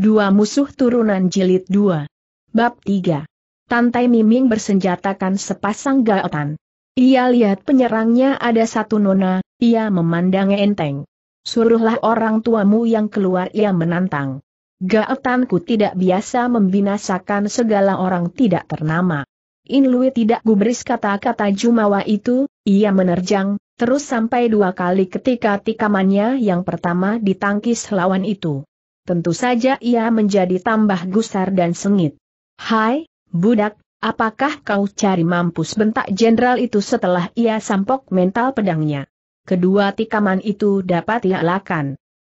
Dua musuh turunan jilid 2. Bab 3. Tantai Miming bersenjatakan sepasang gaotan. Ia lihat penyerangnya ada satu nona, ia memandang enteng. Suruhlah orang tuamu yang keluar ia menantang. Gaotanku tidak biasa membinasakan segala orang tidak ternama. Inlui tidak gubris kata-kata Jumawa itu, ia menerjang, terus sampai dua kali ketika tikamannya yang pertama ditangkis lawan itu tentu saja ia menjadi tambah gusar dan sengit. Hai, budak, apakah kau cari mampus bentak jenderal itu setelah ia sampok mental pedangnya? Kedua tikaman itu dapat ia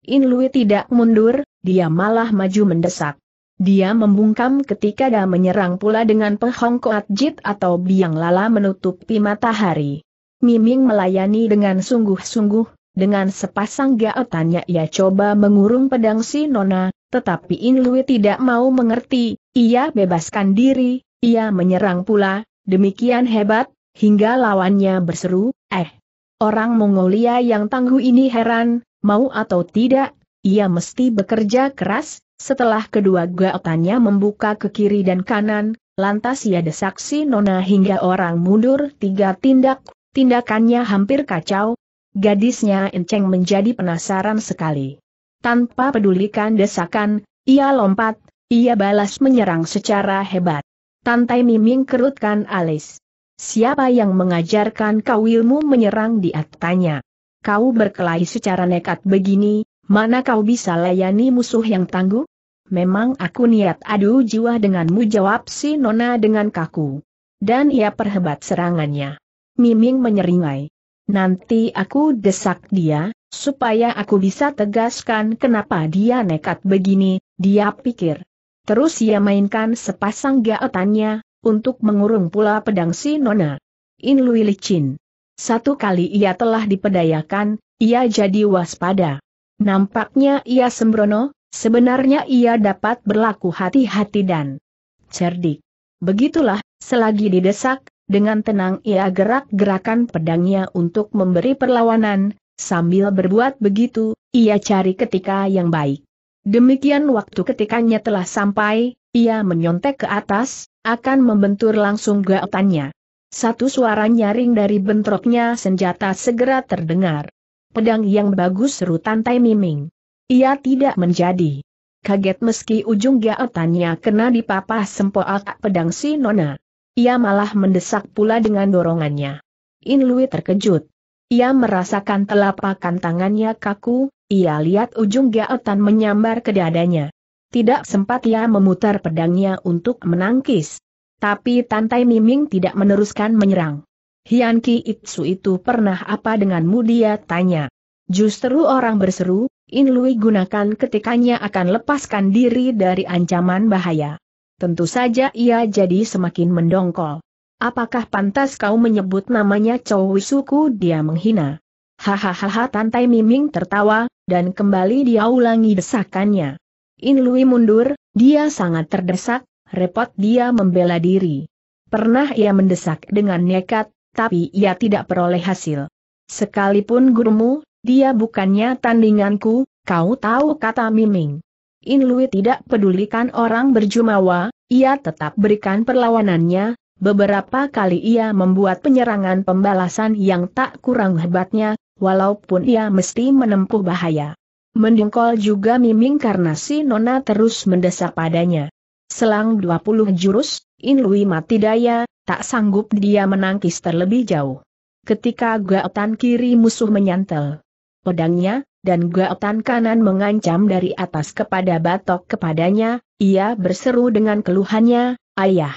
In Lui tidak mundur, dia malah maju mendesak. Dia membungkam ketika dia menyerang pula dengan penghong jit atau biang lala menutupi matahari. Miming melayani dengan sungguh-sungguh, dengan sepasang gaotannya ia coba mengurung pedang si Nona, tetapi In Lui tidak mau mengerti, ia bebaskan diri, ia menyerang pula, demikian hebat, hingga lawannya berseru, eh. Orang Mongolia yang tangguh ini heran, mau atau tidak, ia mesti bekerja keras, setelah kedua gaotannya membuka ke kiri dan kanan, lantas ia desak si Nona hingga orang mundur tiga tindak, tindakannya hampir kacau, Gadisnya Enceng menjadi penasaran sekali. Tanpa pedulikan desakan, ia lompat, ia balas menyerang secara hebat. Tantai Miming kerutkan alis. Siapa yang mengajarkan kau ilmu menyerang di atanya? Kau berkelahi secara nekat begini, mana kau bisa layani musuh yang tangguh? Memang aku niat adu jiwa denganmu jawab si Nona dengan kaku. Dan ia perhebat serangannya. Miming menyeringai. Nanti aku desak dia, supaya aku bisa tegaskan kenapa dia nekat begini, dia pikir. Terus ia mainkan sepasang gaetannya, untuk mengurung pula pedang si Nona. In Lui Licin. Satu kali ia telah dipedayakan, ia jadi waspada. Nampaknya ia sembrono, sebenarnya ia dapat berlaku hati-hati dan cerdik. Begitulah, selagi didesak, dengan tenang ia gerak-gerakan pedangnya untuk memberi perlawanan, sambil berbuat begitu, ia cari ketika yang baik. Demikian waktu ketikannya telah sampai, ia menyontek ke atas, akan membentur langsung gaotannya. Satu suara nyaring dari bentroknya senjata segera terdengar. Pedang yang bagus seru Tantai Miming. Ia tidak menjadi kaget meski ujung gaotannya kena dipapah sempoat pedang si Nona. Ia malah mendesak pula dengan dorongannya. In Lui terkejut. Ia merasakan telapakan tangannya kaku, ia lihat ujung gaetan menyambar ke dadanya. Tidak sempat ia memutar pedangnya untuk menangkis. Tapi Tantai Miming tidak meneruskan menyerang. Hian Ki Itsu itu pernah apa denganmu dia tanya. Justru orang berseru, In Lui gunakan ketikannya akan lepaskan diri dari ancaman bahaya tentu saja ia jadi semakin mendongkol. Apakah pantas kau menyebut namanya Chow Wisuku dia menghina? Hahaha Tantai Miming tertawa, dan kembali dia ulangi desakannya. In Lui mundur, dia sangat terdesak, repot dia membela diri. Pernah ia mendesak dengan nekat, tapi ia tidak peroleh hasil. Sekalipun gurumu, dia bukannya tandinganku, kau tahu kata Miming. In Lui tidak pedulikan orang berjumawa, ia tetap berikan perlawanannya, beberapa kali ia membuat penyerangan pembalasan yang tak kurang hebatnya, walaupun ia mesti menempuh bahaya. Mendengkol juga miming karena si Nona terus mendesak padanya. Selang 20 jurus, In Lui mati daya, tak sanggup dia menangkis terlebih jauh. Ketika gaotan kiri musuh menyantel pedangnya, dan gaotan kanan mengancam dari atas kepada batok kepadanya, ia berseru dengan keluhannya, Ayah!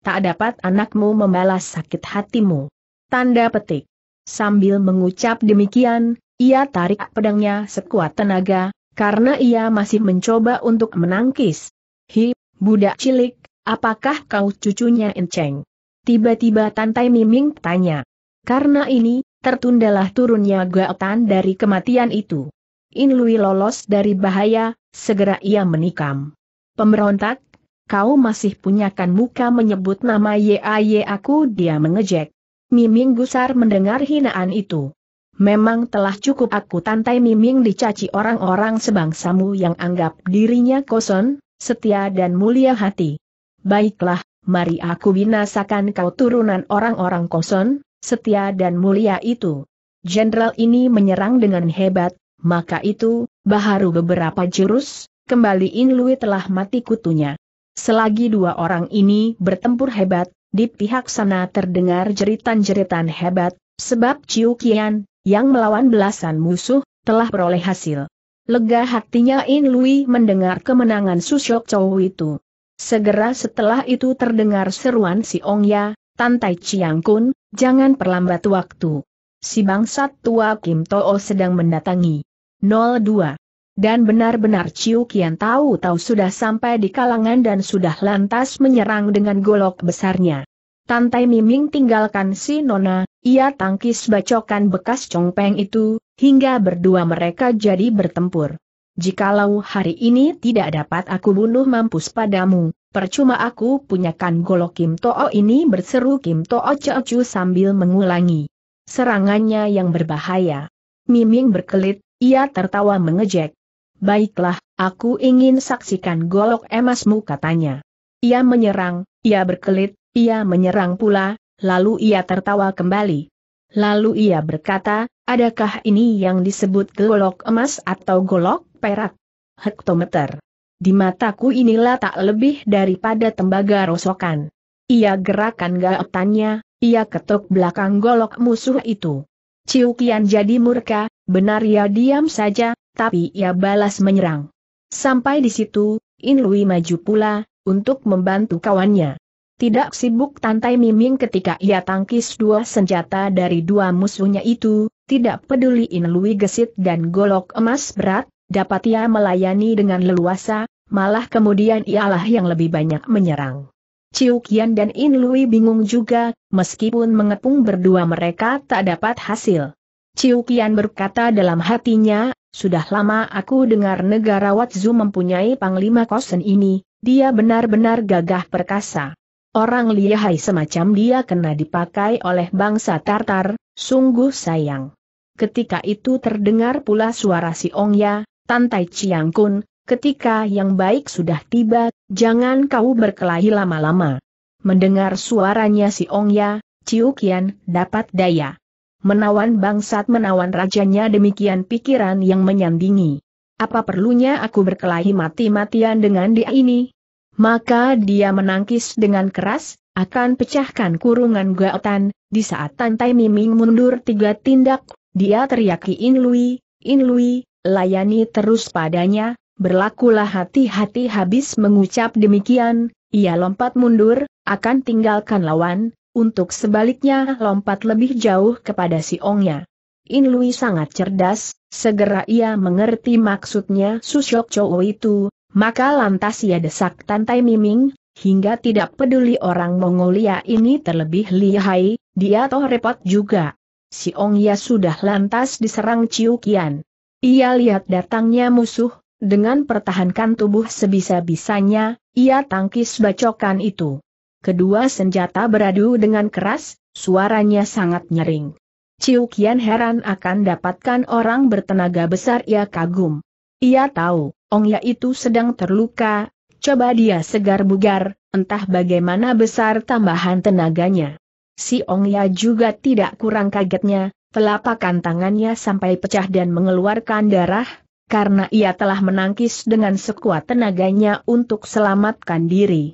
Tak dapat anakmu membalas sakit hatimu. Tanda petik. Sambil mengucap demikian, ia tarik pedangnya sekuat tenaga, karena ia masih mencoba untuk menangkis. Hi, budak cilik, apakah kau cucunya Enceng? Tiba-tiba Tantai Miming tanya. Karena ini, tertundalah turunnya gaotan dari kematian itu. In Lui lolos dari bahaya, segera ia menikam. Pemberontak, kau masih punyakan muka menyebut nama Yaye aku dia mengejek. Miming gusar mendengar hinaan itu. Memang telah cukup aku tantai Miming dicaci orang-orang sebangsamu yang anggap dirinya koson, setia dan mulia hati. Baiklah, mari aku binasakan kau turunan orang-orang koson, setia dan mulia itu. Jenderal ini menyerang dengan hebat, maka itu, baharu beberapa jurus, kembali In Lui telah mati kutunya. Selagi dua orang ini bertempur hebat, di pihak sana terdengar jeritan-jeritan hebat, sebab Ciu Qian, yang melawan belasan musuh, telah peroleh hasil. Lega hatinya In Lui mendengar kemenangan Susyok Chow itu. Segera setelah itu terdengar seruan si Ong Ya, Tantai Chiang Kun, Jangan perlambat waktu. Si bangsat tua Kim Too sedang mendatangi. 02. Dan benar-benar Ciu Kian tahu-tahu sudah sampai di kalangan dan sudah lantas menyerang dengan golok besarnya. Tantai Miming tinggalkan si Nona, ia tangkis bacokan bekas congpeng itu, hingga berdua mereka jadi bertempur. Jikalau hari ini tidak dapat aku bunuh mampus padamu, Percuma aku punyakan golok Kim To'o ini berseru Kim To'o Ceocu sambil mengulangi. Serangannya yang berbahaya. Miming berkelit, ia tertawa mengejek. Baiklah, aku ingin saksikan golok emasmu katanya. Ia menyerang, ia berkelit, ia menyerang pula, lalu ia tertawa kembali. Lalu ia berkata, adakah ini yang disebut golok emas atau golok perak? Hektometer. Di mataku inilah tak lebih daripada tembaga rosokan. Ia gerakan gaetannya, ia ketuk belakang golok musuh itu. Ciu Kian jadi murka, benar ia diam saja, tapi ia balas menyerang. Sampai di situ, In Lui maju pula, untuk membantu kawannya. Tidak sibuk Tantai Miming ketika ia tangkis dua senjata dari dua musuhnya itu, tidak peduli In Lui gesit dan golok emas berat, dapat ia melayani dengan leluasa, malah kemudian ialah yang lebih banyak menyerang. Ciu Qian dan In Lui bingung juga, meskipun mengepung berdua mereka tak dapat hasil. Ciu Qian berkata dalam hatinya, sudah lama aku dengar negara Watzu mempunyai panglima kosen ini, dia benar-benar gagah perkasa. Orang lihai semacam dia kena dipakai oleh bangsa Tartar, sungguh sayang. Ketika itu terdengar pula suara si Ongya, Tantai Chiang Kun, ketika yang baik sudah tiba, jangan kau berkelahi lama-lama. Mendengar suaranya si Ong Ya, Ciu Qian dapat daya. Menawan bangsat menawan rajanya demikian pikiran yang menyandingi. Apa perlunya aku berkelahi mati-matian dengan dia ini? Maka dia menangkis dengan keras, akan pecahkan kurungan gaotan, di saat Tantai Miming mundur tiga tindak, dia teriaki In Lui, In Lui, layani terus padanya, berlakulah hati-hati habis mengucap demikian, ia lompat mundur, akan tinggalkan lawan, untuk sebaliknya lompat lebih jauh kepada si Ongnya. In Lui sangat cerdas, segera ia mengerti maksudnya Susyok Chou itu, maka lantas ia desak Tantai Miming, hingga tidak peduli orang Mongolia ini terlebih lihai, dia toh repot juga. Si Ong Ya sudah lantas diserang Ciu Kian. Ia lihat datangnya musuh, dengan pertahankan tubuh sebisa-bisanya, ia tangkis bacokan itu. Kedua senjata beradu dengan keras, suaranya sangat nyering. Ciu Kian heran akan dapatkan orang bertenaga besar ia kagum. Ia tahu, Ong Ya itu sedang terluka, coba dia segar bugar, entah bagaimana besar tambahan tenaganya. Si Ong Ya juga tidak kurang kagetnya, telapakan tangannya sampai pecah dan mengeluarkan darah, karena ia telah menangkis dengan sekuat tenaganya untuk selamatkan diri.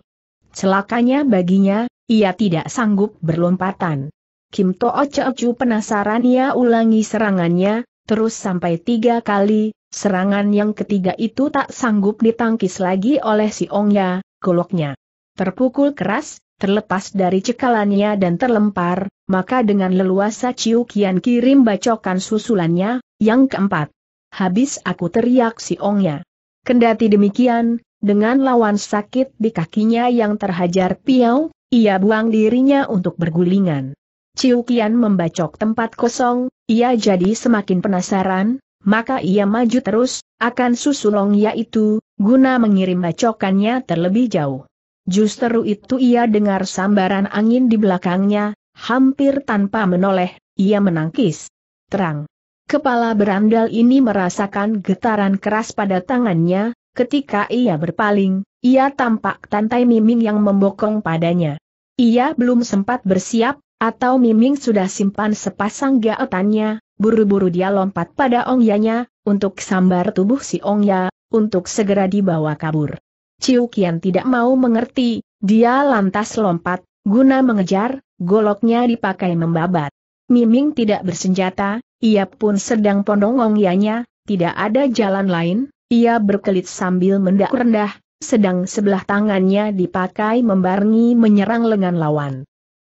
Celakanya baginya, ia tidak sanggup berlompatan. Kim To'o Chu penasaran ia ulangi serangannya, terus sampai tiga kali, serangan yang ketiga itu tak sanggup ditangkis lagi oleh si Ong Ya, goloknya. Terpukul keras, terlepas dari cekalannya dan terlempar, maka dengan leluasa Ciu Kian kirim bacokan susulannya, yang keempat. Habis aku teriak si Ongnya. Kendati demikian, dengan lawan sakit di kakinya yang terhajar piau, ia buang dirinya untuk bergulingan. Ciu Kian membacok tempat kosong, ia jadi semakin penasaran, maka ia maju terus, akan susulong ya itu guna mengirim bacokannya terlebih jauh. Justru itu ia dengar sambaran angin di belakangnya, Hampir tanpa menoleh, ia menangkis. Terang. Kepala berandal ini merasakan getaran keras pada tangannya, ketika ia berpaling, ia tampak tantai miming yang membokong padanya. Ia belum sempat bersiap, atau miming sudah simpan sepasang gaetannya, buru-buru dia lompat pada ongyanya, untuk sambar tubuh si ongya, untuk segera dibawa kabur. Ciu Kian tidak mau mengerti, dia lantas lompat, guna mengejar, goloknya dipakai membabat. Miming tidak bersenjata, ia pun sedang pondongong yanya, tidak ada jalan lain, ia berkelit sambil mendak rendah, sedang sebelah tangannya dipakai membarengi menyerang lengan lawan.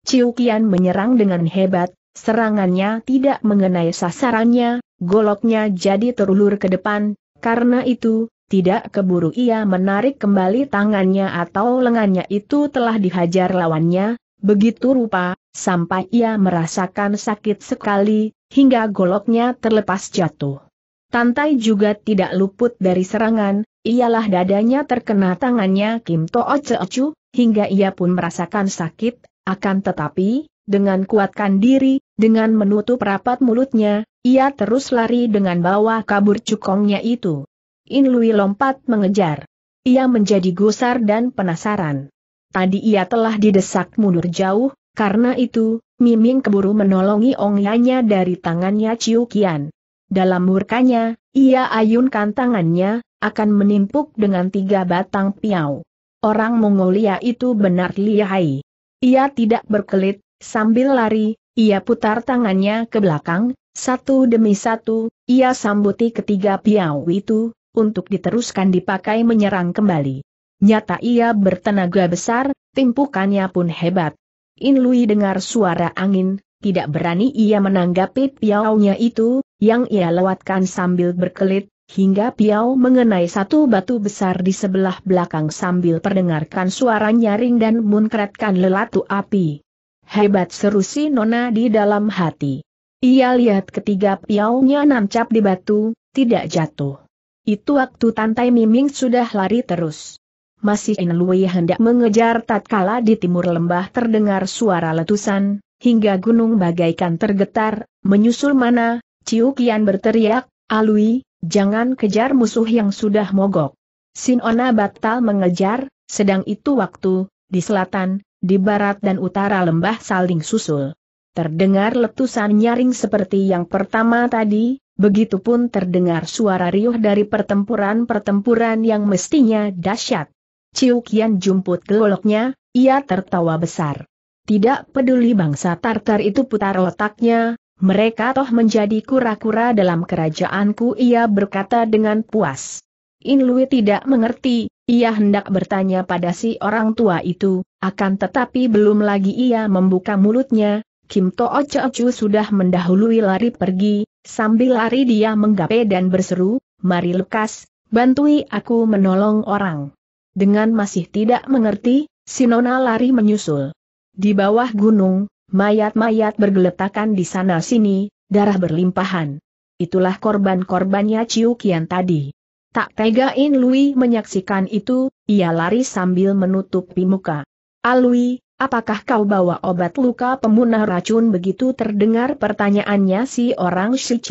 Ciukian menyerang dengan hebat, serangannya tidak mengenai sasarannya, goloknya jadi terulur ke depan, karena itu, tidak keburu ia menarik kembali tangannya atau lengannya itu telah dihajar lawannya, Begitu rupa, sampai ia merasakan sakit sekali, hingga goloknya terlepas jatuh. Tantai juga tidak luput dari serangan, ialah dadanya terkena tangannya Kim To Oce oh Ceocu, hingga ia pun merasakan sakit, akan tetapi, dengan kuatkan diri, dengan menutup rapat mulutnya, ia terus lari dengan bawa kabur cukongnya itu. In Lui lompat mengejar. Ia menjadi gusar dan penasaran. Tadi ia telah didesak mundur jauh, karena itu, Miming keburu menolongi ongyanya dari tangannya Ciu Kian. Dalam murkanya, ia ayunkan tangannya, akan menimpuk dengan tiga batang piau. Orang Mongolia itu benar lihai. Ia tidak berkelit, sambil lari, ia putar tangannya ke belakang, satu demi satu, ia sambuti ketiga piau itu, untuk diteruskan dipakai menyerang kembali. Nyata ia bertenaga besar, timpukannya pun hebat. In Lui dengar suara angin, tidak berani ia menanggapi piaunya itu, yang ia lewatkan sambil berkelit, hingga piau mengenai satu batu besar di sebelah belakang sambil perdengarkan suara nyaring dan munkretkan lelatu api. Hebat seru si Nona di dalam hati. Ia lihat ketiga piaunya nancap di batu, tidak jatuh. Itu waktu Tantai Miming sudah lari terus masih In hendak mengejar tatkala di timur lembah terdengar suara letusan, hingga gunung bagaikan tergetar, menyusul mana, Ciu Kian berteriak, Alui, jangan kejar musuh yang sudah mogok. Sinona batal mengejar, sedang itu waktu, di selatan, di barat dan utara lembah saling susul. Terdengar letusan nyaring seperti yang pertama tadi, begitupun terdengar suara riuh dari pertempuran-pertempuran yang mestinya dahsyat. Ciu Kian jumput goloknya, ia tertawa besar. Tidak peduli bangsa Tartar itu putar otaknya, mereka toh menjadi kura-kura dalam kerajaanku ia berkata dengan puas. Inlui tidak mengerti, ia hendak bertanya pada si orang tua itu, akan tetapi belum lagi ia membuka mulutnya, Kim To'o Chu sudah mendahului lari pergi, sambil lari dia menggapai dan berseru, Mari lekas, bantui aku menolong orang. Dengan masih tidak mengerti, Sinona lari menyusul. Di bawah gunung, mayat-mayat bergeletakan di sana-sini, darah berlimpahan. Itulah korban-korbannya Ciu Kian tadi. Tak tega In Lui menyaksikan itu, ia lari sambil menutupi muka. Alui, ah, apakah kau bawa obat luka pemunah racun begitu terdengar pertanyaannya si orang si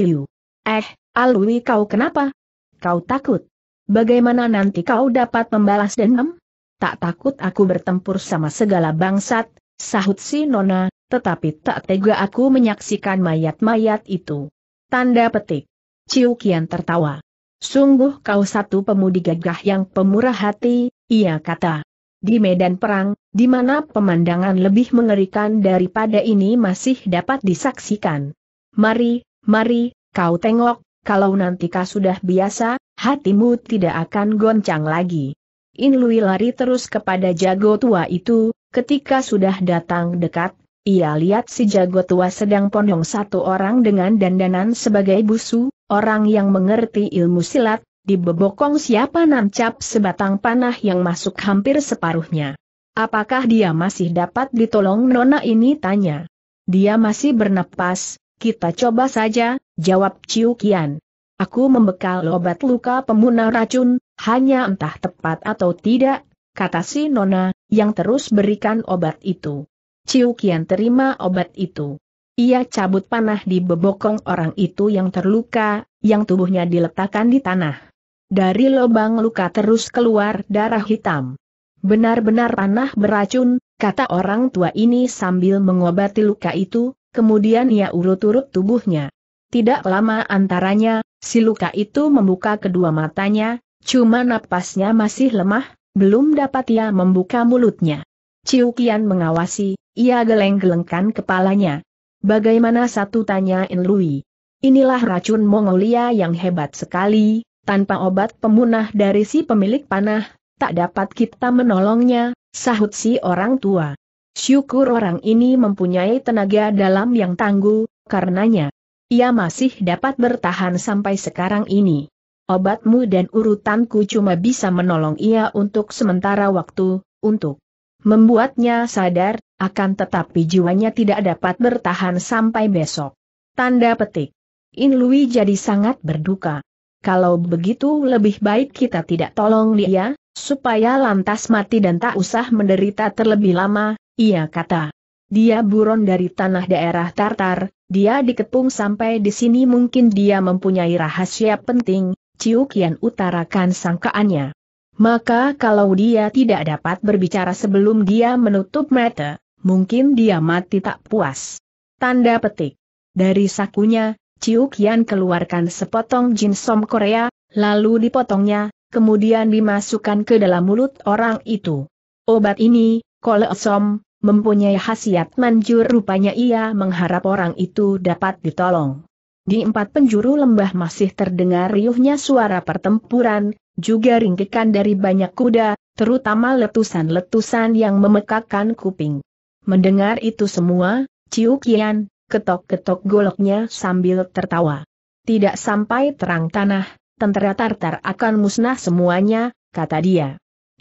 Eh, Alui ah, kau kenapa? Kau takut? bagaimana nanti kau dapat membalas dendam? Tak takut aku bertempur sama segala bangsat, sahut si Nona, tetapi tak tega aku menyaksikan mayat-mayat itu. Tanda petik. Ciu Kian tertawa. Sungguh kau satu pemudi gagah yang pemurah hati, ia kata. Di medan perang, di mana pemandangan lebih mengerikan daripada ini masih dapat disaksikan. Mari, mari, kau tengok, kalau nanti kau sudah biasa, hatimu tidak akan goncang lagi. In Lui lari terus kepada jago tua itu, ketika sudah datang dekat, ia lihat si jago tua sedang pondong satu orang dengan dandanan sebagai busu, orang yang mengerti ilmu silat, di bebokong siapa nancap sebatang panah yang masuk hampir separuhnya. Apakah dia masih dapat ditolong nona ini tanya. Dia masih bernapas, kita coba saja, jawab Ciu Kian. Aku membekal obat luka pemunah racun, hanya entah tepat atau tidak, kata si Nona, yang terus berikan obat itu. Ciu Kian terima obat itu. Ia cabut panah di bebokong orang itu yang terluka, yang tubuhnya diletakkan di tanah. Dari lubang luka terus keluar darah hitam. Benar-benar panah beracun, kata orang tua ini sambil mengobati luka itu, kemudian ia urut-urut tubuhnya. Tidak lama antaranya, Si luka itu membuka kedua matanya, cuma napasnya masih lemah, belum dapat ia membuka mulutnya. Ciukian mengawasi, ia geleng-gelengkan kepalanya. Bagaimana satu tanyain Lui? Inilah racun Mongolia yang hebat sekali, tanpa obat pemunah dari si pemilik panah, tak dapat kita menolongnya, sahut si orang tua. Syukur orang ini mempunyai tenaga dalam yang tangguh, karenanya, ia masih dapat bertahan sampai sekarang ini. Obatmu dan urutanku cuma bisa menolong ia untuk sementara waktu, untuk membuatnya sadar, akan tetapi jiwanya tidak dapat bertahan sampai besok. Tanda petik. In Lui jadi sangat berduka. Kalau begitu lebih baik kita tidak tolong dia, supaya lantas mati dan tak usah menderita terlebih lama, ia kata. Dia buron dari tanah daerah Tartar, dia dikepung sampai di sini mungkin dia mempunyai rahasia penting, Ciu Kian utarakan sangkaannya. Maka kalau dia tidak dapat berbicara sebelum dia menutup mata, mungkin dia mati tak puas. Tanda petik. Dari sakunya, Ciu Kian keluarkan sepotong jinsom Korea, lalu dipotongnya, kemudian dimasukkan ke dalam mulut orang itu. Obat ini, koleosom, Mempunyai khasiat manjur rupanya ia mengharap orang itu dapat ditolong. Di empat penjuru lembah masih terdengar riuhnya suara pertempuran, juga ringkikan dari banyak kuda, terutama letusan-letusan yang memekakkan kuping. Mendengar itu semua, Ciu Kian, ketok-ketok goloknya sambil tertawa. Tidak sampai terang tanah, tentara Tartar akan musnah semuanya, kata dia.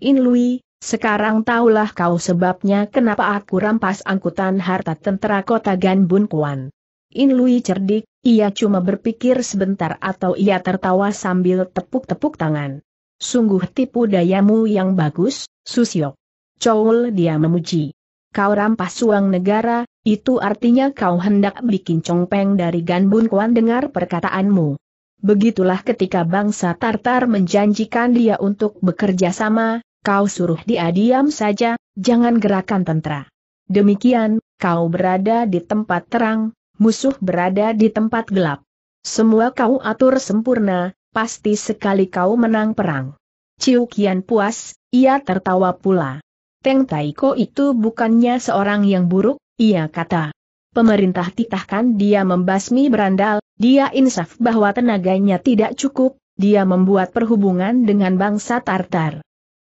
In Lui, sekarang tahulah kau sebabnya kenapa aku rampas angkutan harta tentara kota Ganbun Kuan. In Lui cerdik, ia cuma berpikir sebentar atau ia tertawa sambil tepuk-tepuk tangan. Sungguh tipu dayamu yang bagus, Susio. Chowl dia memuji. Kau rampas uang negara, itu artinya kau hendak bikin congpeng dari Ganbun Kuan dengar perkataanmu. Begitulah ketika bangsa Tartar menjanjikan dia untuk bekerja sama, kau suruh dia diam saja, jangan gerakan tentara. Demikian, kau berada di tempat terang, musuh berada di tempat gelap. Semua kau atur sempurna, pasti sekali kau menang perang. Ciu Kian puas, ia tertawa pula. Teng Taiko itu bukannya seorang yang buruk, ia kata. Pemerintah titahkan dia membasmi berandal, dia insaf bahwa tenaganya tidak cukup, dia membuat perhubungan dengan bangsa Tartar.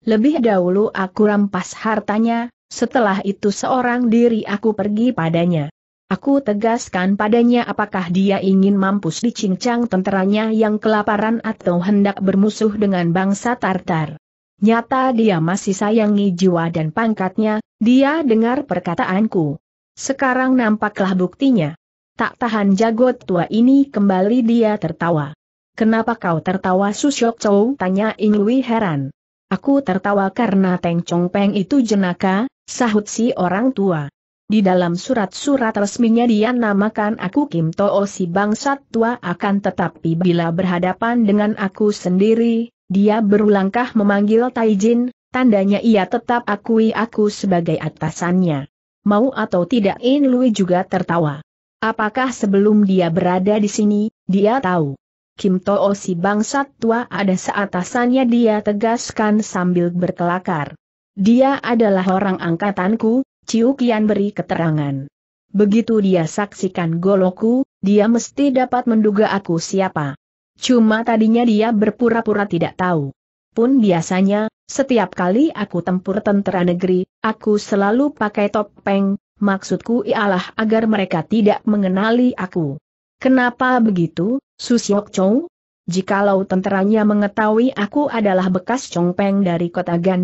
Lebih dahulu aku rampas hartanya, setelah itu seorang diri aku pergi padanya. Aku tegaskan padanya apakah dia ingin mampus dicincang cincang tenteranya yang kelaparan atau hendak bermusuh dengan bangsa Tartar. Nyata dia masih sayangi jiwa dan pangkatnya, dia dengar perkataanku. Sekarang nampaklah buktinya. Tak tahan jagot tua ini kembali dia tertawa. Kenapa kau tertawa Susyok Chow tanya Ingwi heran. Aku tertawa karena Teng Chong Peng itu jenaka, sahut si orang tua. Di dalam surat-surat resminya dia namakan aku Kim To'o si bangsat tua akan tetapi bila berhadapan dengan aku sendiri, dia berulangkah memanggil Taijin, tandanya ia tetap akui aku sebagai atasannya. Mau atau tidak In Lui juga tertawa. Apakah sebelum dia berada di sini, dia tahu Kim Too si bangsat tua ada seatasannya dia tegaskan sambil berkelakar. Dia adalah orang angkatanku, Ciu Kian beri keterangan. Begitu dia saksikan goloku, dia mesti dapat menduga aku siapa. Cuma tadinya dia berpura-pura tidak tahu. Pun biasanya, setiap kali aku tempur tentara negeri, aku selalu pakai topeng, maksudku ialah agar mereka tidak mengenali aku. Kenapa begitu, Susyok Chong? Jikalau tenteranya mengetahui aku adalah bekas congpeng dari kota Gan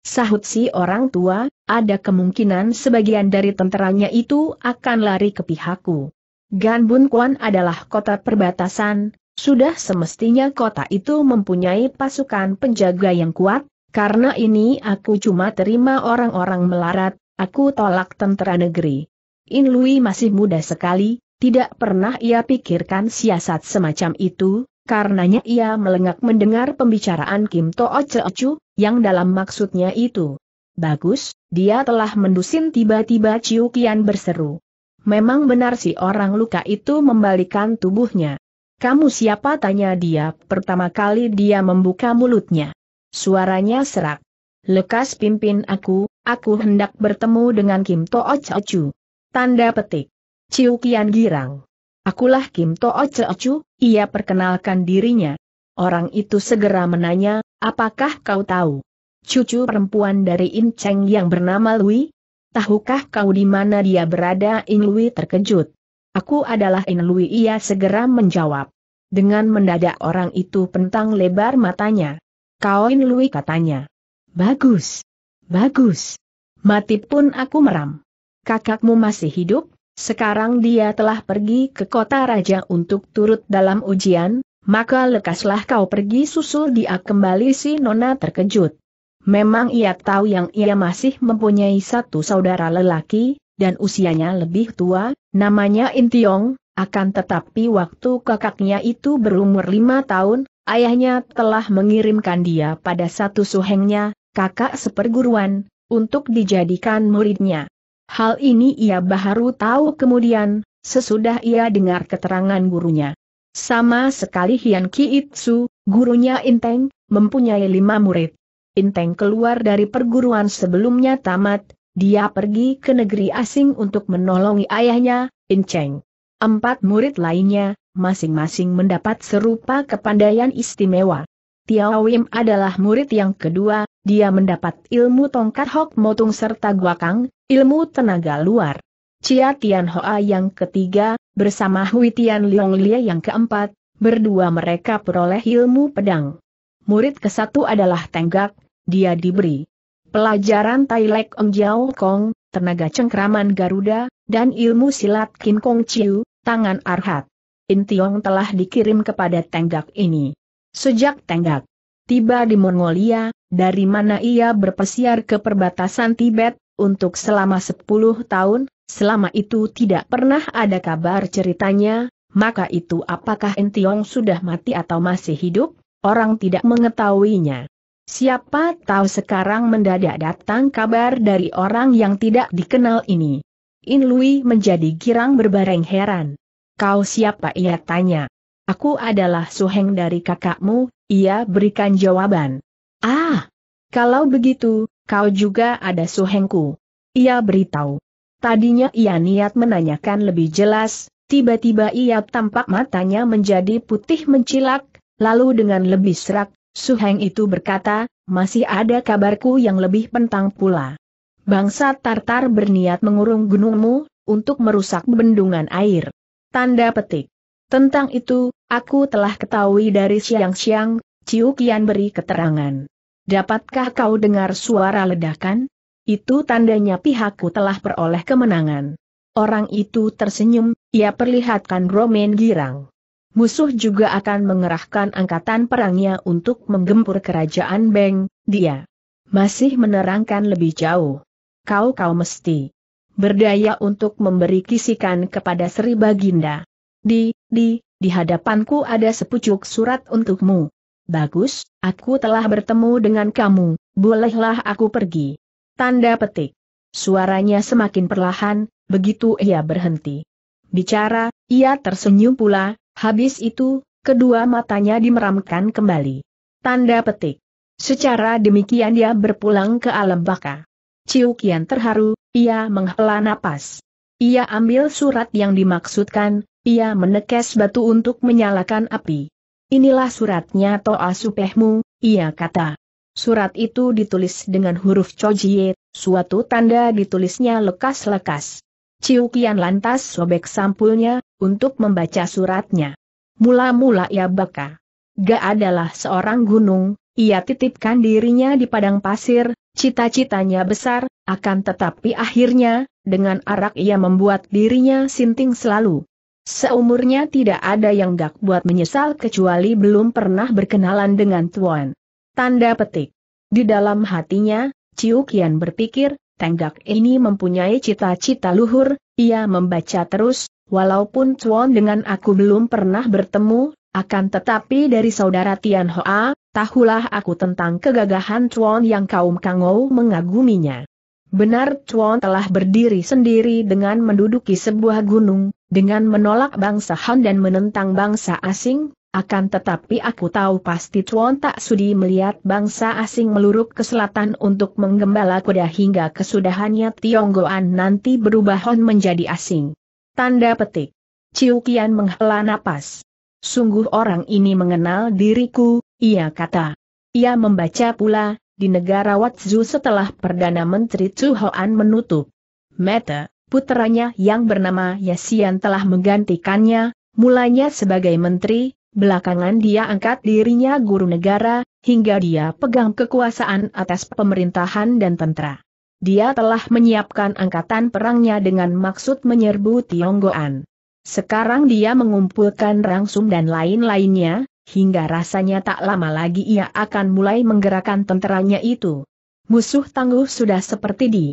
sahut si orang tua, ada kemungkinan sebagian dari tenteranya itu akan lari ke pihakku. Gan adalah kota perbatasan, sudah semestinya kota itu mempunyai pasukan penjaga yang kuat, karena ini aku cuma terima orang-orang melarat, aku tolak tentera negeri. In Lui masih muda sekali, tidak pernah ia pikirkan siasat semacam itu, karenanya ia melengak mendengar pembicaraan Kim To To'o Cheochu, yang dalam maksudnya itu. Bagus, dia telah mendusin tiba-tiba Ciu Kian berseru. Memang benar si orang luka itu membalikan tubuhnya. Kamu siapa tanya dia pertama kali dia membuka mulutnya. Suaranya serak. Lekas pimpin aku, aku hendak bertemu dengan Kim To To'o Chu. Tanda petik. Ciu Kian Girang. Akulah Kim To'o Ceocu, ia perkenalkan dirinya. Orang itu segera menanya, apakah kau tahu? Cucu perempuan dari In Cheng yang bernama Lui? Tahukah kau di mana dia berada? In Lui terkejut. Aku adalah In Lui ia segera menjawab. Dengan mendadak orang itu pentang lebar matanya. Kau In Lui katanya. Bagus. Bagus. Mati pun aku meram. Kakakmu masih hidup? Sekarang dia telah pergi ke kota raja untuk turut dalam ujian, maka lekaslah kau pergi susul dia kembali si Nona terkejut. Memang ia tahu yang ia masih mempunyai satu saudara lelaki, dan usianya lebih tua, namanya Intiong, akan tetapi waktu kakaknya itu berumur lima tahun, ayahnya telah mengirimkan dia pada satu suhengnya, kakak seperguruan, untuk dijadikan muridnya. Hal ini ia baru tahu kemudian, sesudah ia dengar keterangan gurunya. Sama sekali Hian Ki Itsu, gurunya Inteng, mempunyai lima murid. Inteng keluar dari perguruan sebelumnya tamat, dia pergi ke negeri asing untuk menolongi ayahnya, Inceng. Empat murid lainnya, masing-masing mendapat serupa kepandaian istimewa. Tiawim adalah murid yang kedua, dia mendapat ilmu tongkat Hok Motung serta Guakang, ilmu tenaga luar. Chia Tian Hoa yang ketiga, bersama Hui Tian Liong Lia yang keempat, berdua mereka peroleh ilmu pedang. Murid kesatu adalah Tenggak, dia diberi pelajaran Tai Lek Ong Jiao Kong, tenaga cengkraman Garuda, dan ilmu silat Kin Kong Chiu, tangan Arhat. Intiong telah dikirim kepada Tenggak ini. Sejak Tenggak tiba di Mongolia, dari mana ia berpesiar ke perbatasan Tibet, untuk selama 10 tahun, selama itu tidak pernah ada kabar ceritanya, maka itu apakah Entiong sudah mati atau masih hidup? Orang tidak mengetahuinya. Siapa tahu sekarang mendadak datang kabar dari orang yang tidak dikenal ini. In Lui menjadi girang berbareng heran. Kau siapa ia tanya. Aku adalah suheng dari kakakmu, ia berikan jawaban. Ah, kalau begitu, kau juga ada suhengku. Ia beritahu. Tadinya ia niat menanyakan lebih jelas, tiba-tiba ia tampak matanya menjadi putih mencilak, lalu dengan lebih serak, suheng itu berkata, masih ada kabarku yang lebih pentang pula. Bangsa Tartar berniat mengurung gunungmu, untuk merusak bendungan air. Tanda petik. Tentang itu, Aku telah ketahui dari siang-siang, Ciu Kian beri keterangan. Dapatkah kau dengar suara ledakan? Itu tandanya pihakku telah peroleh kemenangan. Orang itu tersenyum, ia perlihatkan romen girang. Musuh juga akan mengerahkan angkatan perangnya untuk menggempur kerajaan Beng, dia. Masih menerangkan lebih jauh. Kau-kau mesti berdaya untuk memberi kisikan kepada Sri Baginda. Di, di, di hadapanku ada sepucuk surat untukmu. Bagus, aku telah bertemu dengan kamu, bolehlah aku pergi. Tanda petik. Suaranya semakin perlahan, begitu ia berhenti. Bicara, ia tersenyum pula, habis itu, kedua matanya dimeramkan kembali. Tanda petik. Secara demikian dia berpulang ke alam baka. Ciu kian terharu, ia menghela napas. Ia ambil surat yang dimaksudkan, ia menekes batu untuk menyalakan api. Inilah suratnya Toa Supehmu, ia kata. Surat itu ditulis dengan huruf Chojie, suatu tanda ditulisnya lekas-lekas. Ciu lantas sobek sampulnya, untuk membaca suratnya. Mula-mula ia baka. Gak adalah seorang gunung, ia titipkan dirinya di padang pasir, cita-citanya besar, akan tetapi akhirnya, dengan arak ia membuat dirinya sinting selalu. Seumurnya tidak ada yang gak buat menyesal kecuali belum pernah berkenalan dengan Tuan. Tanda petik. Di dalam hatinya, Ciu Kian berpikir, tenggak ini mempunyai cita-cita luhur, ia membaca terus, walaupun Tuan dengan aku belum pernah bertemu, akan tetapi dari saudara Tian Hoa, tahulah aku tentang kegagahan Tuan yang kaum Kangou mengaguminya. Benar Chuan telah berdiri sendiri dengan menduduki sebuah gunung, dengan menolak bangsa Han dan menentang bangsa asing, akan tetapi aku tahu pasti Chuan tak sudi melihat bangsa asing meluruk ke selatan untuk menggembala kuda hingga kesudahannya Tionggoan nanti berubah Han menjadi asing. Tanda petik. Ciu Qian menghela napas. Sungguh orang ini mengenal diriku, ia kata. Ia membaca pula, di negara Watzu setelah Perdana Menteri Chu Hoan menutup Meta, putranya yang bernama Yasian telah menggantikannya, mulanya sebagai menteri, belakangan dia angkat dirinya guru negara, hingga dia pegang kekuasaan atas pemerintahan dan tentara. Dia telah menyiapkan angkatan perangnya dengan maksud menyerbu Tionggoan. Sekarang dia mengumpulkan rangsum dan lain-lainnya, hingga rasanya tak lama lagi ia akan mulai menggerakkan tenteranya itu. Musuh tangguh sudah seperti di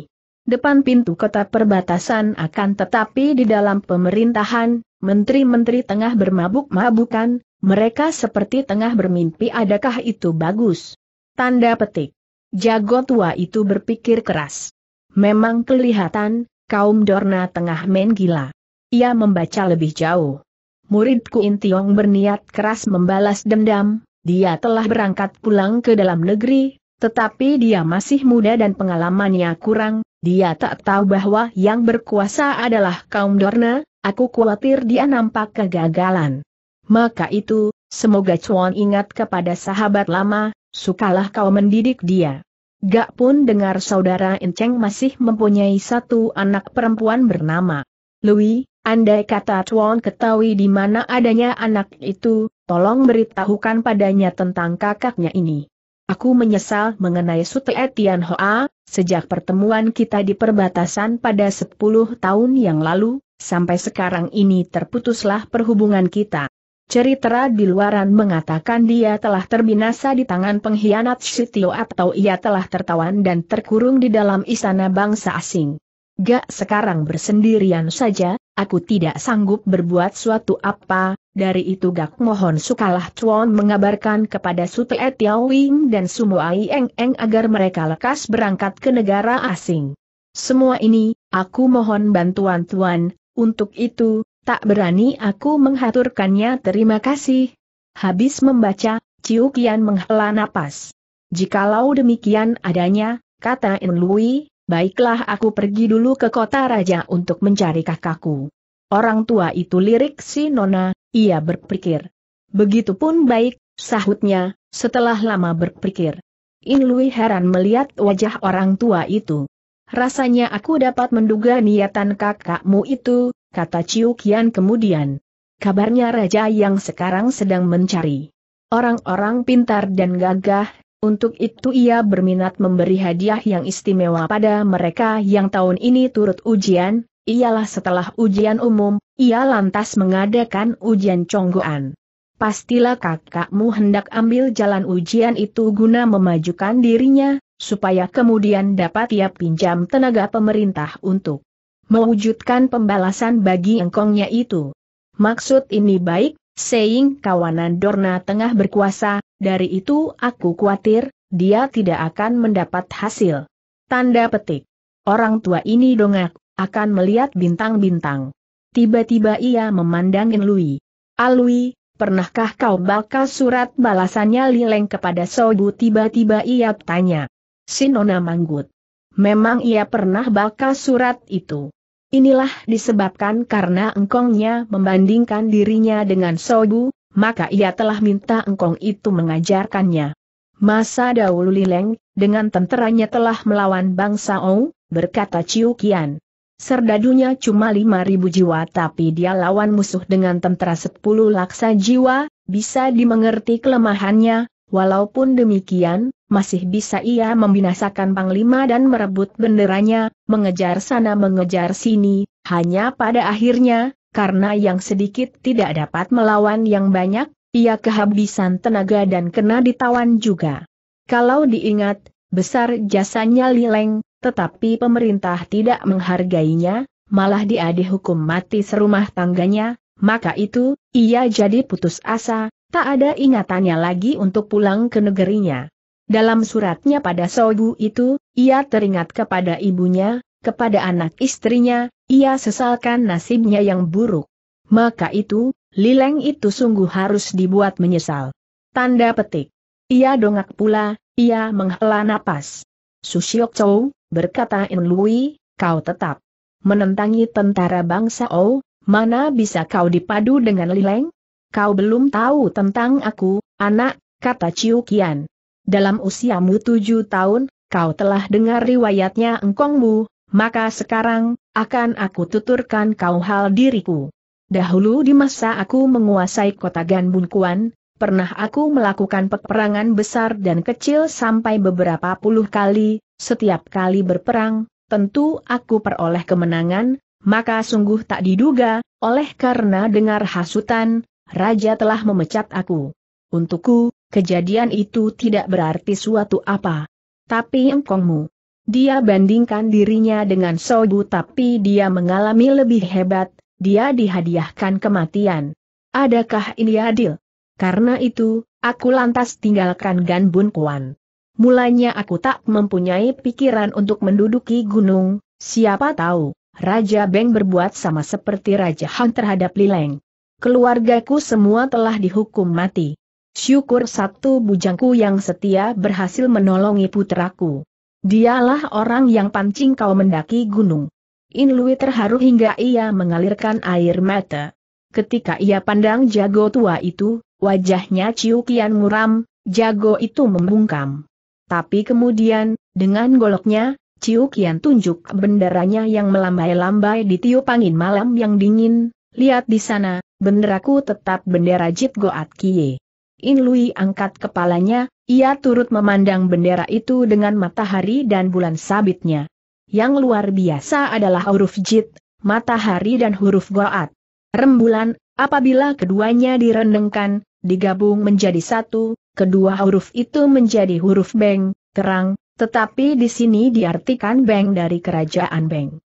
depan pintu kota perbatasan akan tetapi di dalam pemerintahan, menteri-menteri tengah bermabuk-mabukan, mereka seperti tengah bermimpi adakah itu bagus. Tanda petik. Jago tua itu berpikir keras. Memang kelihatan, kaum Dorna tengah main gila. Ia membaca lebih jauh muridku Intiong berniat keras membalas dendam, dia telah berangkat pulang ke dalam negeri, tetapi dia masih muda dan pengalamannya kurang, dia tak tahu bahwa yang berkuasa adalah kaum Dorna, aku khawatir dia nampak kegagalan. Maka itu, semoga Chuan ingat kepada sahabat lama, sukalah kau mendidik dia. Gak pun dengar saudara Enceng masih mempunyai satu anak perempuan bernama Louis, Andai kata Tuan ketahui di mana adanya anak itu, tolong beritahukan padanya tentang kakaknya ini. Aku menyesal mengenai Sute Etian Hoa, sejak pertemuan kita di perbatasan pada 10 tahun yang lalu, sampai sekarang ini terputuslah perhubungan kita. Cerita di luaran mengatakan dia telah terbinasa di tangan pengkhianat Sitio atau ia telah tertawan dan terkurung di dalam istana bangsa asing. Gak sekarang bersendirian saja, aku tidak sanggup berbuat suatu apa, dari itu gak mohon sukalah Chuan mengabarkan kepada Sute Etiao Wing dan Sumo Ai Eng Eng agar mereka lekas berangkat ke negara asing. Semua ini, aku mohon bantuan Tuan, untuk itu, tak berani aku menghaturkannya terima kasih. Habis membaca, Ciu Kian menghela napas. Jikalau demikian adanya, kata In Lui, Baiklah aku pergi dulu ke kota raja untuk mencari kakakku. Orang tua itu lirik si Nona, ia berpikir. Begitupun baik, sahutnya, setelah lama berpikir. In Lui heran melihat wajah orang tua itu. Rasanya aku dapat menduga niatan kakakmu itu, kata Ciu Kian kemudian. Kabarnya raja yang sekarang sedang mencari orang-orang pintar dan gagah, untuk itu ia berminat memberi hadiah yang istimewa pada mereka yang tahun ini turut ujian, ialah setelah ujian umum, ia lantas mengadakan ujian conggoan. Pastilah kakakmu hendak ambil jalan ujian itu guna memajukan dirinya, supaya kemudian dapat ia pinjam tenaga pemerintah untuk mewujudkan pembalasan bagi engkongnya itu. Maksud ini baik, Seing kawanan Dorna tengah berkuasa, dari itu aku khawatir, dia tidak akan mendapat hasil. Tanda petik. Orang tua ini dongak, akan melihat bintang-bintang. Tiba-tiba ia memandangin Lui. Alui, pernahkah kau baca surat balasannya Lileng kepada Sobu? Tiba-tiba ia tanya. Sinona manggut. Memang ia pernah baca surat itu. Inilah disebabkan karena engkongnya membandingkan dirinya dengan Sobu, maka ia telah minta engkong itu mengajarkannya. Masa dahulu Lileng, dengan tenteranya telah melawan bangsa Ou, berkata Ciu Kian. Serdadunya cuma lima ribu jiwa tapi dia lawan musuh dengan tentera sepuluh laksa jiwa, bisa dimengerti kelemahannya, walaupun demikian, masih bisa ia membinasakan Panglima dan merebut benderanya, mengejar sana mengejar sini, hanya pada akhirnya, karena yang sedikit tidak dapat melawan yang banyak, ia kehabisan tenaga dan kena ditawan juga. Kalau diingat, besar jasanya Lileng, tetapi pemerintah tidak menghargainya, malah dia dihukum mati serumah tangganya, maka itu, ia jadi putus asa, tak ada ingatannya lagi untuk pulang ke negerinya. Dalam suratnya pada Sogu itu, ia teringat kepada ibunya, kepada anak istrinya, ia sesalkan nasibnya yang buruk. Maka itu, Lileng itu sungguh harus dibuat menyesal. Tanda petik. Ia dongak pula, ia menghela napas. Susiok Chow, berkata In Lui, kau tetap menentangi tentara bangsa oh, mana bisa kau dipadu dengan Lileng? Kau belum tahu tentang aku, anak, kata chiu Kian. Dalam usiamu tujuh tahun, kau telah dengar riwayatnya engkongmu, maka sekarang, akan aku tuturkan kau hal diriku. Dahulu di masa aku menguasai kota Ganbunkuan, pernah aku melakukan peperangan besar dan kecil sampai beberapa puluh kali, setiap kali berperang, tentu aku peroleh kemenangan, maka sungguh tak diduga, oleh karena dengar hasutan, Raja telah memecat aku. Untukku, kejadian itu tidak berarti suatu apa. Tapi engkongmu, dia bandingkan dirinya dengan Sobu tapi dia mengalami lebih hebat, dia dihadiahkan kematian. Adakah ini adil? Karena itu, aku lantas tinggalkan Gan Bun Kuan. Mulanya aku tak mempunyai pikiran untuk menduduki gunung, siapa tahu, Raja Beng berbuat sama seperti Raja Han terhadap Lileng. Keluargaku semua telah dihukum mati. Syukur satu bujangku yang setia berhasil menolongi putraku. Dialah orang yang pancing kau mendaki gunung. In Lui terharu hingga ia mengalirkan air mata. Ketika ia pandang jago tua itu, wajahnya ciu kian muram, jago itu membungkam. Tapi kemudian, dengan goloknya, Ciu Kian tunjuk benderanya yang melambai-lambai di tiup angin malam yang dingin, lihat di sana, benderaku tetap bendera Jit Goat Kie. In Lui angkat kepalanya, ia turut memandang bendera itu dengan matahari dan bulan sabitnya. Yang luar biasa adalah huruf jit, matahari dan huruf goat. Rembulan, apabila keduanya direndengkan, digabung menjadi satu, kedua huruf itu menjadi huruf beng, terang, tetapi di sini diartikan beng dari kerajaan beng.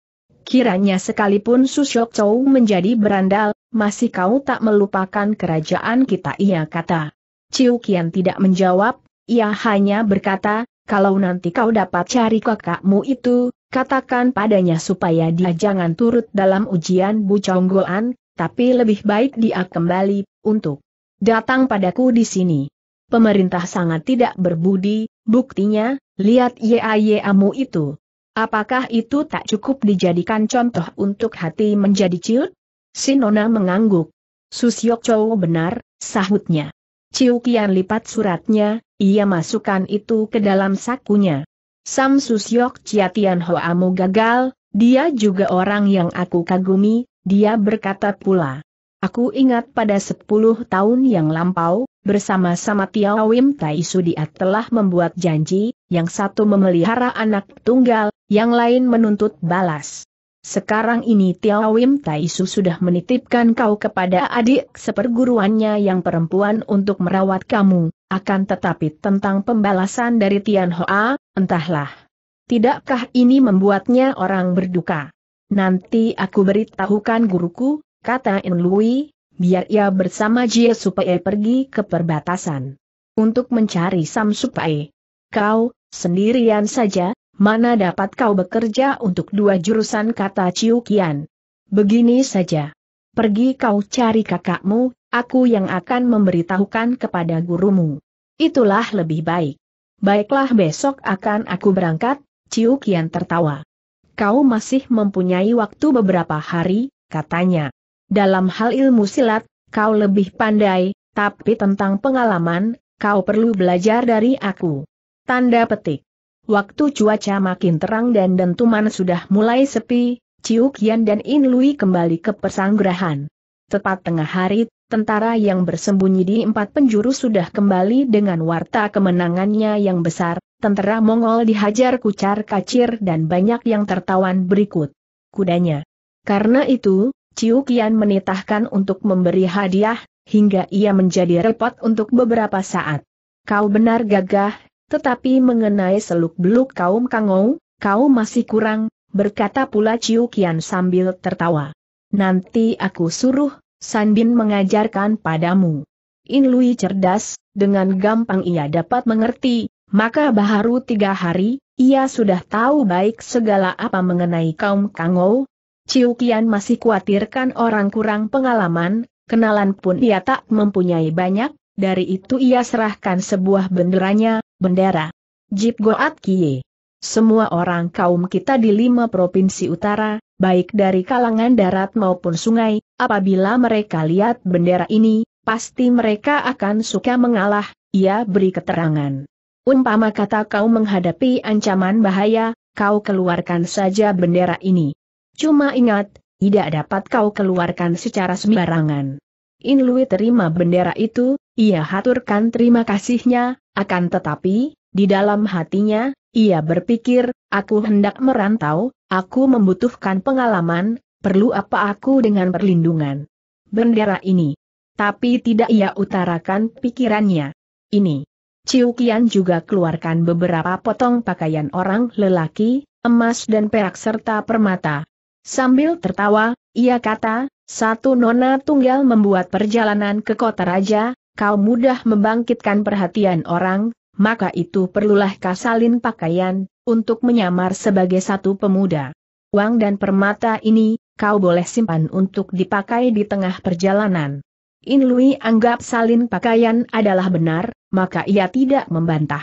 Kiranya sekalipun Susyok Chow menjadi berandal, masih kau tak melupakan kerajaan kita ia kata. Ciu Kian tidak menjawab, ia hanya berkata, kalau nanti kau dapat cari kakakmu itu, katakan padanya supaya dia jangan turut dalam ujian buconggoan, tapi lebih baik dia kembali, untuk datang padaku di sini. Pemerintah sangat tidak berbudi, buktinya, lihat YAYAmu itu. Apakah itu tak cukup dijadikan contoh untuk hati menjadi ciut? Sinona mengangguk. Susyok Chow benar, sahutnya. Ciu Kian lipat suratnya, ia masukkan itu ke dalam sakunya. Sam Susyok Chia Tian Hoamu gagal, dia juga orang yang aku kagumi, dia berkata pula. Aku ingat pada sepuluh tahun yang lampau, bersama-sama Tiao Wim Tai dia telah membuat janji, yang satu memelihara anak tunggal, yang lain menuntut balas. Sekarang ini Tiao Wim Taisu sudah menitipkan kau kepada adik seperguruannya yang perempuan untuk merawat kamu, akan tetapi tentang pembalasan dari Tian Hoa, entahlah. Tidakkah ini membuatnya orang berduka? Nanti aku beritahukan guruku, kata In Lui, biar ia bersama Jie supaya pergi ke perbatasan. Untuk mencari Sam Supai. Kau, sendirian saja, mana dapat kau bekerja untuk dua jurusan kata Ciu Kian. Begini saja. Pergi kau cari kakakmu, aku yang akan memberitahukan kepada gurumu. Itulah lebih baik. Baiklah besok akan aku berangkat, Ciu Kian tertawa. Kau masih mempunyai waktu beberapa hari, katanya. Dalam hal ilmu silat, kau lebih pandai, tapi tentang pengalaman, kau perlu belajar dari aku. Tanda petik. Waktu cuaca makin terang dan dentuman sudah mulai sepi, Ciu dan In Lui kembali ke pesanggrahan. Tepat tengah hari, tentara yang bersembunyi di empat penjuru sudah kembali dengan warta kemenangannya yang besar, tentara Mongol dihajar kucar kacir dan banyak yang tertawan berikut kudanya. Karena itu, Ciu menitahkan untuk memberi hadiah, hingga ia menjadi repot untuk beberapa saat. Kau benar gagah, tetapi mengenai seluk-beluk kaum Kangou, kau masih kurang, berkata pula Ciu Kian sambil tertawa. Nanti aku suruh, Sanbin mengajarkan padamu. In Lui cerdas, dengan gampang ia dapat mengerti, maka baharu tiga hari, ia sudah tahu baik segala apa mengenai kaum Kangou. Ciu Kian masih khawatirkan orang kurang pengalaman, kenalan pun ia tak mempunyai banyak, dari itu ia serahkan sebuah benderanya, bendera. Jip Goat Kie. Semua orang kaum kita di lima provinsi utara, baik dari kalangan darat maupun sungai, apabila mereka lihat bendera ini, pasti mereka akan suka mengalah, ia beri keterangan. Umpama kata kau menghadapi ancaman bahaya, kau keluarkan saja bendera ini. Cuma ingat, tidak dapat kau keluarkan secara sembarangan. Inlui terima bendera itu, ia haturkan terima kasihnya, akan tetapi, di dalam hatinya, ia berpikir, aku hendak merantau, aku membutuhkan pengalaman, perlu apa aku dengan perlindungan bendera ini. Tapi tidak ia utarakan pikirannya. Ini. Ciu Kian juga keluarkan beberapa potong pakaian orang lelaki, emas dan perak serta permata. Sambil tertawa, ia kata, satu nona tunggal membuat perjalanan ke kota raja, kau mudah membangkitkan perhatian orang, maka itu perlulah kasalin pakaian, untuk menyamar sebagai satu pemuda. Uang dan permata ini, kau boleh simpan untuk dipakai di tengah perjalanan. In lui anggap salin pakaian adalah benar, maka ia tidak membantah.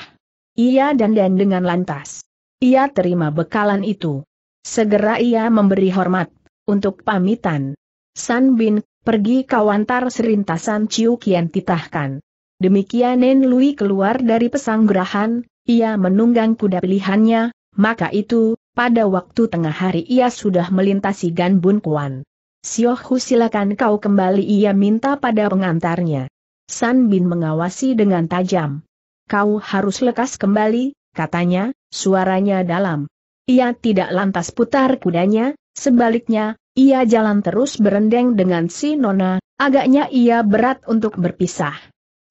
Ia dandan dengan lantas. Ia terima bekalan itu. Segera ia memberi hormat, untuk pamitan. San Bin Pergi kawantar serintasan Ciu Kian titahkan. Demikian Nen Lui keluar dari pesanggrahan, ia menunggang kuda pilihannya, maka itu, pada waktu tengah hari ia sudah melintasi Gan Bun Kuan. Siohu silakan kau kembali ia minta pada pengantarnya. San Bin mengawasi dengan tajam. Kau harus lekas kembali, katanya, suaranya dalam. Ia tidak lantas putar kudanya, sebaliknya, ia jalan terus berendeng dengan si Nona, agaknya ia berat untuk berpisah.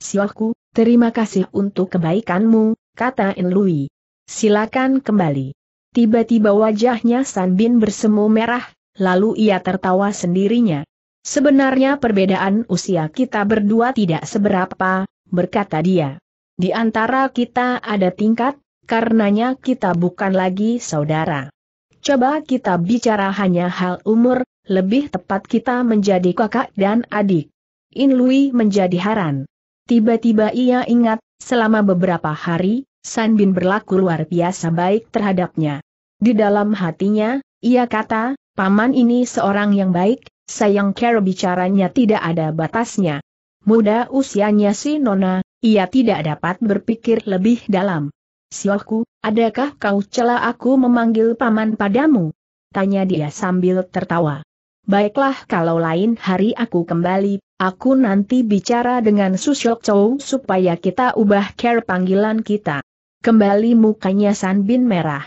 Siwaku, terima kasih untuk kebaikanmu, kata Inlui. Silakan kembali. Tiba-tiba wajahnya Sanbin bersemu merah, lalu ia tertawa sendirinya. Sebenarnya perbedaan usia kita berdua tidak seberapa, berkata dia. Di antara kita ada tingkat, karenanya kita bukan lagi saudara. Coba kita bicara hanya hal umur, lebih tepat kita menjadi kakak dan adik. In Lui menjadi haran. Tiba-tiba ia ingat, selama beberapa hari, San Bin berlaku luar biasa baik terhadapnya. Di dalam hatinya, ia kata, paman ini seorang yang baik, sayang care bicaranya tidak ada batasnya. Muda usianya si Nona, ia tidak dapat berpikir lebih dalam. Siohku, adakah kau celah aku memanggil paman padamu? Tanya dia sambil tertawa. Baiklah kalau lain hari aku kembali, aku nanti bicara dengan Susyok Chow supaya kita ubah care panggilan kita. Kembali mukanya San Bin merah.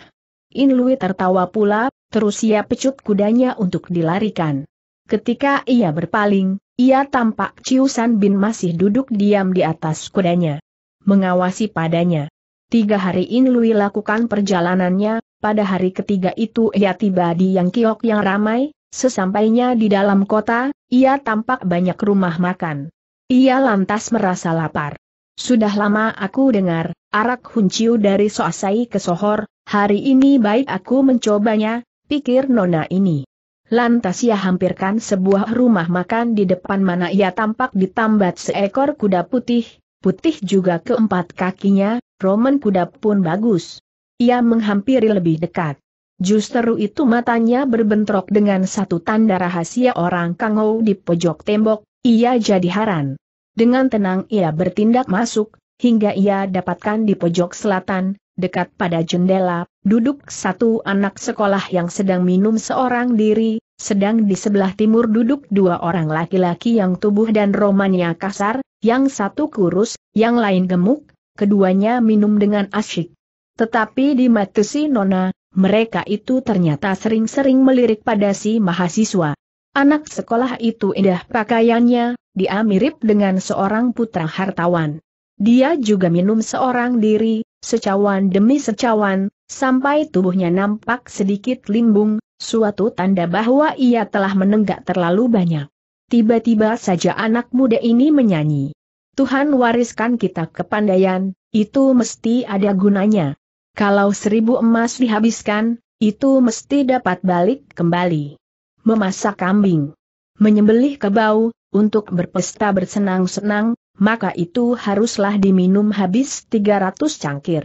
In Lui tertawa pula, terus ia pecut kudanya untuk dilarikan. Ketika ia berpaling, ia tampak Ciusan Bin masih duduk diam di atas kudanya. Mengawasi padanya. Tiga hari ini Lui lakukan perjalanannya, pada hari ketiga itu ia tiba di yang kiok yang ramai, sesampainya di dalam kota, ia tampak banyak rumah makan. Ia lantas merasa lapar. Sudah lama aku dengar, arak hunciu dari Soasai ke Sohor, hari ini baik aku mencobanya, pikir nona ini. Lantas ia hampirkan sebuah rumah makan di depan mana ia tampak ditambat seekor kuda putih, putih juga keempat kakinya, Roman kuda pun bagus. Ia menghampiri lebih dekat. Justru itu matanya berbentrok dengan satu tanda rahasia orang Kangou di pojok tembok, ia jadi haran. Dengan tenang ia bertindak masuk, hingga ia dapatkan di pojok selatan, dekat pada jendela, duduk satu anak sekolah yang sedang minum seorang diri, sedang di sebelah timur duduk dua orang laki-laki yang tubuh dan romannya kasar, yang satu kurus, yang lain gemuk, keduanya minum dengan asyik. Tetapi di mata si Nona, mereka itu ternyata sering-sering melirik pada si mahasiswa. Anak sekolah itu indah pakaiannya, dia mirip dengan seorang putra hartawan. Dia juga minum seorang diri, secawan demi secawan, sampai tubuhnya nampak sedikit limbung, Suatu tanda bahwa ia telah menenggak terlalu banyak. Tiba-tiba saja anak muda ini menyanyi. Tuhan wariskan kita kepandaian, itu mesti ada gunanya. Kalau seribu emas dihabiskan, itu mesti dapat balik kembali. Memasak kambing, menyembelih kebau, untuk berpesta bersenang-senang, maka itu haruslah diminum habis 300 cangkir.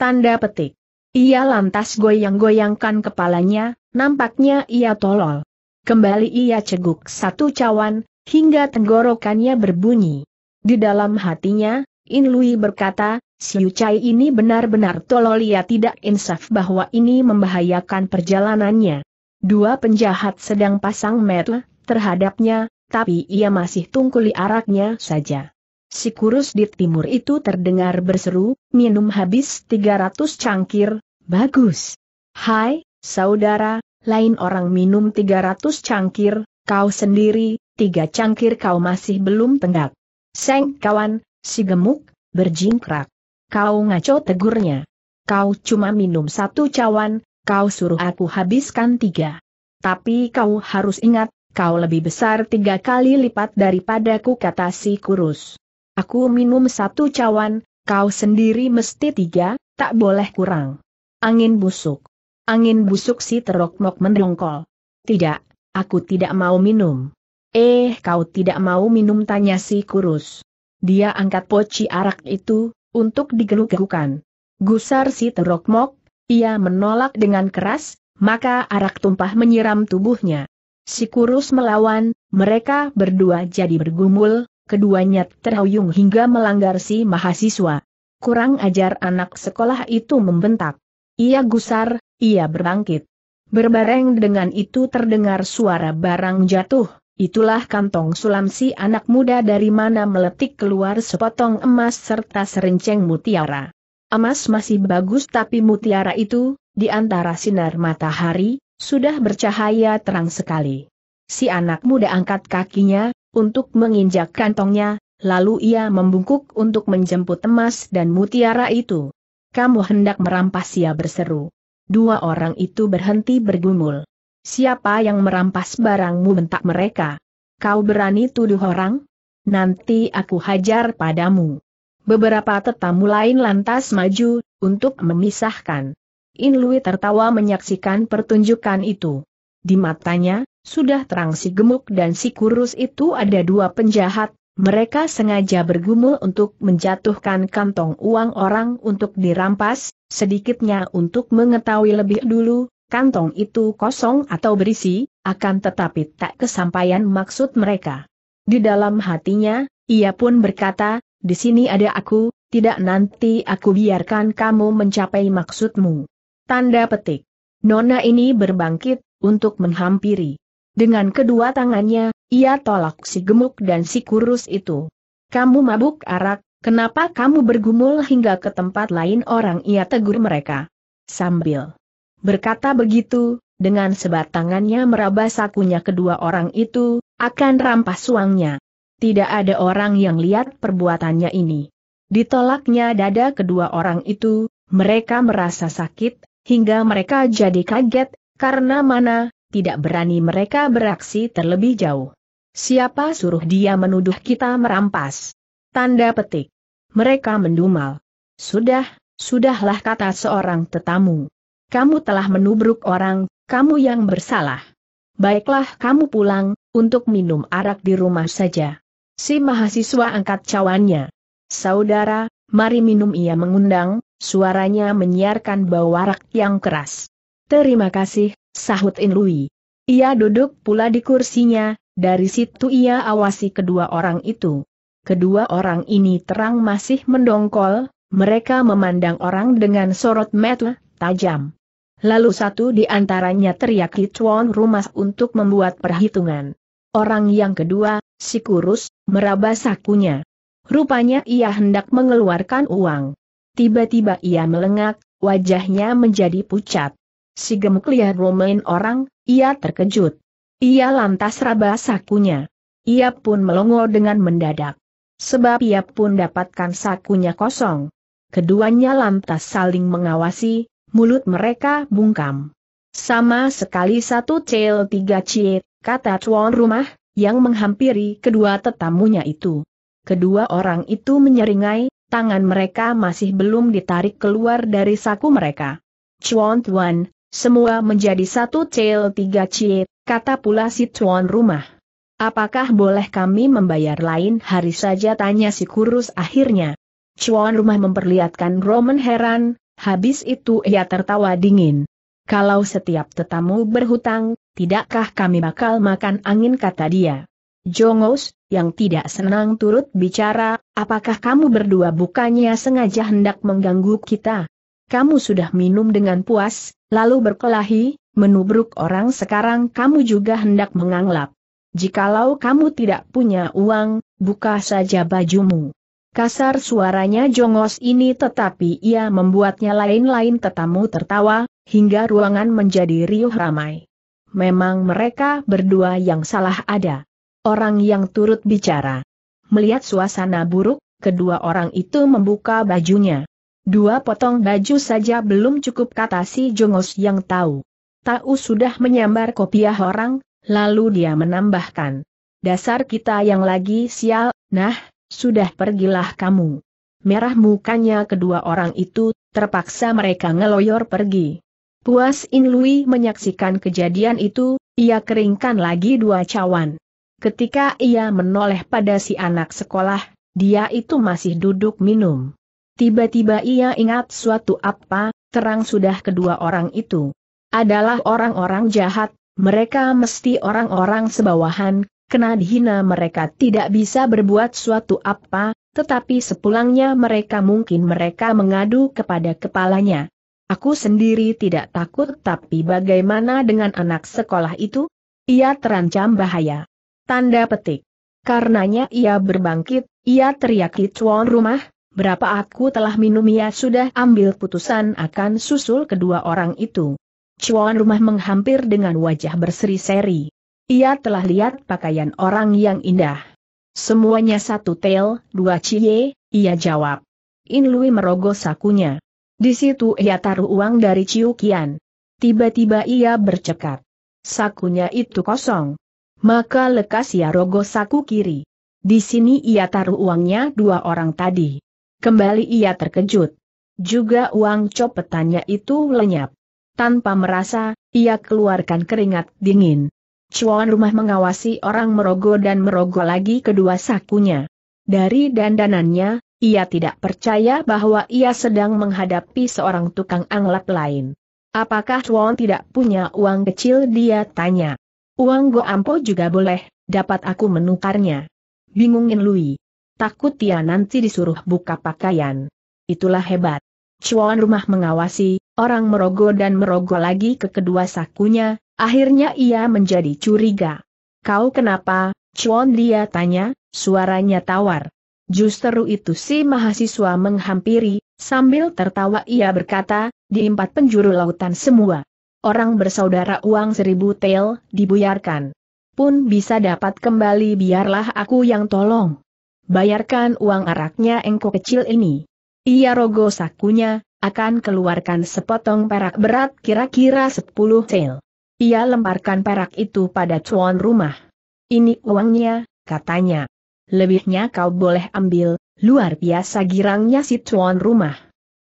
Tanda petik. Ia lantas goyang-goyangkan kepalanya, nampaknya ia tolol. Kembali ia ceguk satu cawan, hingga tenggorokannya berbunyi. Di dalam hatinya, In Lui berkata, Siu Chai ini benar-benar tolol ia tidak insaf bahwa ini membahayakan perjalanannya. Dua penjahat sedang pasang metel terhadapnya, tapi ia masih tungkuli araknya saja. Si kurus di timur itu terdengar berseru, minum habis 300 cangkir, bagus. Hai, saudara, lain orang minum 300 cangkir, kau sendiri, tiga cangkir kau masih belum tenggak. Seng kawan, si gemuk, berjingkrak. Kau ngaco tegurnya. Kau cuma minum satu cawan, kau suruh aku habiskan tiga. Tapi kau harus ingat, kau lebih besar tiga kali lipat daripadaku kata si kurus. Aku minum satu cawan, kau sendiri mesti tiga, tak boleh kurang. Angin busuk. Angin busuk si terokmok mendongkol. Tidak, aku tidak mau minum. Eh, kau tidak mau minum tanya si kurus. Dia angkat poci arak itu, untuk digeluk-gelukan. Gusar si terokmok, ia menolak dengan keras, maka arak tumpah menyiram tubuhnya. Si kurus melawan, mereka berdua jadi bergumul, keduanya terhuyung hingga melanggar si mahasiswa. Kurang ajar anak sekolah itu membentak. Ia gusar, ia berbangkit. Berbareng dengan itu terdengar suara barang jatuh, itulah kantong sulam si anak muda dari mana meletik keluar sepotong emas serta serenceng mutiara. Emas masih bagus tapi mutiara itu, di antara sinar matahari, sudah bercahaya terang sekali. Si anak muda angkat kakinya, untuk menginjak kantongnya, lalu ia membungkuk untuk menjemput emas dan mutiara itu. Kamu hendak merampas ia berseru. Dua orang itu berhenti bergumul. Siapa yang merampas barangmu bentak mereka? Kau berani tuduh orang? Nanti aku hajar padamu. Beberapa tetamu lain lantas maju, untuk memisahkan. Inlui tertawa menyaksikan pertunjukan itu. Di matanya, sudah terang si gemuk dan si kurus itu ada dua penjahat, mereka sengaja bergumul untuk menjatuhkan kantong uang orang untuk dirampas, sedikitnya untuk mengetahui lebih dulu, kantong itu kosong atau berisi, akan tetapi tak kesampaian maksud mereka. Di dalam hatinya, ia pun berkata, di sini ada aku, tidak nanti aku biarkan kamu mencapai maksudmu. Tanda petik. Nona ini berbangkit, untuk menghampiri. Dengan kedua tangannya, ia tolak si gemuk dan si kurus itu. Kamu mabuk arak, kenapa kamu bergumul hingga ke tempat lain orang ia tegur mereka. Sambil berkata begitu, dengan sebatangannya meraba sakunya kedua orang itu, akan rampas uangnya. Tidak ada orang yang lihat perbuatannya ini. Ditolaknya dada kedua orang itu, mereka merasa sakit, hingga mereka jadi kaget, karena mana, tidak berani mereka beraksi terlebih jauh. Siapa suruh dia menuduh kita merampas? Tanda petik. Mereka mendumal. Sudah, sudahlah kata seorang tetamu. Kamu telah menubruk orang, kamu yang bersalah. Baiklah kamu pulang, untuk minum arak di rumah saja. Si mahasiswa angkat cawannya. Saudara, mari minum ia mengundang, suaranya menyiarkan bau arak yang keras. Terima kasih, sahut Inlui. Ia duduk pula di kursinya, dari situ ia awasi kedua orang itu. Kedua orang ini terang masih mendongkol, mereka memandang orang dengan sorot mata tajam. Lalu satu di antaranya teriak tuan rumah untuk membuat perhitungan. Orang yang kedua, si kurus, meraba sakunya. Rupanya ia hendak mengeluarkan uang. Tiba-tiba ia melengak, wajahnya menjadi pucat si gemuk liar romain orang, ia terkejut. Ia lantas raba sakunya. Ia pun melongo dengan mendadak. Sebab ia pun dapatkan sakunya kosong. Keduanya lantas saling mengawasi, mulut mereka bungkam. Sama sekali satu cel tiga cie, kata tuan rumah, yang menghampiri kedua tetamunya itu. Kedua orang itu menyeringai, tangan mereka masih belum ditarik keluar dari saku mereka. Chuan Tuan, semua menjadi satu cel tiga cie, kata pula si tuan rumah. Apakah boleh kami membayar lain hari saja tanya si kurus akhirnya. Cuan rumah memperlihatkan Roman heran, habis itu ia tertawa dingin. Kalau setiap tetamu berhutang, tidakkah kami bakal makan angin kata dia. Jongos, yang tidak senang turut bicara, apakah kamu berdua bukannya sengaja hendak mengganggu kita? Kamu sudah minum dengan puas, Lalu berkelahi, menubruk orang sekarang kamu juga hendak menganglap. Jikalau kamu tidak punya uang, buka saja bajumu. Kasar suaranya jongos ini tetapi ia membuatnya lain-lain tetamu tertawa, hingga ruangan menjadi riuh ramai. Memang mereka berdua yang salah ada. Orang yang turut bicara. Melihat suasana buruk, kedua orang itu membuka bajunya. Dua potong baju saja belum cukup kata si Jongos yang tahu. Tahu sudah menyambar kopiah orang, lalu dia menambahkan. Dasar kita yang lagi sial, nah, sudah pergilah kamu. Merah mukanya kedua orang itu, terpaksa mereka ngeloyor pergi. Puas In Lui menyaksikan kejadian itu, ia keringkan lagi dua cawan. Ketika ia menoleh pada si anak sekolah, dia itu masih duduk minum. Tiba-tiba ia ingat suatu apa, terang sudah kedua orang itu. Adalah orang-orang jahat, mereka mesti orang-orang sebawahan, kena dihina mereka tidak bisa berbuat suatu apa, tetapi sepulangnya mereka mungkin mereka mengadu kepada kepalanya. Aku sendiri tidak takut tapi bagaimana dengan anak sekolah itu? Ia terancam bahaya. Tanda petik. Karenanya ia berbangkit, ia teriaki tuan rumah, Berapa aku telah minum ia ya sudah ambil putusan akan susul kedua orang itu. Cuan rumah menghampir dengan wajah berseri-seri. Ia telah lihat pakaian orang yang indah. Semuanya satu tel, dua cie, ia jawab. In Lui merogoh sakunya. Di situ ia taruh uang dari Ciu Kian. Tiba-tiba ia bercekat. Sakunya itu kosong. Maka lekas ia rogoh saku kiri. Di sini ia taruh uangnya dua orang tadi. Kembali ia terkejut. Juga uang copetannya itu lenyap. Tanpa merasa, ia keluarkan keringat dingin. Cuan rumah mengawasi orang merogoh dan merogoh lagi kedua sakunya. Dari dandanannya, ia tidak percaya bahwa ia sedang menghadapi seorang tukang anglap lain. Apakah Chuan tidak punya uang kecil dia tanya. Uang Goampo juga boleh, dapat aku menukarnya. Bingungin Lui. Takut dia nanti disuruh buka pakaian. Itulah hebat. Chuan rumah mengawasi, orang merogoh dan merogoh lagi ke kedua sakunya, akhirnya ia menjadi curiga. Kau kenapa, Chuan dia tanya, suaranya tawar. Justru itu si mahasiswa menghampiri, sambil tertawa ia berkata, di empat penjuru lautan semua. Orang bersaudara uang seribu tel, dibuyarkan. Pun bisa dapat kembali biarlah aku yang tolong bayarkan uang araknya engko kecil ini. Ia rogo sakunya, akan keluarkan sepotong perak berat kira-kira 10 sel. Ia lemparkan perak itu pada cuan rumah. Ini uangnya, katanya. Lebihnya kau boleh ambil, luar biasa girangnya si cuan rumah.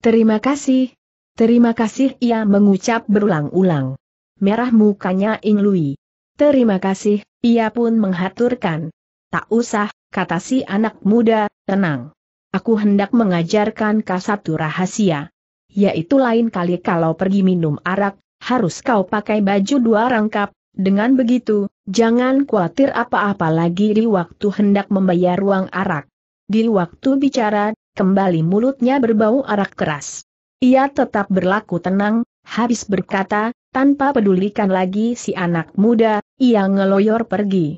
Terima kasih. Terima kasih ia mengucap berulang-ulang. Merah mukanya Ing Lui. Terima kasih, ia pun menghaturkan. Tak usah, kata si anak muda, tenang. Aku hendak mengajarkan kau satu rahasia. Yaitu lain kali kalau pergi minum arak, harus kau pakai baju dua rangkap, dengan begitu, jangan khawatir apa-apa lagi di waktu hendak membayar uang arak. Di waktu bicara, kembali mulutnya berbau arak keras. Ia tetap berlaku tenang, habis berkata, tanpa pedulikan lagi si anak muda, ia ngeloyor pergi.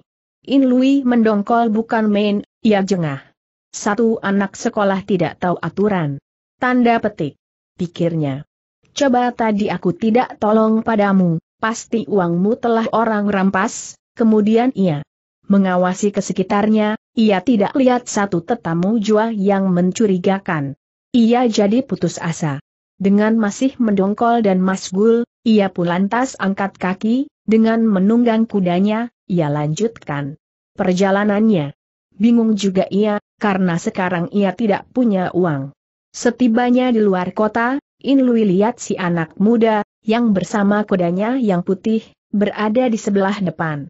In Lui mendongkol bukan main, ia jengah. Satu anak sekolah tidak tahu aturan. Tanda petik. Pikirnya. Coba tadi aku tidak tolong padamu, pasti uangmu telah orang rampas, kemudian ia mengawasi ke sekitarnya, ia tidak lihat satu tetamu jua yang mencurigakan. Ia jadi putus asa. Dengan masih mendongkol dan masgul, ia pun lantas angkat kaki, dengan menunggang kudanya, ia lanjutkan perjalanannya. Bingung juga ia, karena sekarang ia tidak punya uang. Setibanya di luar kota, Inlui lihat si anak muda, yang bersama kudanya yang putih, berada di sebelah depan.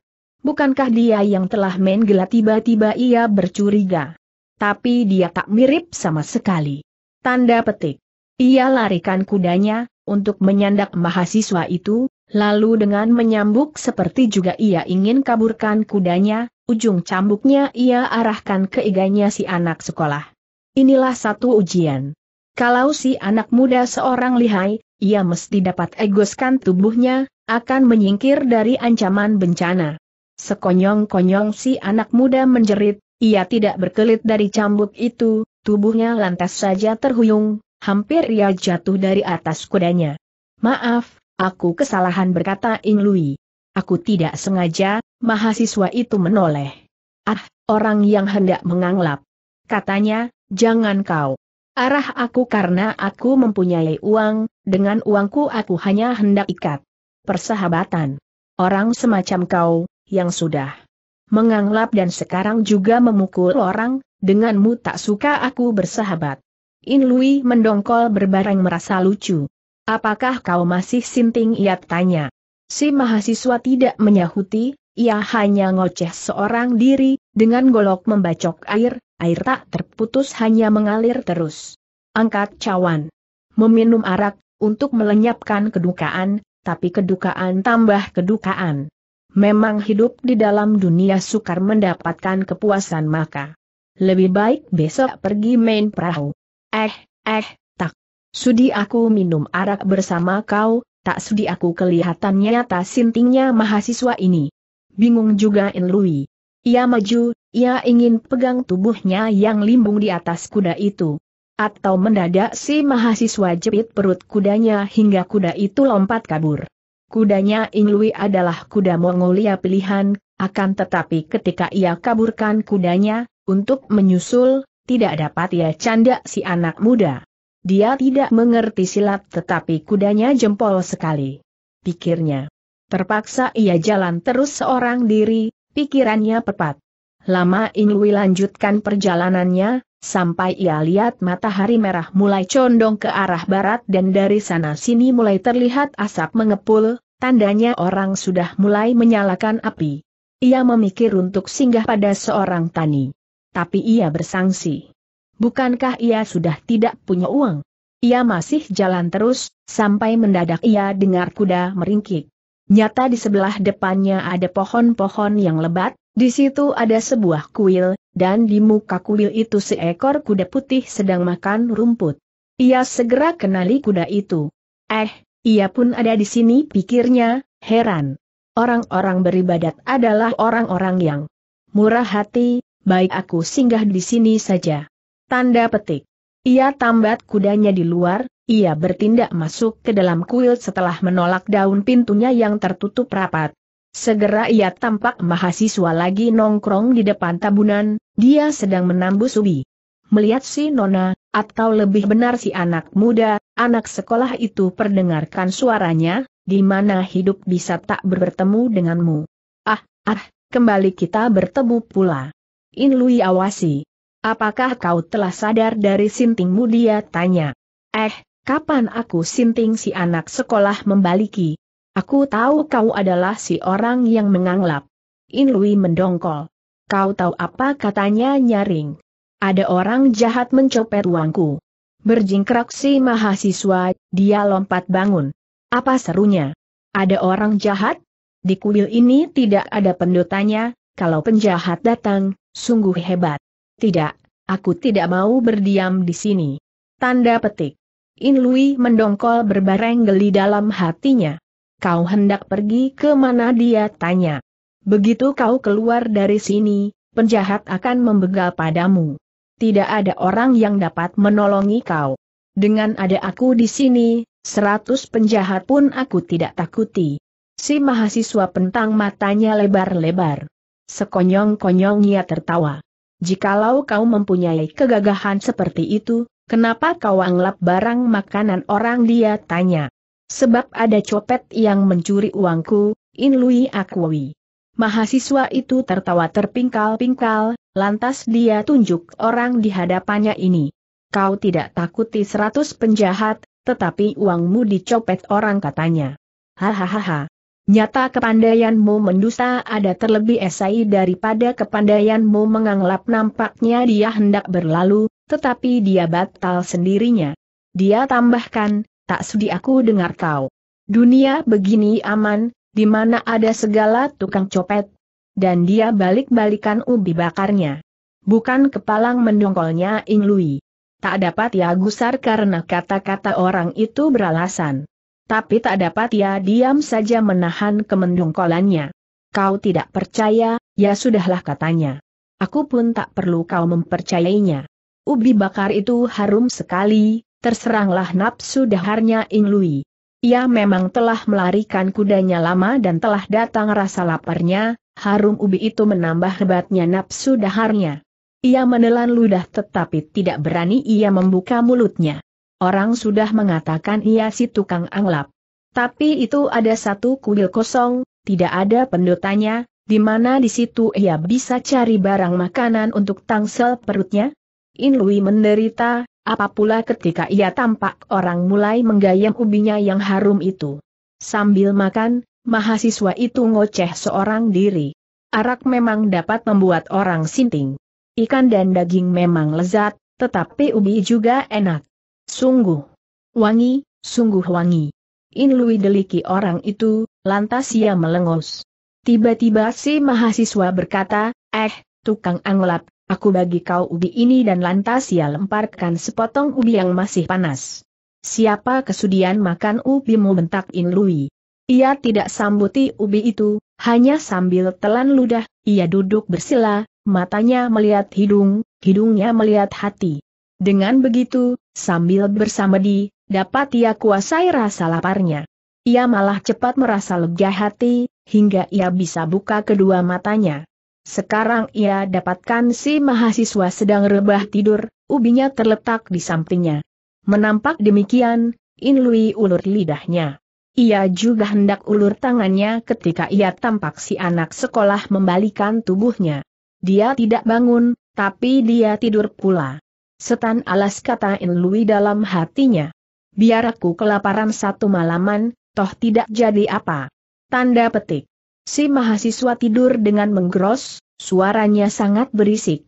Bukankah dia yang telah main tiba-tiba ia bercuriga. Tapi dia tak mirip sama sekali. Tanda petik. Ia larikan kudanya, untuk menyandak mahasiswa itu, Lalu dengan menyambuk seperti juga ia ingin kaburkan kudanya, ujung cambuknya ia arahkan ke iganya si anak sekolah. Inilah satu ujian. Kalau si anak muda seorang lihai, ia mesti dapat egoskan tubuhnya, akan menyingkir dari ancaman bencana. Sekonyong-konyong si anak muda menjerit, ia tidak berkelit dari cambuk itu, tubuhnya lantas saja terhuyung, hampir ia jatuh dari atas kudanya. Maaf, Aku kesalahan berkata Ing Lui. Aku tidak sengaja, mahasiswa itu menoleh. Ah, orang yang hendak menganglap. Katanya, jangan kau arah aku karena aku mempunyai uang, dengan uangku aku hanya hendak ikat. Persahabatan. Orang semacam kau, yang sudah menganglap dan sekarang juga memukul orang, denganmu tak suka aku bersahabat. In Lui mendongkol berbareng merasa lucu. Apakah kau masih sinting ia tanya. Si mahasiswa tidak menyahuti, ia hanya ngoceh seorang diri, dengan golok membacok air, air tak terputus hanya mengalir terus. Angkat cawan. Meminum arak, untuk melenyapkan kedukaan, tapi kedukaan tambah kedukaan. Memang hidup di dalam dunia sukar mendapatkan kepuasan maka. Lebih baik besok pergi main perahu. Eh, eh, Sudi aku minum arak bersama kau, tak sudi aku kelihatannya nyata sintingnya mahasiswa ini. Bingung juga In Lui. Ia maju, ia ingin pegang tubuhnya yang limbung di atas kuda itu. Atau mendadak si mahasiswa jepit perut kudanya hingga kuda itu lompat kabur. Kudanya In Lui adalah kuda Mongolia pilihan, akan tetapi ketika ia kaburkan kudanya, untuk menyusul, tidak dapat ia canda si anak muda. Dia tidak mengerti silat tetapi kudanya jempol sekali. Pikirnya. Terpaksa ia jalan terus seorang diri, pikirannya pepat. Lama Inwi lanjutkan perjalanannya, sampai ia lihat matahari merah mulai condong ke arah barat dan dari sana sini mulai terlihat asap mengepul, tandanya orang sudah mulai menyalakan api. Ia memikir untuk singgah pada seorang tani. Tapi ia bersangsi. Bukankah ia sudah tidak punya uang? Ia masih jalan terus, sampai mendadak ia dengar kuda meringkik. Nyata di sebelah depannya ada pohon-pohon yang lebat, di situ ada sebuah kuil, dan di muka kuil itu seekor kuda putih sedang makan rumput. Ia segera kenali kuda itu. Eh, ia pun ada di sini pikirnya, heran. Orang-orang beribadat adalah orang-orang yang murah hati, baik aku singgah di sini saja. Tanda petik. Ia tambat kudanya di luar, ia bertindak masuk ke dalam kuil setelah menolak daun pintunya yang tertutup rapat. Segera ia tampak mahasiswa lagi nongkrong di depan tabunan, dia sedang menambus ubi. Melihat si Nona, atau lebih benar si anak muda, anak sekolah itu perdengarkan suaranya, di mana hidup bisa tak bertemu denganmu. Ah, ah, kembali kita bertemu pula. In Lui awasi. Apakah kau telah sadar dari sintingmu dia tanya. Eh, kapan aku sinting si anak sekolah membaliki? Aku tahu kau adalah si orang yang menganglap. Inlui mendongkol. Kau tahu apa katanya nyaring. Ada orang jahat mencopet uangku. Berjingkrak si mahasiswa, dia lompat bangun. Apa serunya? Ada orang jahat? Di kuil ini tidak ada pendotanya, kalau penjahat datang, sungguh hebat. Tidak, aku tidak mau berdiam di sini. Tanda petik. In Lui mendongkol berbareng geli dalam hatinya. Kau hendak pergi ke mana dia tanya. Begitu kau keluar dari sini, penjahat akan membegal padamu. Tidak ada orang yang dapat menolongi kau. Dengan ada aku di sini, seratus penjahat pun aku tidak takuti. Si mahasiswa pentang matanya lebar-lebar. Sekonyong-konyong ia tertawa. Jikalau kau mempunyai kegagahan seperti itu, kenapa kau anglap barang makanan orang dia tanya. Sebab ada copet yang mencuri uangku, In Lui Akui. Mahasiswa itu tertawa terpingkal-pingkal, lantas dia tunjuk orang di hadapannya ini. Kau tidak takuti seratus penjahat, tetapi uangmu dicopet orang katanya. Hahaha. Nyata kepandaianmu mendusta ada terlebih esai daripada kepandaianmu menganggap nampaknya dia hendak berlalu, tetapi dia batal sendirinya. Dia tambahkan, tak sudi aku dengar kau. Dunia begini aman, di mana ada segala tukang copet. Dan dia balik-balikan ubi bakarnya. Bukan kepalang mendongkolnya Ing Lui. Tak dapat ya gusar karena kata-kata orang itu beralasan. Tapi tak dapat ia diam saja menahan kemendungkolannya. Kau tidak percaya, ya sudahlah katanya. Aku pun tak perlu kau mempercayainya. Ubi bakar itu harum sekali, terseranglah nafsu daharnya Ing Lui. Ia memang telah melarikan kudanya lama dan telah datang rasa laparnya, harum ubi itu menambah hebatnya nafsu daharnya. Ia menelan ludah tetapi tidak berani ia membuka mulutnya. Orang sudah mengatakan ia si tukang anglap. Tapi itu ada satu kuil kosong, tidak ada pendotanya, di mana di situ ia bisa cari barang makanan untuk tangsel perutnya? Inlui menderita, apa pula ketika ia tampak orang mulai menggayam ubinya yang harum itu. Sambil makan, mahasiswa itu ngoceh seorang diri. Arak memang dapat membuat orang sinting. Ikan dan daging memang lezat, tetapi ubi juga enak. Sungguh. Wangi, sungguh wangi. In Lui deliki orang itu, lantas ia melengos. Tiba-tiba si mahasiswa berkata, eh, tukang anglap, aku bagi kau ubi ini dan lantas ia lemparkan sepotong ubi yang masih panas. Siapa kesudian makan ubimu bentak In Lui. Ia tidak sambuti ubi itu, hanya sambil telan ludah, ia duduk bersila, matanya melihat hidung, hidungnya melihat hati. Dengan begitu, sambil bersama di, dapat ia kuasai rasa laparnya. Ia malah cepat merasa lega hati, hingga ia bisa buka kedua matanya. Sekarang ia dapatkan si mahasiswa sedang rebah tidur, ubinya terletak di sampingnya. Menampak demikian, Inlui ulur lidahnya. Ia juga hendak ulur tangannya ketika ia tampak si anak sekolah membalikan tubuhnya. Dia tidak bangun, tapi dia tidur pula. Setan alas kata Inlui dalam hatinya. Biar aku kelaparan satu malaman, toh tidak jadi apa. Tanda petik. Si mahasiswa tidur dengan menggeros, suaranya sangat berisik.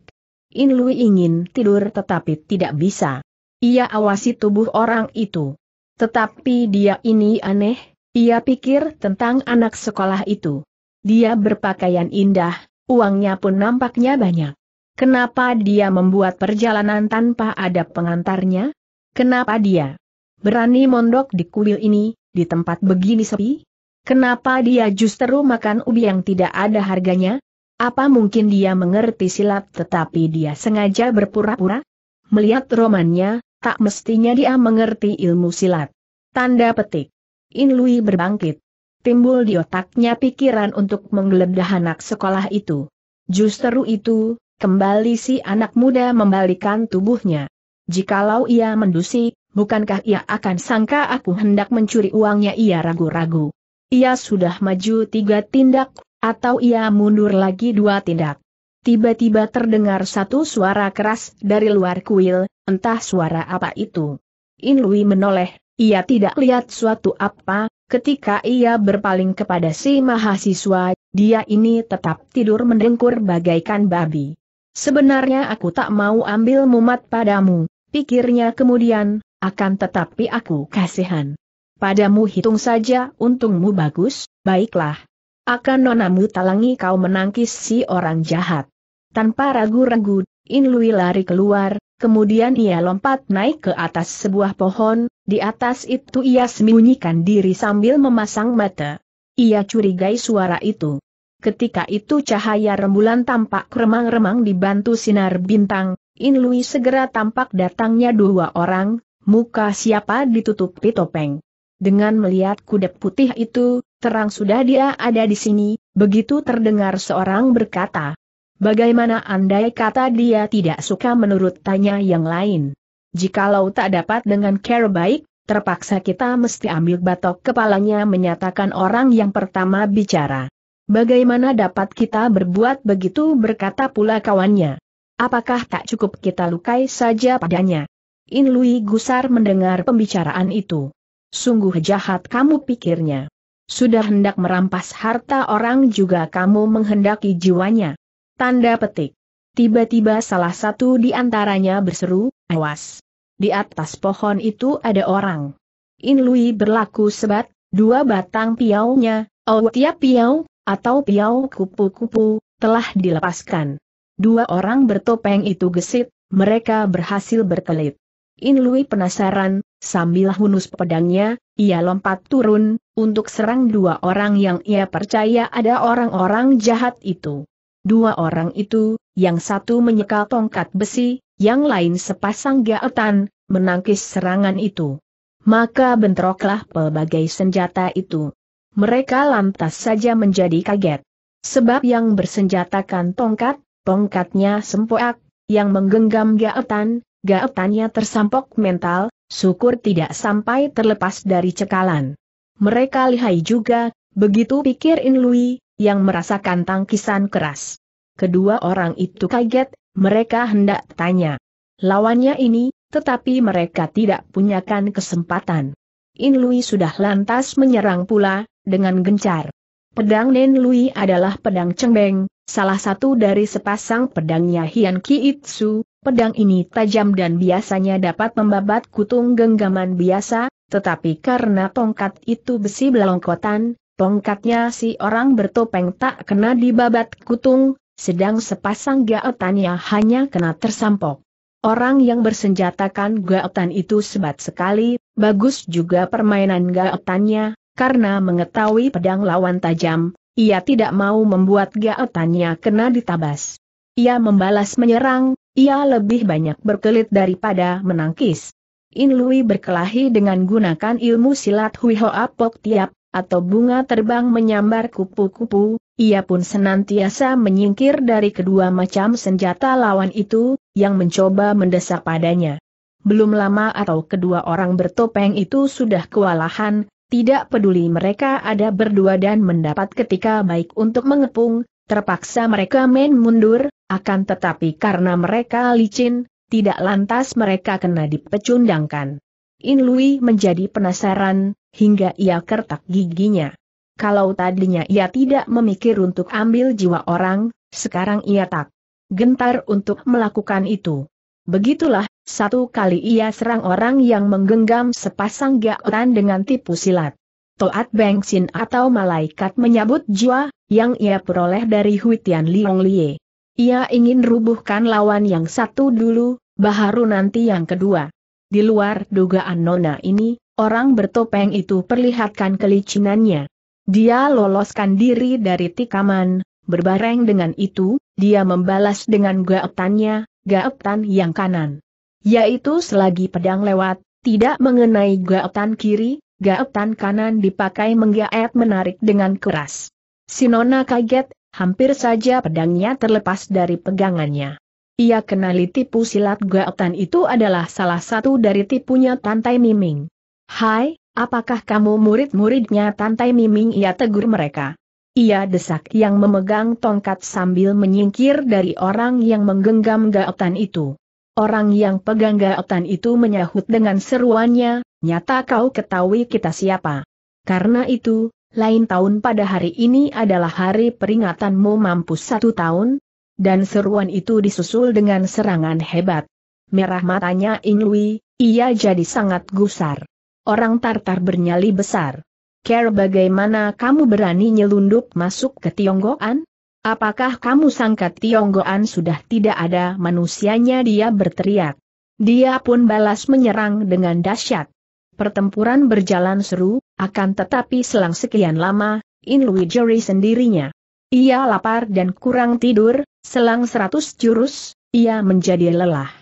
Inlui ingin tidur tetapi tidak bisa. Ia awasi tubuh orang itu. Tetapi dia ini aneh, ia pikir tentang anak sekolah itu. Dia berpakaian indah, uangnya pun nampaknya banyak. Kenapa dia membuat perjalanan tanpa ada pengantarnya? Kenapa dia berani mondok di kuil ini, di tempat begini sepi? Kenapa dia justru makan ubi yang tidak ada harganya? Apa mungkin dia mengerti silat tetapi dia sengaja berpura-pura? Melihat romannya, tak mestinya dia mengerti ilmu silat. Tanda petik. In Lui berbangkit. Timbul di otaknya pikiran untuk menggeledah anak sekolah itu. Justru itu, Kembali si anak muda membalikan tubuhnya. Jikalau ia mendusi, bukankah ia akan sangka aku hendak mencuri uangnya ia ragu-ragu. Ia sudah maju tiga tindak, atau ia mundur lagi dua tindak. Tiba-tiba terdengar satu suara keras dari luar kuil, entah suara apa itu. Inlui menoleh, ia tidak lihat suatu apa, ketika ia berpaling kepada si mahasiswa, dia ini tetap tidur mendengkur bagaikan babi. Sebenarnya aku tak mau ambil mumat padamu, pikirnya kemudian, akan tetapi aku kasihan. Padamu hitung saja untungmu bagus, baiklah. Akan nonamu talangi kau menangkis si orang jahat. Tanpa ragu-ragu, Inlui lari keluar, kemudian ia lompat naik ke atas sebuah pohon, di atas itu ia sembunyikan diri sambil memasang mata. Ia curigai suara itu. Ketika itu cahaya rembulan tampak remang-remang dibantu sinar bintang, In Lui segera tampak datangnya dua orang, muka siapa ditutupi topeng. Dengan melihat kuda putih itu, terang sudah dia ada di sini, begitu terdengar seorang berkata. Bagaimana andai kata dia tidak suka menurut tanya yang lain? Jikalau tak dapat dengan care baik, terpaksa kita mesti ambil batok kepalanya menyatakan orang yang pertama bicara. Bagaimana dapat kita berbuat begitu berkata pula kawannya. Apakah tak cukup kita lukai saja padanya? In Lui gusar mendengar pembicaraan itu. Sungguh jahat kamu pikirnya. Sudah hendak merampas harta orang juga kamu menghendaki jiwanya. Tanda petik. Tiba-tiba salah satu di antaranya berseru, awas. Di atas pohon itu ada orang. In Lui berlaku sebat, dua batang piaunya, oh tiap piau, atau piau kupu-kupu, telah dilepaskan. Dua orang bertopeng itu gesit, mereka berhasil berkelit. In Lui penasaran, sambil hunus pedangnya, ia lompat turun, untuk serang dua orang yang ia percaya ada orang-orang jahat itu. Dua orang itu, yang satu menyekal tongkat besi, yang lain sepasang gaetan, menangkis serangan itu. Maka bentroklah pelbagai senjata itu. Mereka lantas saja menjadi kaget. Sebab yang bersenjatakan tongkat, tongkatnya sempoak, yang menggenggam gaetan, gaetannya tersampok mental, syukur tidak sampai terlepas dari cekalan. Mereka lihai juga, begitu pikir In yang merasakan tangkisan keras. Kedua orang itu kaget, mereka hendak tanya. Lawannya ini, tetapi mereka tidak punyakan kesempatan. In Lui sudah lantas menyerang pula, dengan gencar. Pedang Nen Lui adalah pedang cengbeng, salah satu dari sepasang pedangnya Hian Kiitsu, pedang ini tajam dan biasanya dapat membabat kutung genggaman biasa, tetapi karena tongkat itu besi belongkotan, tongkatnya si orang bertopeng tak kena dibabat kutung, sedang sepasang gaotannya hanya kena tersampok. Orang yang bersenjatakan gaotan itu sebat sekali, bagus juga permainan gaotannya, karena mengetahui pedang lawan tajam, ia tidak mau membuat gaetannya kena ditabas. Ia membalas menyerang, ia lebih banyak berkelit daripada menangkis. In Lui berkelahi dengan gunakan ilmu silat Hui Hoa Pok Tiap, atau bunga terbang menyambar kupu-kupu, ia pun senantiasa menyingkir dari kedua macam senjata lawan itu, yang mencoba mendesak padanya. Belum lama atau kedua orang bertopeng itu sudah kewalahan, tidak peduli mereka ada berdua dan mendapat ketika baik untuk mengepung, terpaksa mereka main mundur, akan tetapi karena mereka licin, tidak lantas mereka kena dipecundangkan. In Lui menjadi penasaran, hingga ia kertak giginya. Kalau tadinya ia tidak memikir untuk ambil jiwa orang, sekarang ia tak gentar untuk melakukan itu. Begitulah, satu kali ia serang orang yang menggenggam sepasang gaotan dengan tipu silat. Toat Bengsin atau malaikat menyabut jua, yang ia peroleh dari Huitian Liong Lie. Ia ingin rubuhkan lawan yang satu dulu, baharu nanti yang kedua. Di luar dugaan Nona ini, orang bertopeng itu perlihatkan kelicinannya. Dia loloskan diri dari tikaman, berbareng dengan itu, dia membalas dengan gaetannya, gaetan yang kanan. Yaitu selagi pedang lewat, tidak mengenai gaetan kiri, gaetan kanan dipakai menggaet menarik dengan keras. Sinona kaget, hampir saja pedangnya terlepas dari pegangannya. Ia kenali tipu silat gaetan itu adalah salah satu dari tipunya Tantai Miming. Hai, apakah kamu murid-muridnya Tantai Miming? Ia tegur mereka. Ia desak yang memegang tongkat sambil menyingkir dari orang yang menggenggam gaetan itu. Orang yang pegang gaotan itu menyahut dengan seruannya, nyata kau ketahui kita siapa. Karena itu, lain tahun pada hari ini adalah hari peringatanmu mampus satu tahun, dan seruan itu disusul dengan serangan hebat. Merah matanya Inglui, ia jadi sangat gusar. Orang Tartar bernyali besar. Care bagaimana kamu berani nyelundup masuk ke Tionggoan? Apakah kamu sangka Tionggoan sudah tidak ada manusianya dia berteriak. Dia pun balas menyerang dengan dahsyat. Pertempuran berjalan seru, akan tetapi selang sekian lama, In Lui sendirinya. Ia lapar dan kurang tidur, selang seratus jurus, ia menjadi lelah.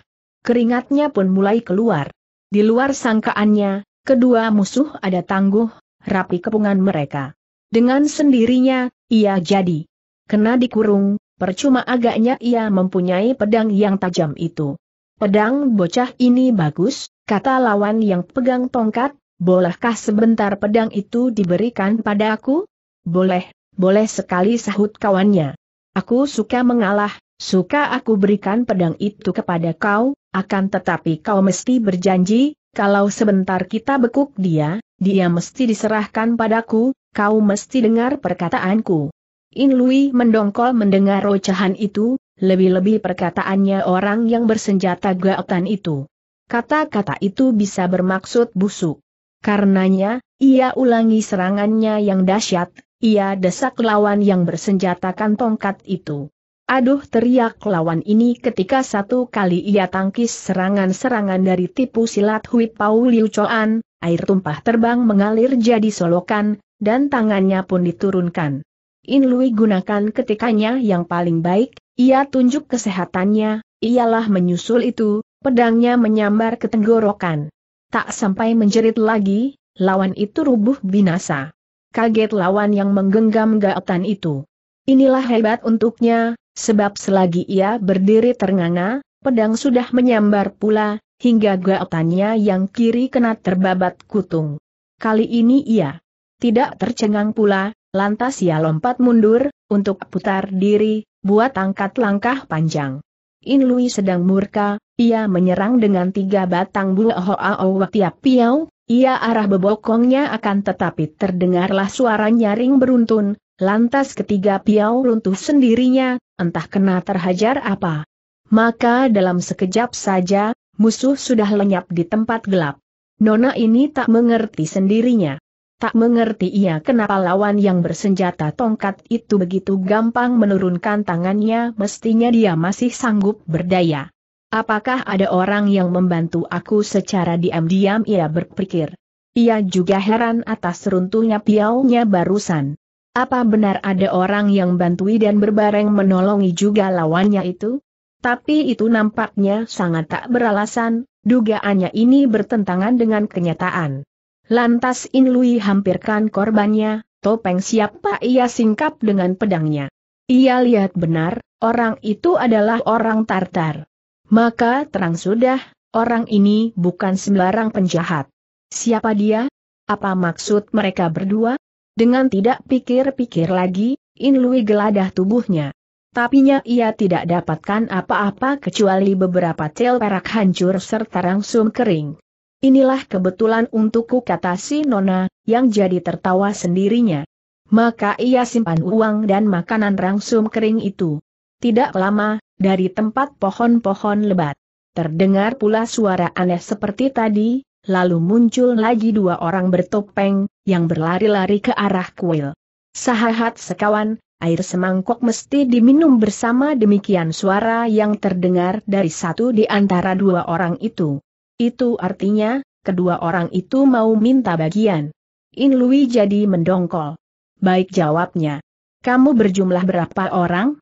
Keringatnya pun mulai keluar. Di luar sangkaannya, kedua musuh ada tangguh, rapi kepungan mereka. Dengan sendirinya, ia jadi kena dikurung, percuma agaknya ia mempunyai pedang yang tajam itu. Pedang bocah ini bagus, kata lawan yang pegang tongkat, bolehkah sebentar pedang itu diberikan pada aku? Boleh, boleh sekali sahut kawannya. Aku suka mengalah, suka aku berikan pedang itu kepada kau, akan tetapi kau mesti berjanji, kalau sebentar kita bekuk dia, dia mesti diserahkan padaku, kau mesti dengar perkataanku. In Lui mendongkol mendengar ocehan itu, lebih-lebih perkataannya orang yang bersenjata gaotan itu. Kata-kata itu bisa bermaksud busuk. Karenanya, ia ulangi serangannya yang dahsyat, ia desak lawan yang bersenjatakan tongkat itu. Aduh teriak lawan ini ketika satu kali ia tangkis serangan-serangan dari tipu silat Hui Pau Liu Choan, air tumpah terbang mengalir jadi solokan, dan tangannya pun diturunkan. In Lui gunakan ketikanya yang paling baik, ia tunjuk kesehatannya, ialah menyusul itu, pedangnya menyambar ke tenggorokan. Tak sampai menjerit lagi, lawan itu rubuh binasa. Kaget lawan yang menggenggam gaetan itu. Inilah hebat untuknya, sebab selagi ia berdiri ternganga, pedang sudah menyambar pula, hingga gaetannya yang kiri kena terbabat kutung. Kali ini ia tidak tercengang pula, Lantas ia lompat mundur, untuk putar diri, buat angkat langkah panjang. In Lui sedang murka, ia menyerang dengan tiga batang bulu hoa tiap piau, ia arah bebokongnya akan tetapi terdengarlah suara nyaring beruntun, lantas ketiga piau runtuh sendirinya, entah kena terhajar apa. Maka dalam sekejap saja, musuh sudah lenyap di tempat gelap. Nona ini tak mengerti sendirinya. Tak mengerti ia kenapa lawan yang bersenjata tongkat itu begitu gampang menurunkan tangannya mestinya dia masih sanggup berdaya. Apakah ada orang yang membantu aku secara diam-diam ia berpikir. Ia juga heran atas runtuhnya piaunya barusan. Apa benar ada orang yang bantui dan berbareng menolongi juga lawannya itu? Tapi itu nampaknya sangat tak beralasan, dugaannya ini bertentangan dengan kenyataan. Lantas Inlui hampirkan korbannya, topeng siapa ia singkap dengan pedangnya. Ia lihat benar, orang itu adalah orang Tartar. Maka terang sudah, orang ini bukan sembarang penjahat. Siapa dia? Apa maksud mereka berdua? Dengan tidak pikir-pikir lagi, Inlui geladah tubuhnya. Tapinya ia tidak dapatkan apa-apa kecuali beberapa tel perak hancur serta rangsum kering. Inilah kebetulan untukku kata si Nona, yang jadi tertawa sendirinya. Maka ia simpan uang dan makanan rangsum kering itu. Tidak lama, dari tempat pohon-pohon lebat. Terdengar pula suara aneh seperti tadi, lalu muncul lagi dua orang bertopeng, yang berlari-lari ke arah kuil. Sahahat sekawan, air semangkok mesti diminum bersama demikian suara yang terdengar dari satu di antara dua orang itu. Itu artinya, kedua orang itu mau minta bagian. In Lui jadi mendongkol. Baik jawabnya. Kamu berjumlah berapa orang?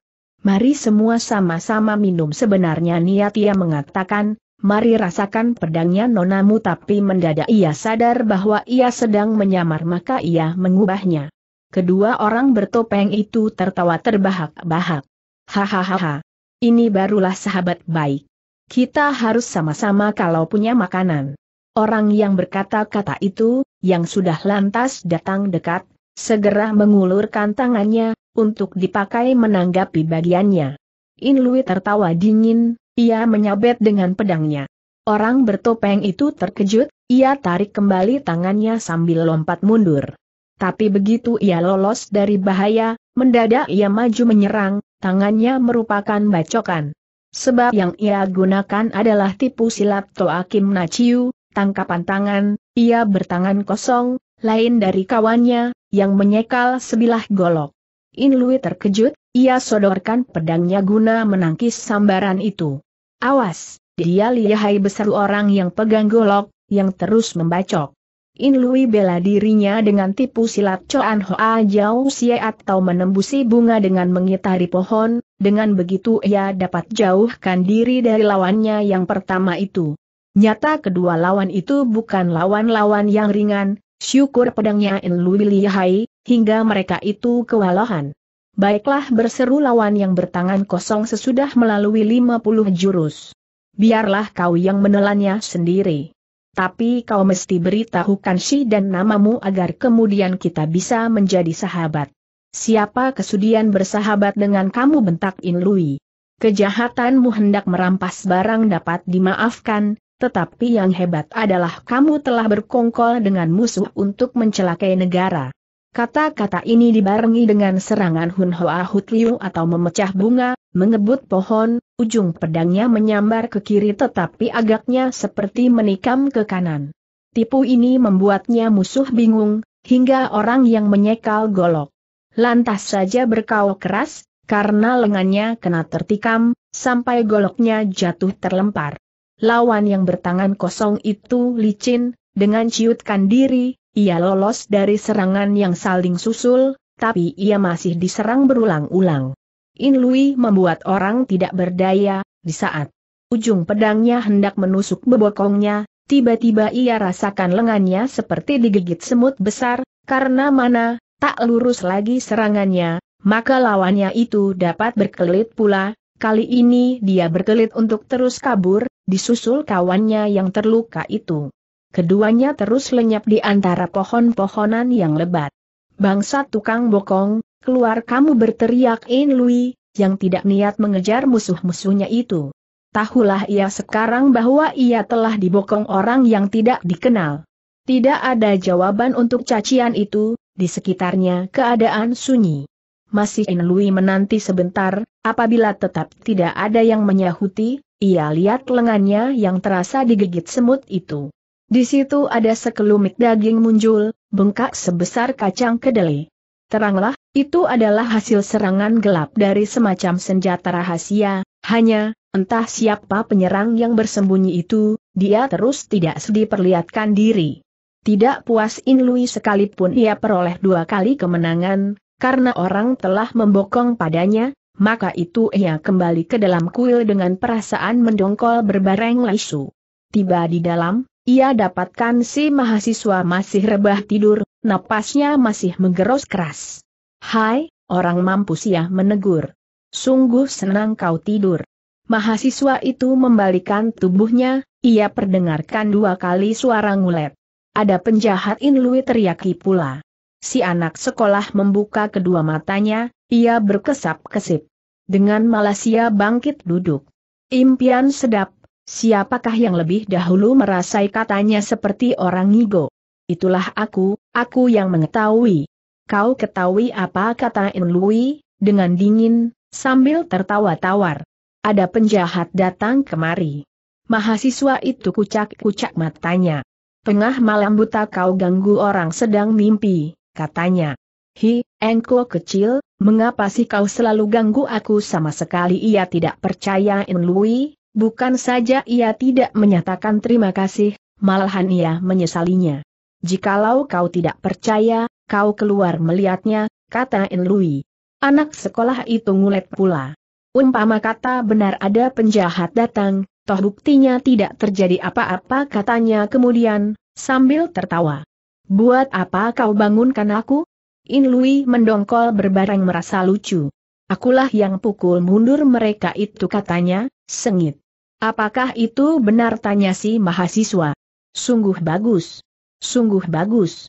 Mari semua sama-sama minum sebenarnya niat ia mengatakan, mari rasakan pedangnya nonamu tapi mendadak ia sadar bahwa ia sedang menyamar maka ia mengubahnya. Kedua orang bertopeng itu tertawa terbahak-bahak. Hahaha. Ini barulah sahabat baik. Kita harus sama-sama kalau punya makanan. Orang yang berkata-kata itu, yang sudah lantas datang dekat, segera mengulurkan tangannya, untuk dipakai menanggapi bagiannya. In Lui tertawa dingin, ia menyabet dengan pedangnya. Orang bertopeng itu terkejut, ia tarik kembali tangannya sambil lompat mundur. Tapi begitu ia lolos dari bahaya, mendadak ia maju menyerang, tangannya merupakan bacokan. Sebab yang ia gunakan adalah tipu silat Kim Naciu, tangkapan tangan, ia bertangan kosong, lain dari kawannya, yang menyekal sebilah golok. In Lui terkejut, ia sodorkan pedangnya guna menangkis sambaran itu. Awas, dia lihai besar orang yang pegang golok, yang terus membacok. In Lui bela dirinya dengan tipu silat Coan Hoa Jiao Xie atau menembusi bunga dengan mengitari pohon, dengan begitu ia dapat jauhkan diri dari lawannya yang pertama itu. Nyata kedua lawan itu bukan lawan-lawan yang ringan, syukur pedangnya In Lui lihai, hingga mereka itu kewalahan. Baiklah berseru lawan yang bertangan kosong sesudah melalui 50 jurus. Biarlah kau yang menelannya sendiri. Tapi kau mesti beritahukan si dan namamu agar kemudian kita bisa menjadi sahabat. Siapa kesudian bersahabat dengan kamu bentak In Lui. Kejahatanmu hendak merampas barang dapat dimaafkan, tetapi yang hebat adalah kamu telah berkongkol dengan musuh untuk mencelakai negara. Kata-kata ini dibarengi dengan serangan Hun Hoa Hut Liu atau memecah bunga, mengebut pohon, ujung pedangnya menyambar ke kiri tetapi agaknya seperti menikam ke kanan. Tipu ini membuatnya musuh bingung, hingga orang yang menyekal golok. Lantas saja berkau keras, karena lengannya kena tertikam, sampai goloknya jatuh terlempar. Lawan yang bertangan kosong itu licin, dengan ciutkan diri, ia lolos dari serangan yang saling susul, tapi ia masih diserang berulang-ulang. In Lui membuat orang tidak berdaya, di saat ujung pedangnya hendak menusuk bebokongnya, tiba-tiba ia rasakan lengannya seperti digigit semut besar, karena mana, tak lurus lagi serangannya, maka lawannya itu dapat berkelit pula, kali ini dia berkelit untuk terus kabur, disusul kawannya yang terluka itu keduanya terus lenyap di antara pohon-pohonan yang lebat. Bangsa tukang bokong, keluar kamu berteriak In Lui, yang tidak niat mengejar musuh-musuhnya itu. Tahulah ia sekarang bahwa ia telah dibokong orang yang tidak dikenal. Tidak ada jawaban untuk cacian itu, di sekitarnya keadaan sunyi. Masih In Inlui menanti sebentar, apabila tetap tidak ada yang menyahuti, ia lihat lengannya yang terasa digigit semut itu. Di situ ada sekelumit daging muncul, bengkak sebesar kacang kedelai. Teranglah, itu adalah hasil serangan gelap dari semacam senjata rahasia, hanya, entah siapa penyerang yang bersembunyi itu, dia terus tidak sedih perlihatkan diri. Tidak puas In Lui sekalipun ia peroleh dua kali kemenangan, karena orang telah membokong padanya, maka itu ia kembali ke dalam kuil dengan perasaan mendongkol berbareng lesu. Tiba di dalam, ia dapatkan si mahasiswa masih rebah tidur, napasnya masih menggeros keras. Hai, orang mampus ya menegur. Sungguh senang kau tidur. Mahasiswa itu membalikan tubuhnya, ia perdengarkan dua kali suara ngulet. Ada penjahat Inlui teriaki pula. Si anak sekolah membuka kedua matanya, ia berkesap-kesip. Dengan malas ia bangkit duduk. Impian sedap Siapakah yang lebih dahulu merasai katanya seperti orang ngigo? Itulah aku, aku yang mengetahui. Kau ketahui apa kata Enlui, dengan dingin, sambil tertawa tawar. Ada penjahat datang kemari. Mahasiswa itu kucak-kucak matanya. Tengah malam buta kau ganggu orang sedang mimpi, katanya. Hi, engko kecil, mengapa sih kau selalu ganggu aku sama sekali ia tidak percaya Enlui, Bukan saja ia tidak menyatakan terima kasih, malahan ia menyesalinya. Jikalau kau tidak percaya, kau keluar melihatnya, kata Enlui. Anak sekolah itu ngulet pula. Umpama kata benar ada penjahat datang, toh buktinya tidak terjadi apa-apa katanya kemudian, sambil tertawa. Buat apa kau bangunkan aku? Inlui mendongkol berbarang merasa lucu. Akulah yang pukul mundur mereka itu katanya, Sengit. Apakah itu benar tanya si mahasiswa? Sungguh bagus. Sungguh bagus.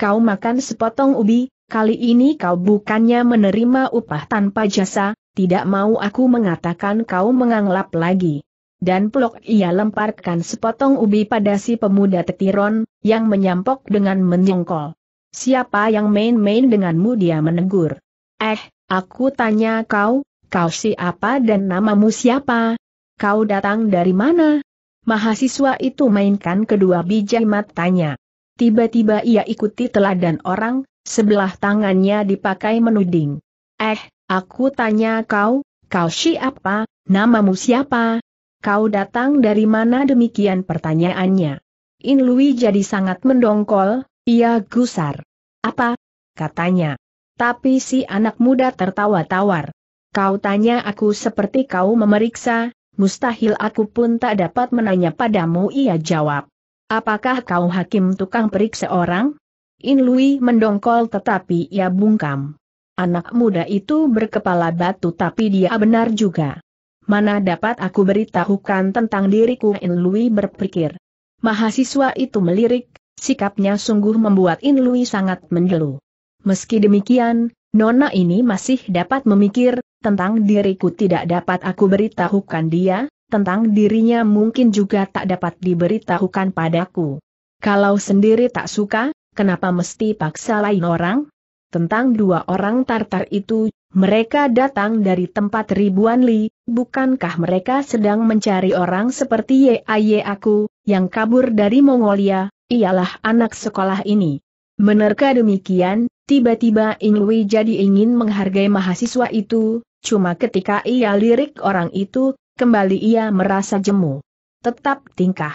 Kau makan sepotong ubi, kali ini kau bukannya menerima upah tanpa jasa, tidak mau aku mengatakan kau menganglap lagi. Dan peluk ia lemparkan sepotong ubi pada si pemuda tetiron, yang menyampok dengan menyengkol. Siapa yang main-main denganmu dia menegur. Eh, aku tanya kau, Kau siapa dan namamu siapa? Kau datang dari mana? Mahasiswa itu mainkan kedua biji matanya. Tiba-tiba ia ikuti teladan orang, sebelah tangannya dipakai menuding. Eh, aku tanya kau, kau siapa, namamu siapa? Kau datang dari mana demikian pertanyaannya. In Lui jadi sangat mendongkol, ia gusar. Apa? Katanya. Tapi si anak muda tertawa tawar. Kau tanya aku seperti kau memeriksa, mustahil aku pun tak dapat menanya padamu ia jawab. Apakah kau hakim tukang periksa orang? In Lui mendongkol tetapi ia bungkam. Anak muda itu berkepala batu tapi dia benar juga. Mana dapat aku beritahukan tentang diriku In Lui berpikir. Mahasiswa itu melirik, sikapnya sungguh membuat In Lui sangat mendelu. Meski demikian, Nona ini masih dapat memikir, tentang diriku tidak dapat aku beritahukan dia, tentang dirinya mungkin juga tak dapat diberitahukan padaku. Kalau sendiri tak suka, kenapa mesti paksa lain orang? Tentang dua orang Tartar itu, mereka datang dari tempat ribuan li, bukankah mereka sedang mencari orang seperti Aye aku, yang kabur dari Mongolia, ialah anak sekolah ini. Menerka demikian, tiba-tiba Inlui jadi ingin menghargai mahasiswa itu, cuma ketika ia lirik orang itu, kembali ia merasa jemu. Tetap tingkah.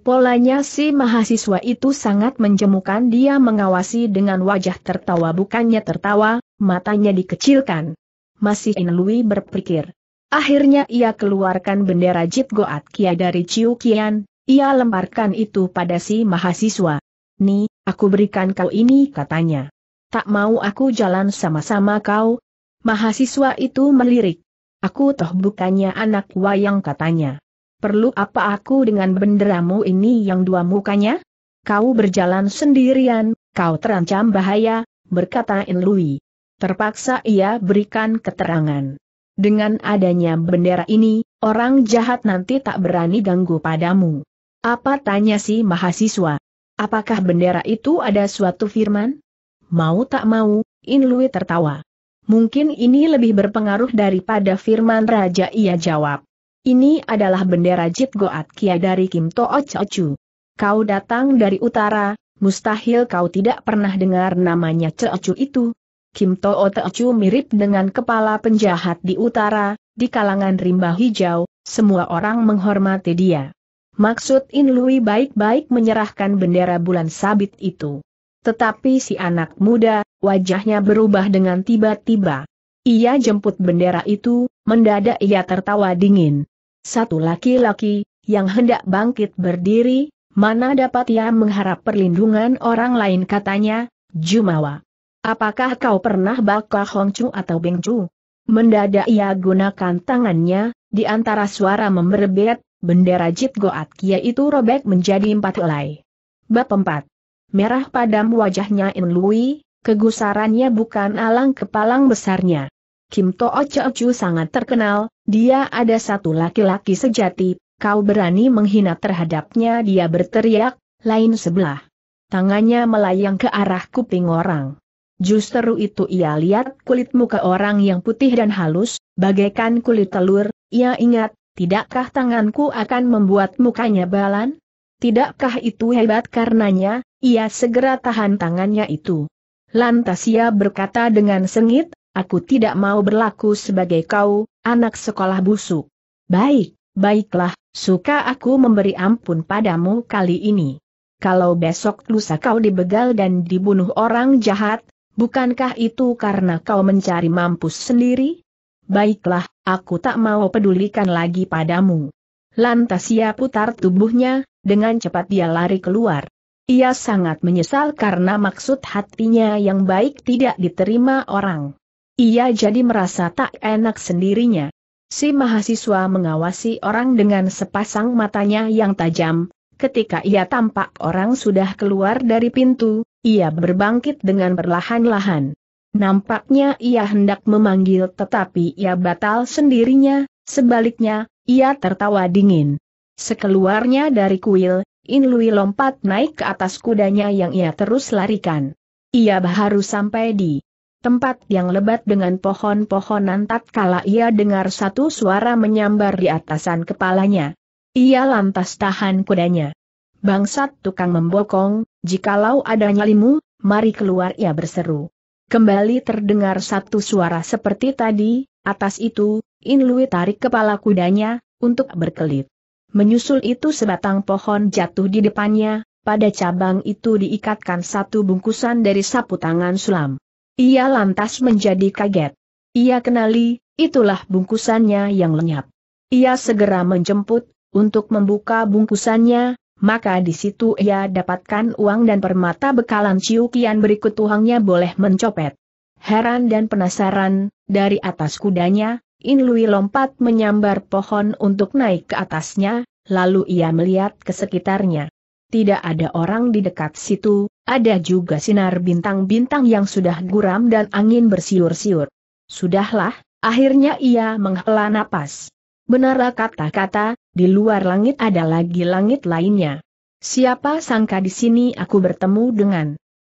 Polanya si mahasiswa itu sangat menjemukan dia mengawasi dengan wajah tertawa bukannya tertawa, matanya dikecilkan. Masih Inlui berpikir. Akhirnya ia keluarkan bendera Jit Goat Kia dari Ciu Kian, ia lemparkan itu pada si mahasiswa. Nih, aku berikan kau ini katanya. Tak mau aku jalan sama-sama kau, Mahasiswa itu melirik. Aku toh bukannya anak wayang katanya. Perlu apa aku dengan benderamu ini yang dua mukanya? Kau berjalan sendirian, kau terancam bahaya, berkata Inlui. Terpaksa ia berikan keterangan. Dengan adanya bendera ini, orang jahat nanti tak berani ganggu padamu. Apa tanya si mahasiswa? Apakah bendera itu ada suatu firman? Mau tak mau, Inlui tertawa. Mungkin ini lebih berpengaruh daripada firman Raja ia jawab. Ini adalah bendera Jit Goat Kia dari Kim To'o Chu. Kau datang dari utara, mustahil kau tidak pernah dengar namanya Chu itu. Kim To'o Chu mirip dengan kepala penjahat di utara, di kalangan rimba hijau, semua orang menghormati dia. Maksud In Lui baik-baik menyerahkan bendera bulan sabit itu. Tetapi si anak muda, wajahnya berubah dengan tiba-tiba. Ia jemput bendera itu, mendadak ia tertawa dingin. Satu laki-laki, yang hendak bangkit berdiri, mana dapat ia mengharap perlindungan orang lain katanya, Jumawa. Apakah kau pernah bakal Hongcu atau Bengcu? Mendadak ia gunakan tangannya, di antara suara memberbet, bendera Jit Goat Kia itu robek menjadi empat helai. Bab 4. Merah padam wajahnya In Lui, Kegusarannya bukan alang kepalang besarnya. Kim Toh Chu sangat terkenal, dia ada satu laki-laki sejati, kau berani menghina terhadapnya dia berteriak, lain sebelah. Tangannya melayang ke arah kuping orang. Justru itu ia lihat kulit muka orang yang putih dan halus, bagaikan kulit telur, ia ingat, tidakkah tanganku akan membuat mukanya balan? Tidakkah itu hebat karenanya, ia segera tahan tangannya itu. Lantas ia berkata dengan sengit, aku tidak mau berlaku sebagai kau, anak sekolah busuk. Baik, baiklah, suka aku memberi ampun padamu kali ini. Kalau besok lusa kau dibegal dan dibunuh orang jahat, bukankah itu karena kau mencari mampus sendiri? Baiklah, aku tak mau pedulikan lagi padamu. Lantas ia putar tubuhnya, dengan cepat dia lari keluar. Ia sangat menyesal karena maksud hatinya yang baik tidak diterima orang. Ia jadi merasa tak enak sendirinya. Si mahasiswa mengawasi orang dengan sepasang matanya yang tajam. Ketika ia tampak orang sudah keluar dari pintu, ia berbangkit dengan perlahan-lahan. Nampaknya ia hendak memanggil tetapi ia batal sendirinya, sebaliknya, ia tertawa dingin. Sekeluarnya dari kuil, In Lui lompat naik ke atas kudanya yang ia terus larikan. Ia baru sampai di tempat yang lebat dengan pohon-pohonan tatkala ia dengar satu suara menyambar di atasan kepalanya. Ia lantas tahan kudanya. Bangsat tukang membokong, jikalau ada nyalimu, mari keluar ia berseru. Kembali terdengar satu suara seperti tadi, atas itu, In Lui tarik kepala kudanya, untuk berkelit. Menyusul itu sebatang pohon jatuh di depannya, pada cabang itu diikatkan satu bungkusan dari sapu tangan sulam. Ia lantas menjadi kaget. Ia kenali, itulah bungkusannya yang lenyap. Ia segera menjemput, untuk membuka bungkusannya, maka di situ ia dapatkan uang dan permata bekalan ciukian berikut uangnya boleh mencopet. Heran dan penasaran, dari atas kudanya, In Lui lompat menyambar pohon untuk naik ke atasnya, lalu ia melihat ke sekitarnya. Tidak ada orang di dekat situ, ada juga sinar bintang-bintang yang sudah guram dan angin bersiur-siur. Sudahlah, akhirnya ia menghela napas. Benar kata-kata, di luar langit ada lagi langit lainnya. Siapa sangka di sini aku bertemu dengan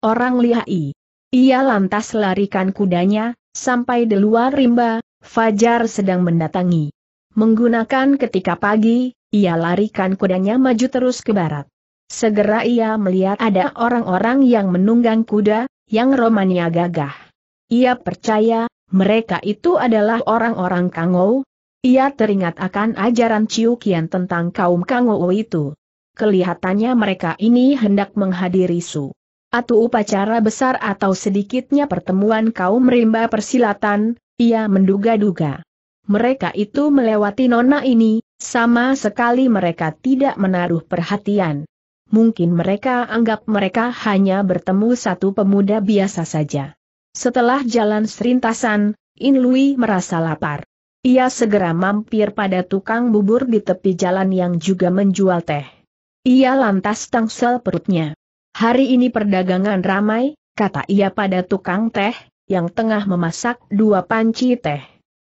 orang lihai. Ia lantas larikan kudanya, sampai di luar rimba, Fajar sedang mendatangi. Menggunakan ketika pagi, ia larikan kudanya maju terus ke barat. Segera ia melihat ada orang-orang yang menunggang kuda, yang Romania gagah. Ia percaya, mereka itu adalah orang-orang Kangou. Ia teringat akan ajaran Ciukian tentang kaum Kangou itu. Kelihatannya mereka ini hendak menghadiri su. Atau upacara besar atau sedikitnya pertemuan kaum rimba persilatan, ia menduga-duga. Mereka itu melewati nona ini, sama sekali mereka tidak menaruh perhatian. Mungkin mereka anggap mereka hanya bertemu satu pemuda biasa saja. Setelah jalan serintasan, In Lui merasa lapar. Ia segera mampir pada tukang bubur di tepi jalan yang juga menjual teh. Ia lantas tangsel perutnya. Hari ini perdagangan ramai, kata ia pada tukang teh, yang tengah memasak dua panci teh.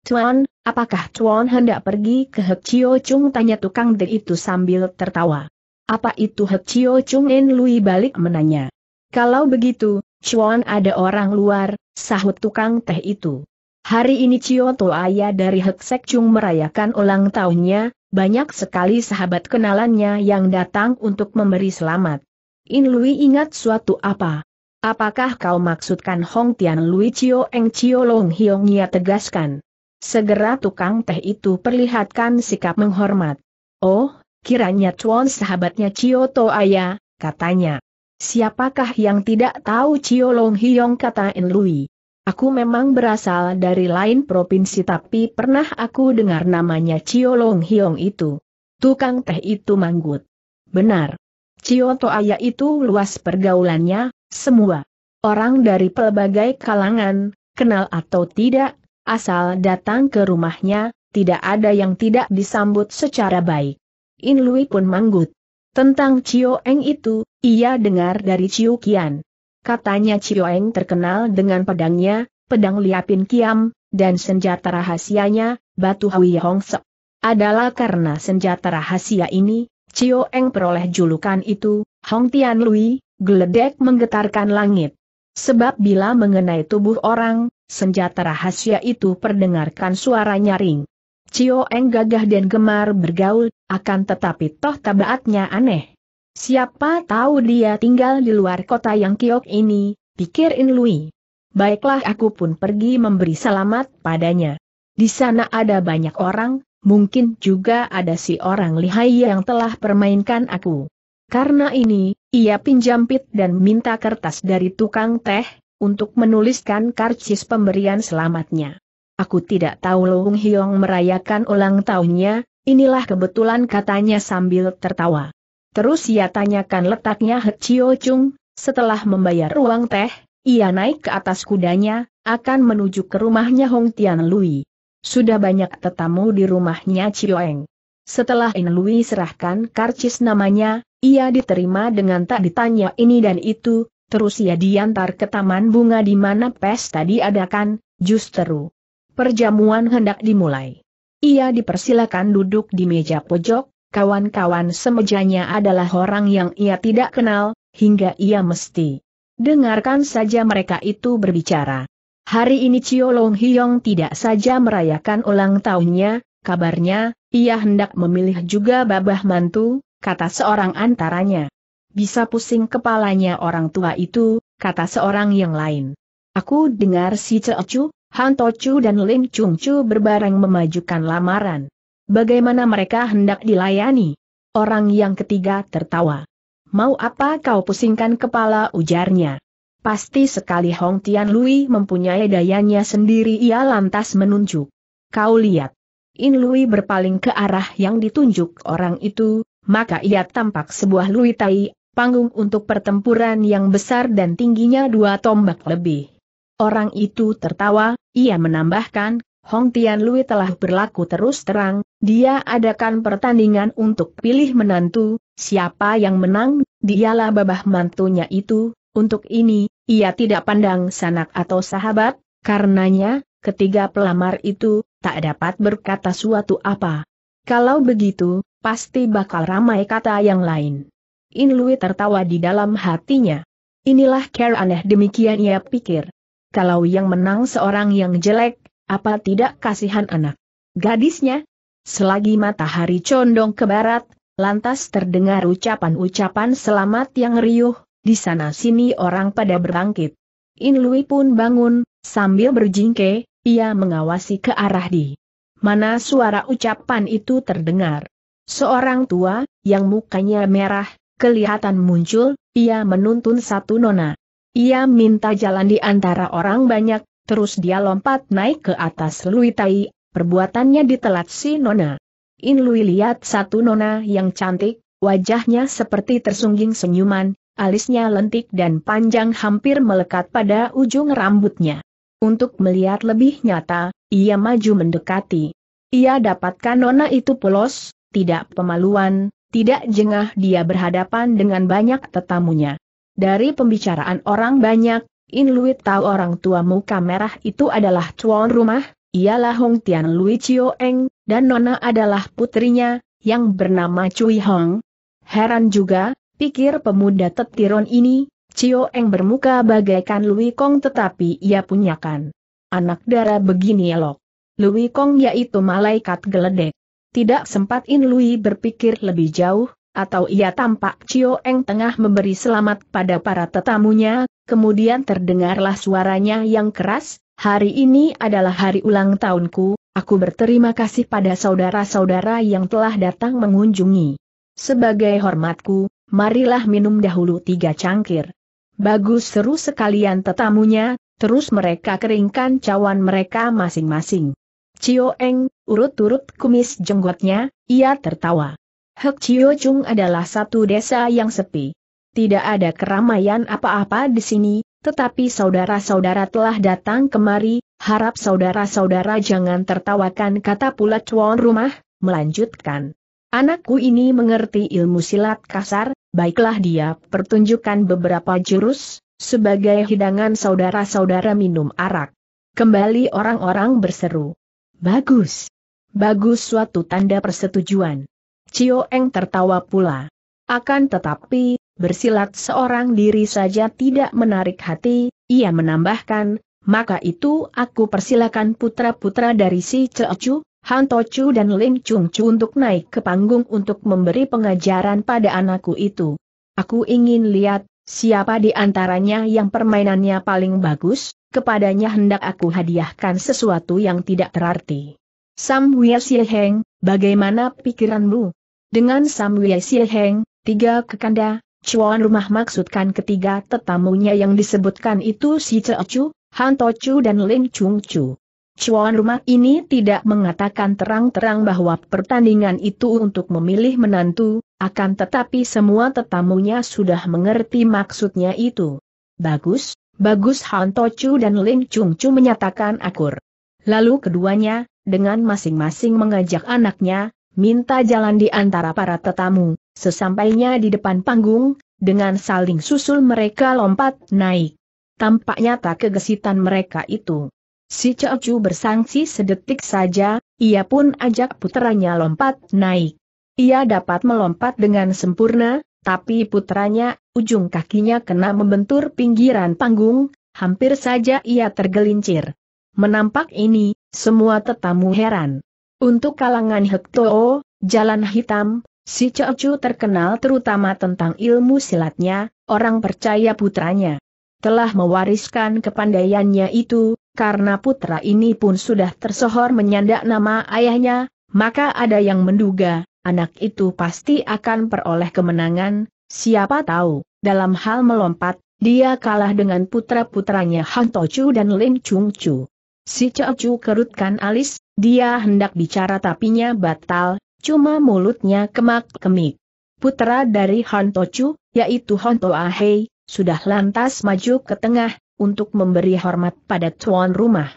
Tuan, apakah Tuan hendak pergi ke Hek Chio Chung? Tanya tukang de itu sambil tertawa. Apa itu Hek Chio Chung? En Lui balik menanya. Kalau begitu, Chuan ada orang luar, sahut tukang teh itu. Hari ini Chio Ayah dari Hek Sek Chung merayakan ulang tahunnya, banyak sekali sahabat kenalannya yang datang untuk memberi selamat. In Lui ingat suatu apa? Apakah kau maksudkan Hong Tian Lui Chio Eng Chio Long Hiong Ia tegaskan? Segera tukang teh itu perlihatkan sikap menghormat. Oh, kiranya Chuan sahabatnya Chio To Aya, katanya. Siapakah yang tidak tahu Chio Long Hiong kata In Lui? Aku memang berasal dari lain provinsi tapi pernah aku dengar namanya Chio Long Hiong itu. Tukang teh itu manggut. Benar. Chio To Aya itu luas pergaulannya, semua orang dari pelbagai kalangan, kenal atau tidak, asal datang ke rumahnya, tidak ada yang tidak disambut secara baik. In Lui pun manggut. Tentang Cio Eng itu, ia dengar dari Chiu Kian. Katanya Cio Eng terkenal dengan pedangnya, pedang Liapin Kiam, dan senjata rahasianya, Batu Hui Hong Se. Adalah karena senjata rahasia ini, Cio Eng peroleh julukan itu, Hong Tian Lui, Geledek menggetarkan langit. Sebab bila mengenai tubuh orang, senjata rahasia itu perdengarkan suara nyaring. Cio Eng gagah dan gemar bergaul, akan tetapi toh tabaatnya aneh. Siapa tahu dia tinggal di luar kota yang kiok ini, pikir In Lui. Baiklah aku pun pergi memberi selamat padanya. Di sana ada banyak orang, mungkin juga ada si orang lihai yang telah permainkan aku. Karena ini, ia pinjam pit dan minta kertas dari tukang teh, untuk menuliskan karcis pemberian selamatnya. Aku tidak tahu Loong Hiong merayakan ulang tahunnya, inilah kebetulan katanya sambil tertawa. Terus ia tanyakan letaknya He Chio Chung, setelah membayar ruang teh, ia naik ke atas kudanya, akan menuju ke rumahnya Hong Tian Lui. Sudah banyak tetamu di rumahnya Eng. Setelah In Lui serahkan karcis namanya, ia diterima dengan tak ditanya ini dan itu, terus ia diantar ke taman bunga di mana pes tadi adakan, justru perjamuan hendak dimulai. Ia dipersilakan duduk di meja pojok, kawan-kawan semejanya adalah orang yang ia tidak kenal, hingga ia mesti dengarkan saja mereka itu berbicara. Hari ini Cio Long Hyong tidak saja merayakan ulang tahunnya, kabarnya, ia hendak memilih juga babah mantu, kata seorang antaranya. Bisa pusing kepalanya orang tua itu, kata seorang yang lain. Aku dengar si Ceocu, Han Tocu dan Lim Chung Chu berbareng memajukan lamaran. Bagaimana mereka hendak dilayani? Orang yang ketiga tertawa. Mau apa kau pusingkan kepala ujarnya? Pasti sekali Hong Tian Lui mempunyai dayanya sendiri ia lantas menunjuk. Kau lihat. In Lui berpaling ke arah yang ditunjuk orang itu, maka ia tampak sebuah luitai, panggung untuk pertempuran yang besar dan tingginya dua tombak lebih. Orang itu tertawa, ia menambahkan, Hong Tian Lui telah berlaku terus terang, dia adakan pertandingan untuk pilih menantu, siapa yang menang, dialah babah mantunya itu, untuk ini, ia tidak pandang sanak atau sahabat, karenanya, ketiga pelamar itu, tak dapat berkata suatu apa. Kalau begitu, pasti bakal ramai kata yang lain. In Lui tertawa di dalam hatinya. Inilah care aneh demikian ia pikir. Kalau yang menang seorang yang jelek, apa tidak kasihan anak? Gadisnya? Selagi matahari condong ke barat, lantas terdengar ucapan-ucapan selamat yang riuh, di sana-sini orang pada berbangkit. In Lui pun bangun, sambil berjingke, ia mengawasi ke arah di mana suara ucapan itu terdengar. Seorang tua, yang mukanya merah, kelihatan muncul, ia menuntun satu nona. Ia minta jalan di antara orang banyak, terus dia lompat naik ke atas luitai. perbuatannya ditelat si nona. In Lui lihat satu nona yang cantik, wajahnya seperti tersungging senyuman, alisnya lentik dan panjang hampir melekat pada ujung rambutnya. Untuk melihat lebih nyata, ia maju mendekati. Ia dapatkan nona itu polos, tidak pemaluan, tidak jengah dia berhadapan dengan banyak tetamunya. Dari pembicaraan orang banyak, In Lui tahu orang tua muka merah itu adalah tuan rumah, ialah Hong Tian Lui Chio Eng, dan Nona adalah putrinya, yang bernama Cui Hong. Heran juga, pikir pemuda tetiron ini, Chio Eng bermuka bagaikan Lui Kong tetapi ia punyakan. Anak darah begini elok. Lui Kong yaitu malaikat geledek. Tidak sempat In Lui berpikir lebih jauh, atau ia tampak Cio Eng tengah memberi selamat pada para tetamunya, kemudian terdengarlah suaranya yang keras, hari ini adalah hari ulang tahunku, aku berterima kasih pada saudara-saudara yang telah datang mengunjungi. Sebagai hormatku, marilah minum dahulu tiga cangkir. Bagus seru sekalian tetamunya, terus mereka keringkan cawan mereka masing-masing. Cio Eng, urut-urut kumis jenggotnya, ia tertawa. Hek Cio Chung adalah satu desa yang sepi. Tidak ada keramaian apa-apa di sini, tetapi saudara-saudara telah datang kemari, harap saudara-saudara jangan tertawakan kata pula cuan rumah, melanjutkan. Anakku ini mengerti ilmu silat kasar, baiklah dia pertunjukkan beberapa jurus, sebagai hidangan saudara-saudara minum arak. Kembali orang-orang berseru. Bagus. Bagus suatu tanda persetujuan. Cio Eng tertawa pula. Akan tetapi, bersilat seorang diri saja tidak menarik hati, ia menambahkan, maka itu aku persilakan putra-putra dari si Ceocu, Han Tocu dan Lim Chung Chu untuk naik ke panggung untuk memberi pengajaran pada anakku itu. Aku ingin lihat, siapa di antaranya yang permainannya paling bagus? kepadanya hendak aku hadiahkan sesuatu yang tidak terarti. Sam Heng, bagaimana pikiranmu? Dengan Sam Heng, tiga kekanda, cuan rumah maksudkan ketiga tetamunya yang disebutkan itu si Ceocu, Han Tocu dan Lin Chung Chu. Cuan rumah ini tidak mengatakan terang-terang bahwa pertandingan itu untuk memilih menantu, akan tetapi semua tetamunya sudah mengerti maksudnya itu. Bagus, Bagus Han Tochu dan Lim Chung Chu menyatakan akur. Lalu keduanya, dengan masing-masing mengajak anaknya, minta jalan di antara para tetamu, sesampainya di depan panggung, dengan saling susul mereka lompat naik. Tampaknya tak kegesitan mereka itu. Si Chu bersangsi sedetik saja, ia pun ajak putranya lompat naik. Ia dapat melompat dengan sempurna, tapi putranya, ujung kakinya kena membentur pinggiran panggung, hampir saja ia tergelincir. Menampak ini, semua tetamu heran. Untuk kalangan Hektoo, Jalan Hitam, si Cocu terkenal terutama tentang ilmu silatnya, orang percaya putranya. Telah mewariskan kepandaiannya itu, karena putra ini pun sudah tersohor menyandak nama ayahnya, maka ada yang menduga, anak itu pasti akan peroleh kemenangan, siapa tahu, dalam hal melompat, dia kalah dengan putra-putranya Han Tochu dan Lin Chung Chu. Si Chu kerutkan alis, dia hendak bicara tapinya batal, cuma mulutnya kemak-kemik. Putra dari Han Tochu, yaitu Han Toahei, sudah lantas maju ke tengah, untuk memberi hormat pada tuan rumah.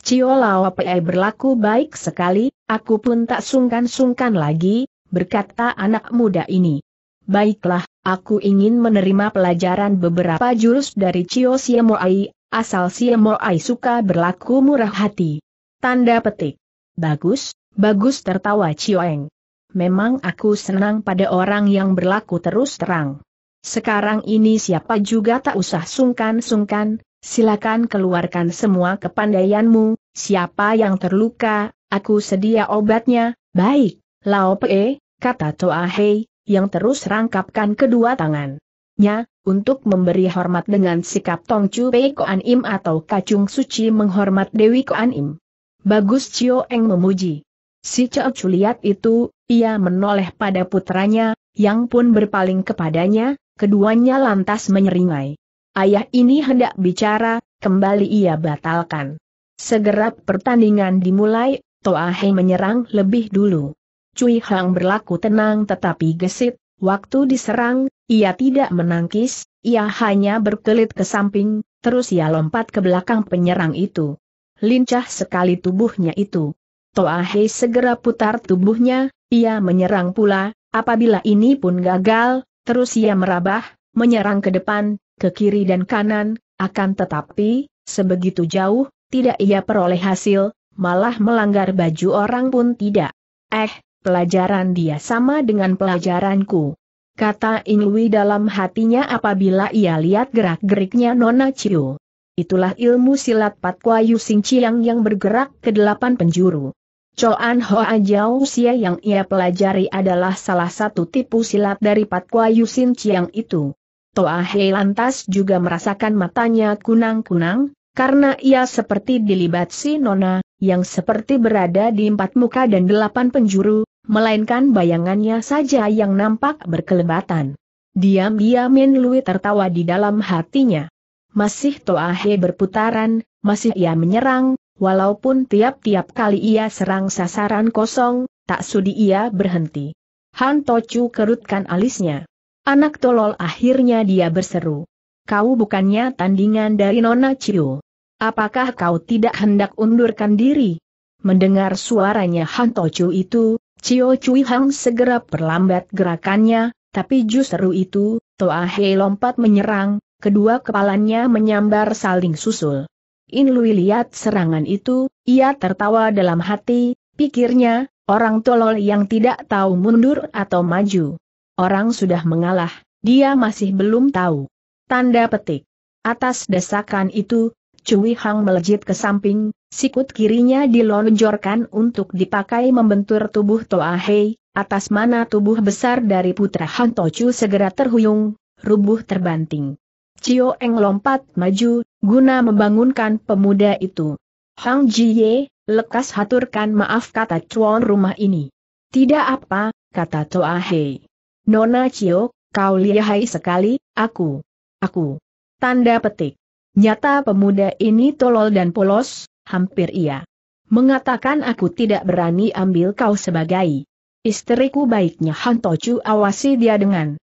Cio Lao Pei berlaku baik sekali, aku pun tak sungkan-sungkan lagi, berkata anak muda ini. Baiklah, aku ingin menerima pelajaran beberapa jurus dari Cio Ai, asal Ai suka berlaku murah hati. Tanda petik. Bagus, bagus tertawa Cioeng. Memang aku senang pada orang yang berlaku terus terang. Sekarang ini siapa juga tak usah sungkan-sungkan, Silakan keluarkan semua kepandaianmu, siapa yang terluka, aku sedia obatnya, baik, Lao Pe, kata Toa Hei, yang terus rangkapkan kedua tangannya, untuk memberi hormat dengan sikap Tong Chu Pei Koan Im atau Kacung Suci menghormat Dewi Koan Im. Bagus Cio Eng memuji. Si Cio Chu lihat itu, ia menoleh pada putranya, yang pun berpaling kepadanya, keduanya lantas menyeringai ayah ini hendak bicara, kembali ia batalkan. Segera pertandingan dimulai, Toahe menyerang lebih dulu. Cui Hang berlaku tenang tetapi gesit, waktu diserang, ia tidak menangkis, ia hanya berkelit ke samping, terus ia lompat ke belakang penyerang itu. Lincah sekali tubuhnya itu. Toahe segera putar tubuhnya, ia menyerang pula, apabila ini pun gagal, terus ia merabah, menyerang ke depan, ke kiri dan kanan, akan tetapi, sebegitu jauh, tidak ia peroleh hasil, malah melanggar baju orang pun tidak. Eh, pelajaran dia sama dengan pelajaranku. Kata Inui dalam hatinya apabila ia lihat gerak-geriknya Nona Chiu. Itulah ilmu silat Patwa Yu Sing Chiang yang bergerak ke delapan penjuru. Choan Hoa Jiao Sia yang ia pelajari adalah salah satu tipu silat dari Patwa Yu Sing Chiang itu. Toa Hei lantas juga merasakan matanya kunang-kunang, karena ia seperti dilibat si Nona, yang seperti berada di empat muka dan delapan penjuru, melainkan bayangannya saja yang nampak berkelebatan. Diam-diam Min Lui tertawa di dalam hatinya. Masih Toa Hei berputaran, masih ia menyerang, walaupun tiap-tiap kali ia serang sasaran kosong, tak sudi ia berhenti. Han Tochu kerutkan alisnya. Anak tolol akhirnya dia berseru. Kau bukannya tandingan dari Nona Chiu. Apakah kau tidak hendak undurkan diri? Mendengar suaranya Han Tochu itu, Cio Cui Hang segera perlambat gerakannya, tapi justru itu, Toa Hei lompat menyerang, kedua kepalanya menyambar saling susul. In Lui lihat serangan itu, ia tertawa dalam hati, pikirnya, orang tolol yang tidak tahu mundur atau maju. Orang sudah mengalah, dia masih belum tahu. Tanda petik. Atas desakan itu, Cui Hang melejit ke samping, sikut kirinya dilonjorkan untuk dipakai membentur tubuh Toa Hei, atas mana tubuh besar dari putra Han Tochu segera terhuyung, rubuh terbanting. Cio Eng lompat maju, guna membangunkan pemuda itu. Hang Ye, lekas haturkan maaf kata cuan rumah ini. Tidak apa, kata Toa Hei. Nona Cio, kau lihai sekali, aku. Aku. Tanda petik. Nyata pemuda ini tolol dan polos, hampir ia. Mengatakan aku tidak berani ambil kau sebagai istriku baiknya Han Tochu awasi dia dengan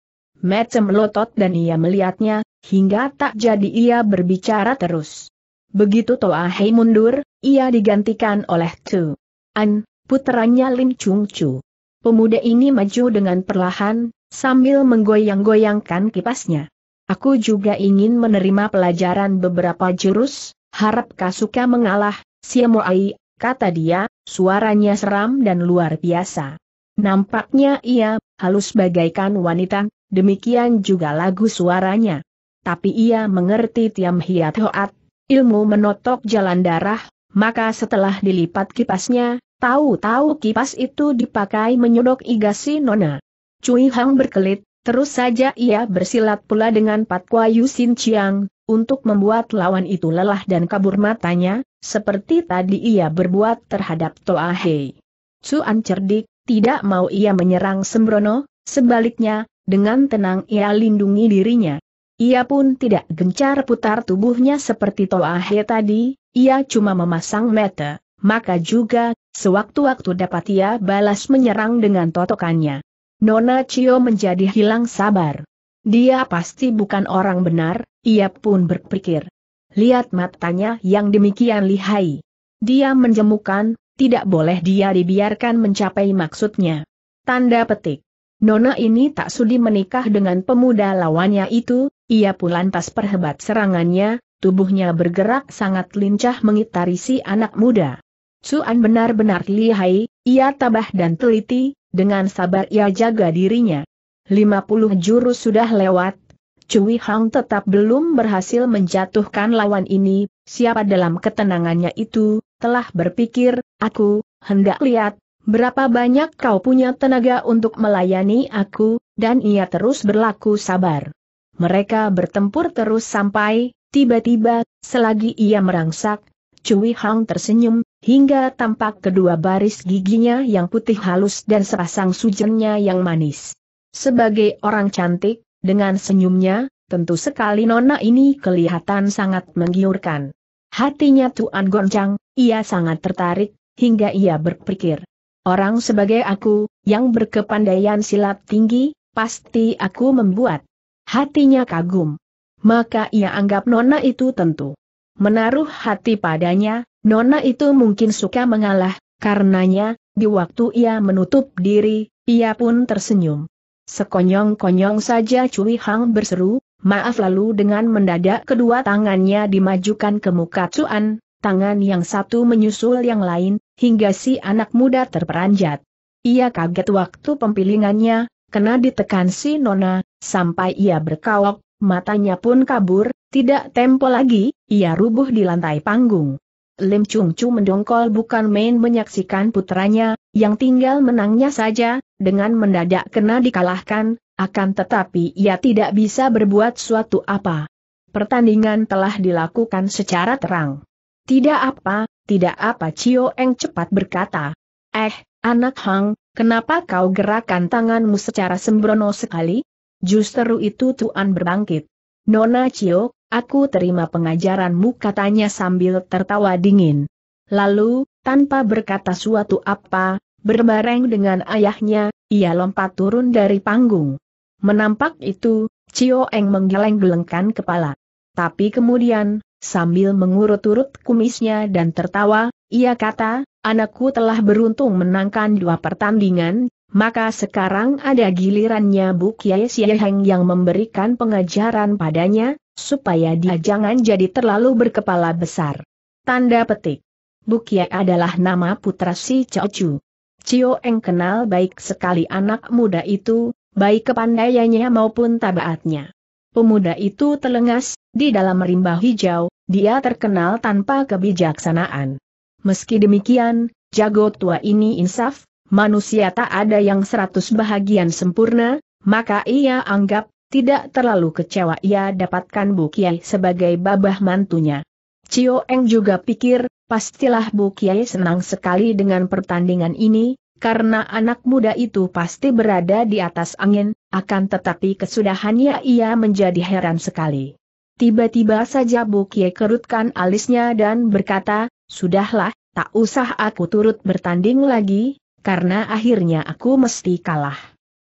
macam melotot dan ia melihatnya, hingga tak jadi ia berbicara terus. Begitu Toa Hei mundur, ia digantikan oleh Tu An, putranya Lim Chung Chu. Pemuda ini maju dengan perlahan, sambil menggoyang-goyangkan kipasnya. Aku juga ingin menerima pelajaran beberapa jurus, harap Kasuka mengalah, Siamoai, kata dia, suaranya seram dan luar biasa. Nampaknya ia, halus bagaikan wanita, demikian juga lagu suaranya. Tapi ia mengerti Tiam Hiat Hoat, ilmu menotok jalan darah, maka setelah dilipat kipasnya, Tahu-tahu kipas itu dipakai menyodok igasi nona. Cui Hang berkelit, terus saja ia bersilat pula dengan Pat Patwa Yusin Chiang, untuk membuat lawan itu lelah dan kabur matanya, seperti tadi ia berbuat terhadap Toa Hei. Cuan cerdik, tidak mau ia menyerang sembrono, sebaliknya, dengan tenang ia lindungi dirinya. Ia pun tidak gencar putar tubuhnya seperti Toa Hei tadi, ia cuma memasang mata, maka juga Sewaktu-waktu dapat ia balas menyerang dengan totokannya. Nona Cio menjadi hilang sabar. Dia pasti bukan orang benar, ia pun berpikir. Lihat matanya yang demikian lihai. Dia menjemukan, tidak boleh dia dibiarkan mencapai maksudnya. Tanda petik. Nona ini tak sudi menikah dengan pemuda lawannya itu, ia pun lantas perhebat serangannya, tubuhnya bergerak sangat lincah mengitari si anak muda. Suan benar-benar lihai, ia tabah dan teliti, dengan sabar ia jaga dirinya. 50 jurus sudah lewat, Cui Hang tetap belum berhasil menjatuhkan lawan ini, siapa dalam ketenangannya itu, telah berpikir, aku, hendak lihat, berapa banyak kau punya tenaga untuk melayani aku, dan ia terus berlaku sabar. Mereka bertempur terus sampai, tiba-tiba, selagi ia merangsak, Cui Hang tersenyum, hingga tampak kedua baris giginya yang putih halus dan sepasang sujernya yang manis. Sebagai orang cantik, dengan senyumnya, tentu sekali nona ini kelihatan sangat menggiurkan. Hatinya Tuan goncang, ia sangat tertarik, hingga ia berpikir. Orang sebagai aku, yang berkepandaian silat tinggi, pasti aku membuat. Hatinya kagum. Maka ia anggap nona itu tentu menaruh hati padanya, Nona itu mungkin suka mengalah, karenanya, di waktu ia menutup diri, ia pun tersenyum. Sekonyong-konyong saja Cui Hang berseru, maaf lalu dengan mendadak kedua tangannya dimajukan ke muka Cuan, tangan yang satu menyusul yang lain, hingga si anak muda terperanjat. Ia kaget waktu pempilingannya, kena ditekan si Nona, sampai ia berkaok, matanya pun kabur, tidak tempo lagi, ia rubuh di lantai panggung. Lim Chung Chu mendongkol bukan main menyaksikan putranya, yang tinggal menangnya saja, dengan mendadak kena dikalahkan, akan tetapi ia tidak bisa berbuat suatu apa. Pertandingan telah dilakukan secara terang. Tidak apa, tidak apa Cio Eng cepat berkata. Eh, anak Hang, kenapa kau gerakan tanganmu secara sembrono sekali? Justru itu Tuan berbangkit. Nona Cio, Aku terima pengajaranmu katanya sambil tertawa dingin. Lalu, tanpa berkata suatu apa, berbareng dengan ayahnya, ia lompat turun dari panggung. Menampak itu, Cio Eng menggeleng-gelengkan kepala. Tapi kemudian, sambil mengurut-urut kumisnya dan tertawa, ia kata, anakku telah beruntung menangkan dua pertandingan, maka sekarang ada gilirannya Bu Kiai Sieheng yang memberikan pengajaran padanya, supaya dia jangan jadi terlalu berkepala besar. Tanda petik. Bukia adalah nama putra si Chu. Cio Eng kenal baik sekali anak muda itu, baik kepandaiannya maupun tabaatnya. Pemuda itu telengas, di dalam rimba hijau, dia terkenal tanpa kebijaksanaan. Meski demikian, jago tua ini insaf, manusia tak ada yang seratus bahagian sempurna, maka ia anggap tidak terlalu kecewa ia dapatkan Bu Kiai sebagai babah mantunya. Cio Eng juga pikir, pastilah Bu Kiai senang sekali dengan pertandingan ini, karena anak muda itu pasti berada di atas angin, akan tetapi kesudahannya ia menjadi heran sekali. Tiba-tiba saja Bu Kiai kerutkan alisnya dan berkata, Sudahlah, tak usah aku turut bertanding lagi, karena akhirnya aku mesti kalah.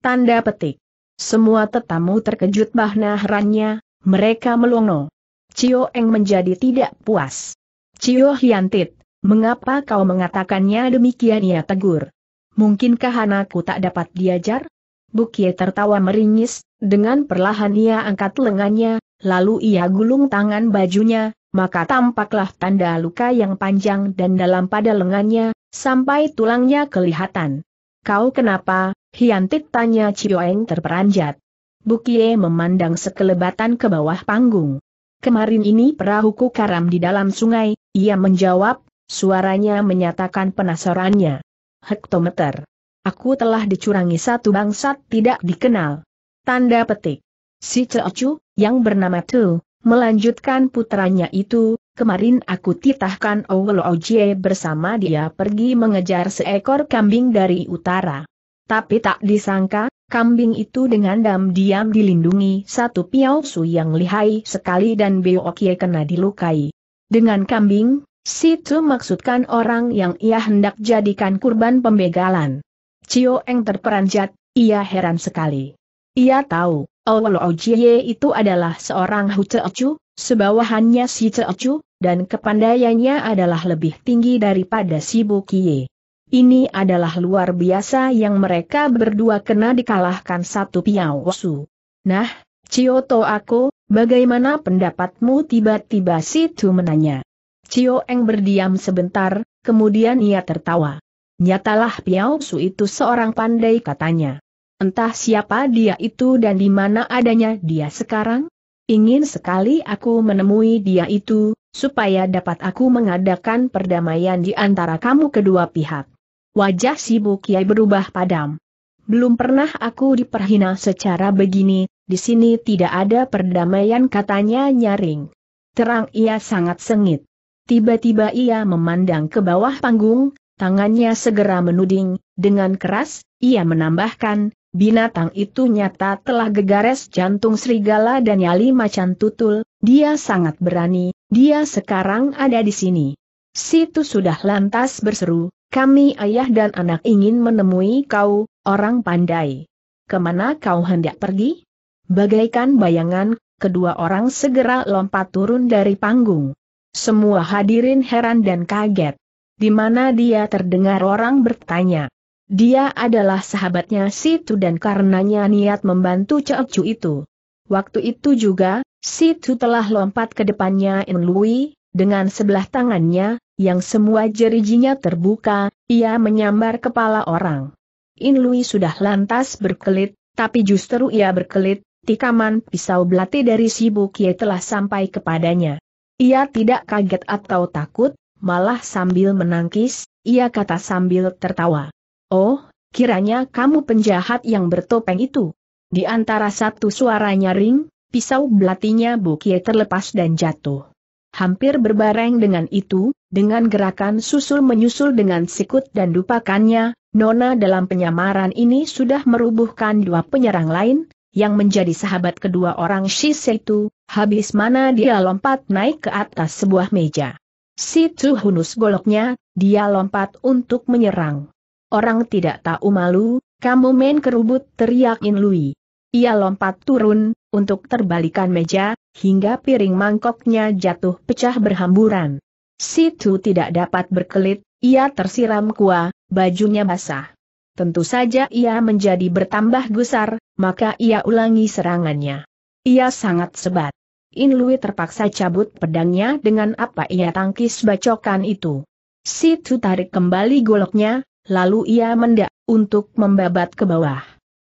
Tanda petik. Semua tetamu terkejut bahna herannya, mereka melongo. Cio Eng menjadi tidak puas. Cio Hiantit, mengapa kau mengatakannya demikian ia tegur? Mungkinkah anakku tak dapat diajar? Bukie tertawa meringis, dengan perlahan ia angkat lengannya, lalu ia gulung tangan bajunya, maka tampaklah tanda luka yang panjang dan dalam pada lengannya, sampai tulangnya kelihatan. Kau kenapa? Hiantit tanya Cioeng terperanjat. Bukie memandang sekelebatan ke bawah panggung. Kemarin ini perahuku karam di dalam sungai, ia menjawab, suaranya menyatakan penasarannya. Hektometer. Aku telah dicurangi satu bangsat tidak dikenal. Tanda petik. Si Ceocu, yang bernama Tu, melanjutkan putranya itu, Kemarin aku titahkan Owolo Ojie bersama dia pergi mengejar seekor kambing dari utara. Tapi tak disangka, kambing itu dengan diam-diam dilindungi satu piausu yang lihai sekali dan Beokie kena dilukai. Dengan kambing, situ maksudkan orang yang ia hendak jadikan kurban pembegalan. Cio Eng terperanjat, ia heran sekali. Ia tahu, Olo Ojie itu adalah seorang Ceocu, sebawahannya si ceocu, dan kepandaiannya adalah lebih tinggi daripada si Bukie. Ini adalah luar biasa yang mereka berdua kena dikalahkan satu piawasu. Nah, Cioto aku, bagaimana pendapatmu tiba-tiba si situ menanya. Cio Eng berdiam sebentar, kemudian ia tertawa. Nyatalah Piao Su itu seorang pandai katanya. Entah siapa dia itu dan di mana adanya dia sekarang? Ingin sekali aku menemui dia itu, supaya dapat aku mengadakan perdamaian di antara kamu kedua pihak. Wajah sibuk Kiai berubah padam. Belum pernah aku diperhina secara begini, di sini tidak ada perdamaian katanya nyaring. Terang ia sangat sengit. Tiba-tiba ia memandang ke bawah panggung, tangannya segera menuding, dengan keras, ia menambahkan, Binatang itu nyata telah gegares jantung serigala dan nyali macan tutul, dia sangat berani, dia sekarang ada di sini. Situ sudah lantas berseru, kami ayah dan anak ingin menemui kau, orang pandai. Kemana kau hendak pergi? Bagaikan bayangan, kedua orang segera lompat turun dari panggung. Semua hadirin heran dan kaget. Di mana dia terdengar orang bertanya. Dia adalah sahabatnya Situ dan karenanya niat membantu Cu itu. Waktu itu juga, Situ telah lompat ke depannya In Lui, dengan sebelah tangannya, yang semua jerijinya terbuka, ia menyambar kepala orang. In Lui sudah lantas berkelit, tapi justru ia berkelit, tikaman pisau belati dari si Bukie telah sampai kepadanya. Ia tidak kaget atau takut, malah sambil menangkis, ia kata sambil tertawa. Oh, kiranya kamu penjahat yang bertopeng itu. Di antara satu suara nyaring, pisau belatinya Bukie terlepas dan jatuh. Hampir berbareng dengan itu, dengan gerakan susul menyusul dengan sikut dan dupakannya, Nona dalam penyamaran ini sudah merubuhkan dua penyerang lain, yang menjadi sahabat kedua orang Shise itu, habis mana dia lompat naik ke atas sebuah meja. Si Hunus goloknya, dia lompat untuk menyerang. Orang tidak tahu malu, kamu main kerubut teriak In Lui. Ia lompat turun, untuk terbalikan meja, hingga piring mangkoknya jatuh pecah berhamburan. Situ tidak dapat berkelit, ia tersiram kuah, bajunya basah. Tentu saja ia menjadi bertambah gusar, maka ia ulangi serangannya. Ia sangat sebat. In Lui terpaksa cabut pedangnya dengan apa ia tangkis bacokan itu. Situ tarik kembali goloknya, Lalu ia mendak, untuk membabat ke bawah.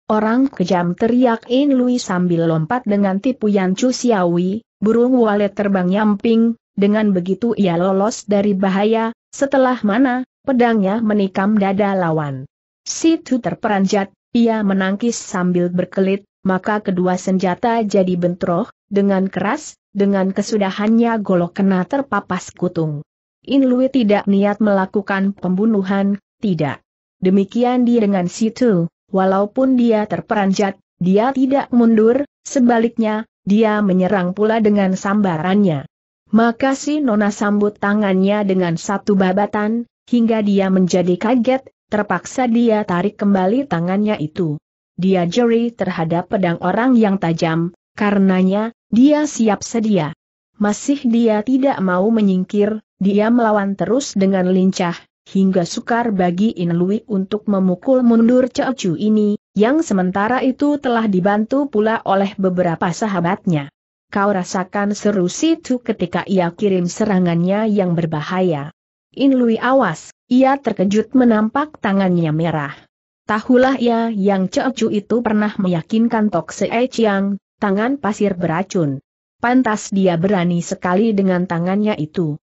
Orang kejam teriak In Lui sambil lompat dengan tipu Yancu siawi, burung walet terbang nyamping, dengan begitu ia lolos dari bahaya, setelah mana, pedangnya menikam dada lawan. Situ terperanjat, ia menangkis sambil berkelit, maka kedua senjata jadi bentroh, dengan keras, dengan kesudahannya golok kena terpapas kutung. In Lui tidak niat melakukan pembunuhan, tidak. Demikian dia dengan situ, walaupun dia terperanjat, dia tidak mundur, sebaliknya, dia menyerang pula dengan sambarannya. Maka si Nona sambut tangannya dengan satu babatan, hingga dia menjadi kaget, terpaksa dia tarik kembali tangannya itu. Dia jeri terhadap pedang orang yang tajam, karenanya, dia siap sedia. Masih dia tidak mau menyingkir, dia melawan terus dengan lincah, hingga sukar bagi Inlui untuk memukul mundur Ceocu ini, yang sementara itu telah dibantu pula oleh beberapa sahabatnya. Kau rasakan seru situ ketika ia kirim serangannya yang berbahaya. Inlui awas, ia terkejut menampak tangannya merah. Tahulah ya, yang Ceocu itu pernah meyakinkan Tok Seichiang, tangan pasir beracun. Pantas dia berani sekali dengan tangannya itu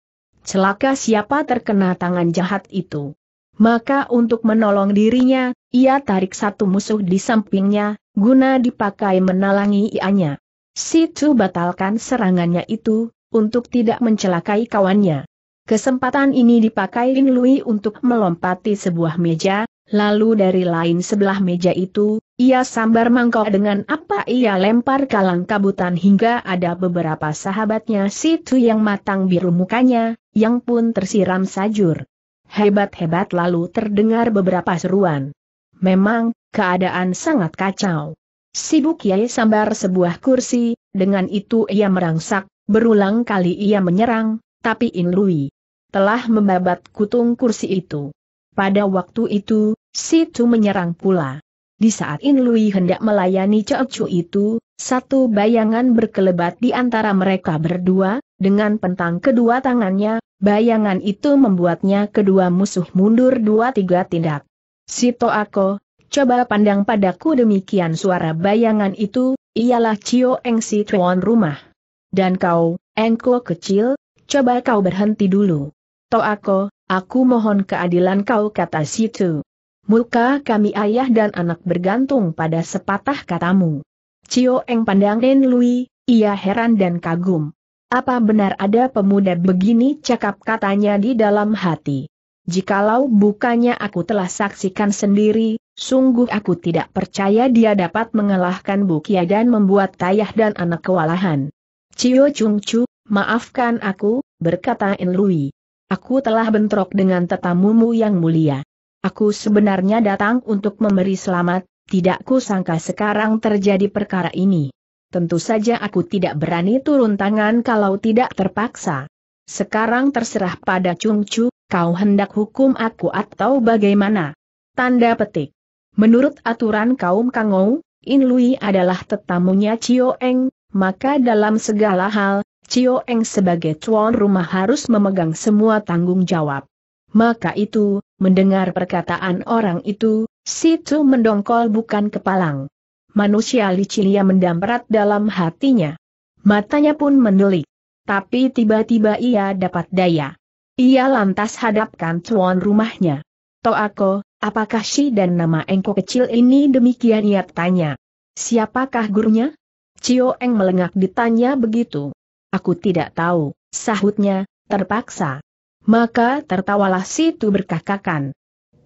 celaka siapa terkena tangan jahat itu. Maka untuk menolong dirinya, ia tarik satu musuh di sampingnya, guna dipakai menalangi ianya. Situ batalkan serangannya itu, untuk tidak mencelakai kawannya. Kesempatan ini dipakai Lin Lui untuk melompati sebuah meja, Lalu dari lain sebelah meja itu, ia sambar mangkok dengan apa ia lempar kalang kabutan hingga ada beberapa sahabatnya situ yang matang biru mukanya, yang pun tersiram sajur. Hebat-hebat lalu terdengar beberapa seruan. Memang, keadaan sangat kacau. Sibuk ia sambar sebuah kursi, dengan itu ia merangsak, berulang kali ia menyerang, tapi Inlui telah membabat kutung kursi itu. Pada waktu itu, Si Situ menyerang pula. Di saat In Lui hendak melayani Chu itu, satu bayangan berkelebat di antara mereka berdua, dengan pentang kedua tangannya, bayangan itu membuatnya kedua musuh mundur dua tiga tindak. Sito Ako, coba pandang padaku demikian suara bayangan itu, ialah Cio Eng Si Tuan Rumah. Dan kau, engko kecil, coba kau berhenti dulu. Toako, Aku mohon keadilan kau kata situ. Muka kami ayah dan anak bergantung pada sepatah katamu. Cio Eng pandang Nen Lui, ia heran dan kagum. Apa benar ada pemuda begini cakap katanya di dalam hati. Jikalau bukannya aku telah saksikan sendiri, sungguh aku tidak percaya dia dapat mengalahkan Bukia dan membuat tayah dan anak kewalahan. Cio Chung Chu, maafkan aku, berkata In Lui. Aku telah bentrok dengan tetamumu yang mulia. Aku sebenarnya datang untuk memberi selamat, tidak kusangka sekarang terjadi perkara ini. Tentu saja aku tidak berani turun tangan kalau tidak terpaksa. Sekarang terserah pada Chung Chu, kau hendak hukum aku atau bagaimana? Tanda petik. Menurut aturan kaum Kangou, In Lui adalah tetamunya Chio Eng, maka dalam segala hal, Cio Eng sebagai tuan rumah harus memegang semua tanggung jawab. Maka itu, mendengar perkataan orang itu, Si Tu mendongkol bukan kepalang. Manusia licilia mendamprat dalam hatinya. Matanya pun mendelik. Tapi tiba-tiba ia dapat daya. Ia lantas hadapkan tuan rumahnya. Toako, apakah si dan nama engko kecil ini demikian ia tanya. Siapakah gurunya? Cio Eng melengak ditanya begitu. Aku tidak tahu, sahutnya, terpaksa. Maka tertawalah situ berkakakan.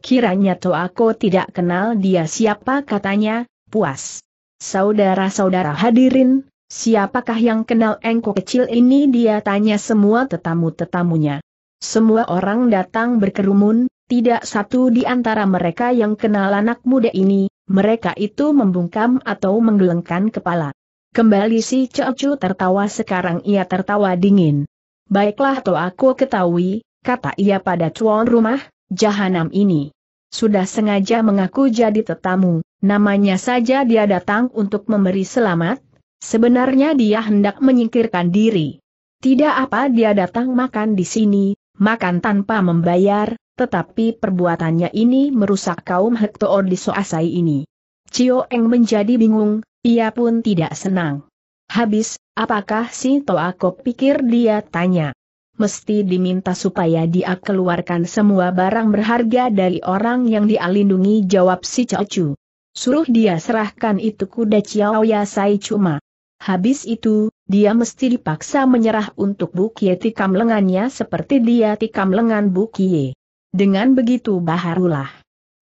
Kiranya aku tidak kenal dia siapa katanya, puas. Saudara-saudara hadirin, siapakah yang kenal engko kecil ini dia tanya semua tetamu-tetamunya. Semua orang datang berkerumun, tidak satu di antara mereka yang kenal anak muda ini, mereka itu membungkam atau menggelengkan kepala. Kembali si Cocu tertawa sekarang ia tertawa dingin. Baiklah toh aku ketahui, kata ia pada tuan rumah, jahanam ini. Sudah sengaja mengaku jadi tetamu, namanya saja dia datang untuk memberi selamat, sebenarnya dia hendak menyingkirkan diri. Tidak apa dia datang makan di sini, makan tanpa membayar, tetapi perbuatannya ini merusak kaum Hektoor di Soasai ini. Cio Eng menjadi bingung, ia pun tidak senang. Habis, apakah si Toako pikir dia tanya? Mesti diminta supaya dia keluarkan semua barang berharga dari orang yang dia lindungi, jawab si Chocu. Suruh dia serahkan itu kuda Chiao ya Sai cuma. Habis itu, dia mesti dipaksa menyerah untuk Bukie tikam lengannya seperti dia tikam lengan Bukie. Dengan begitu baharulah.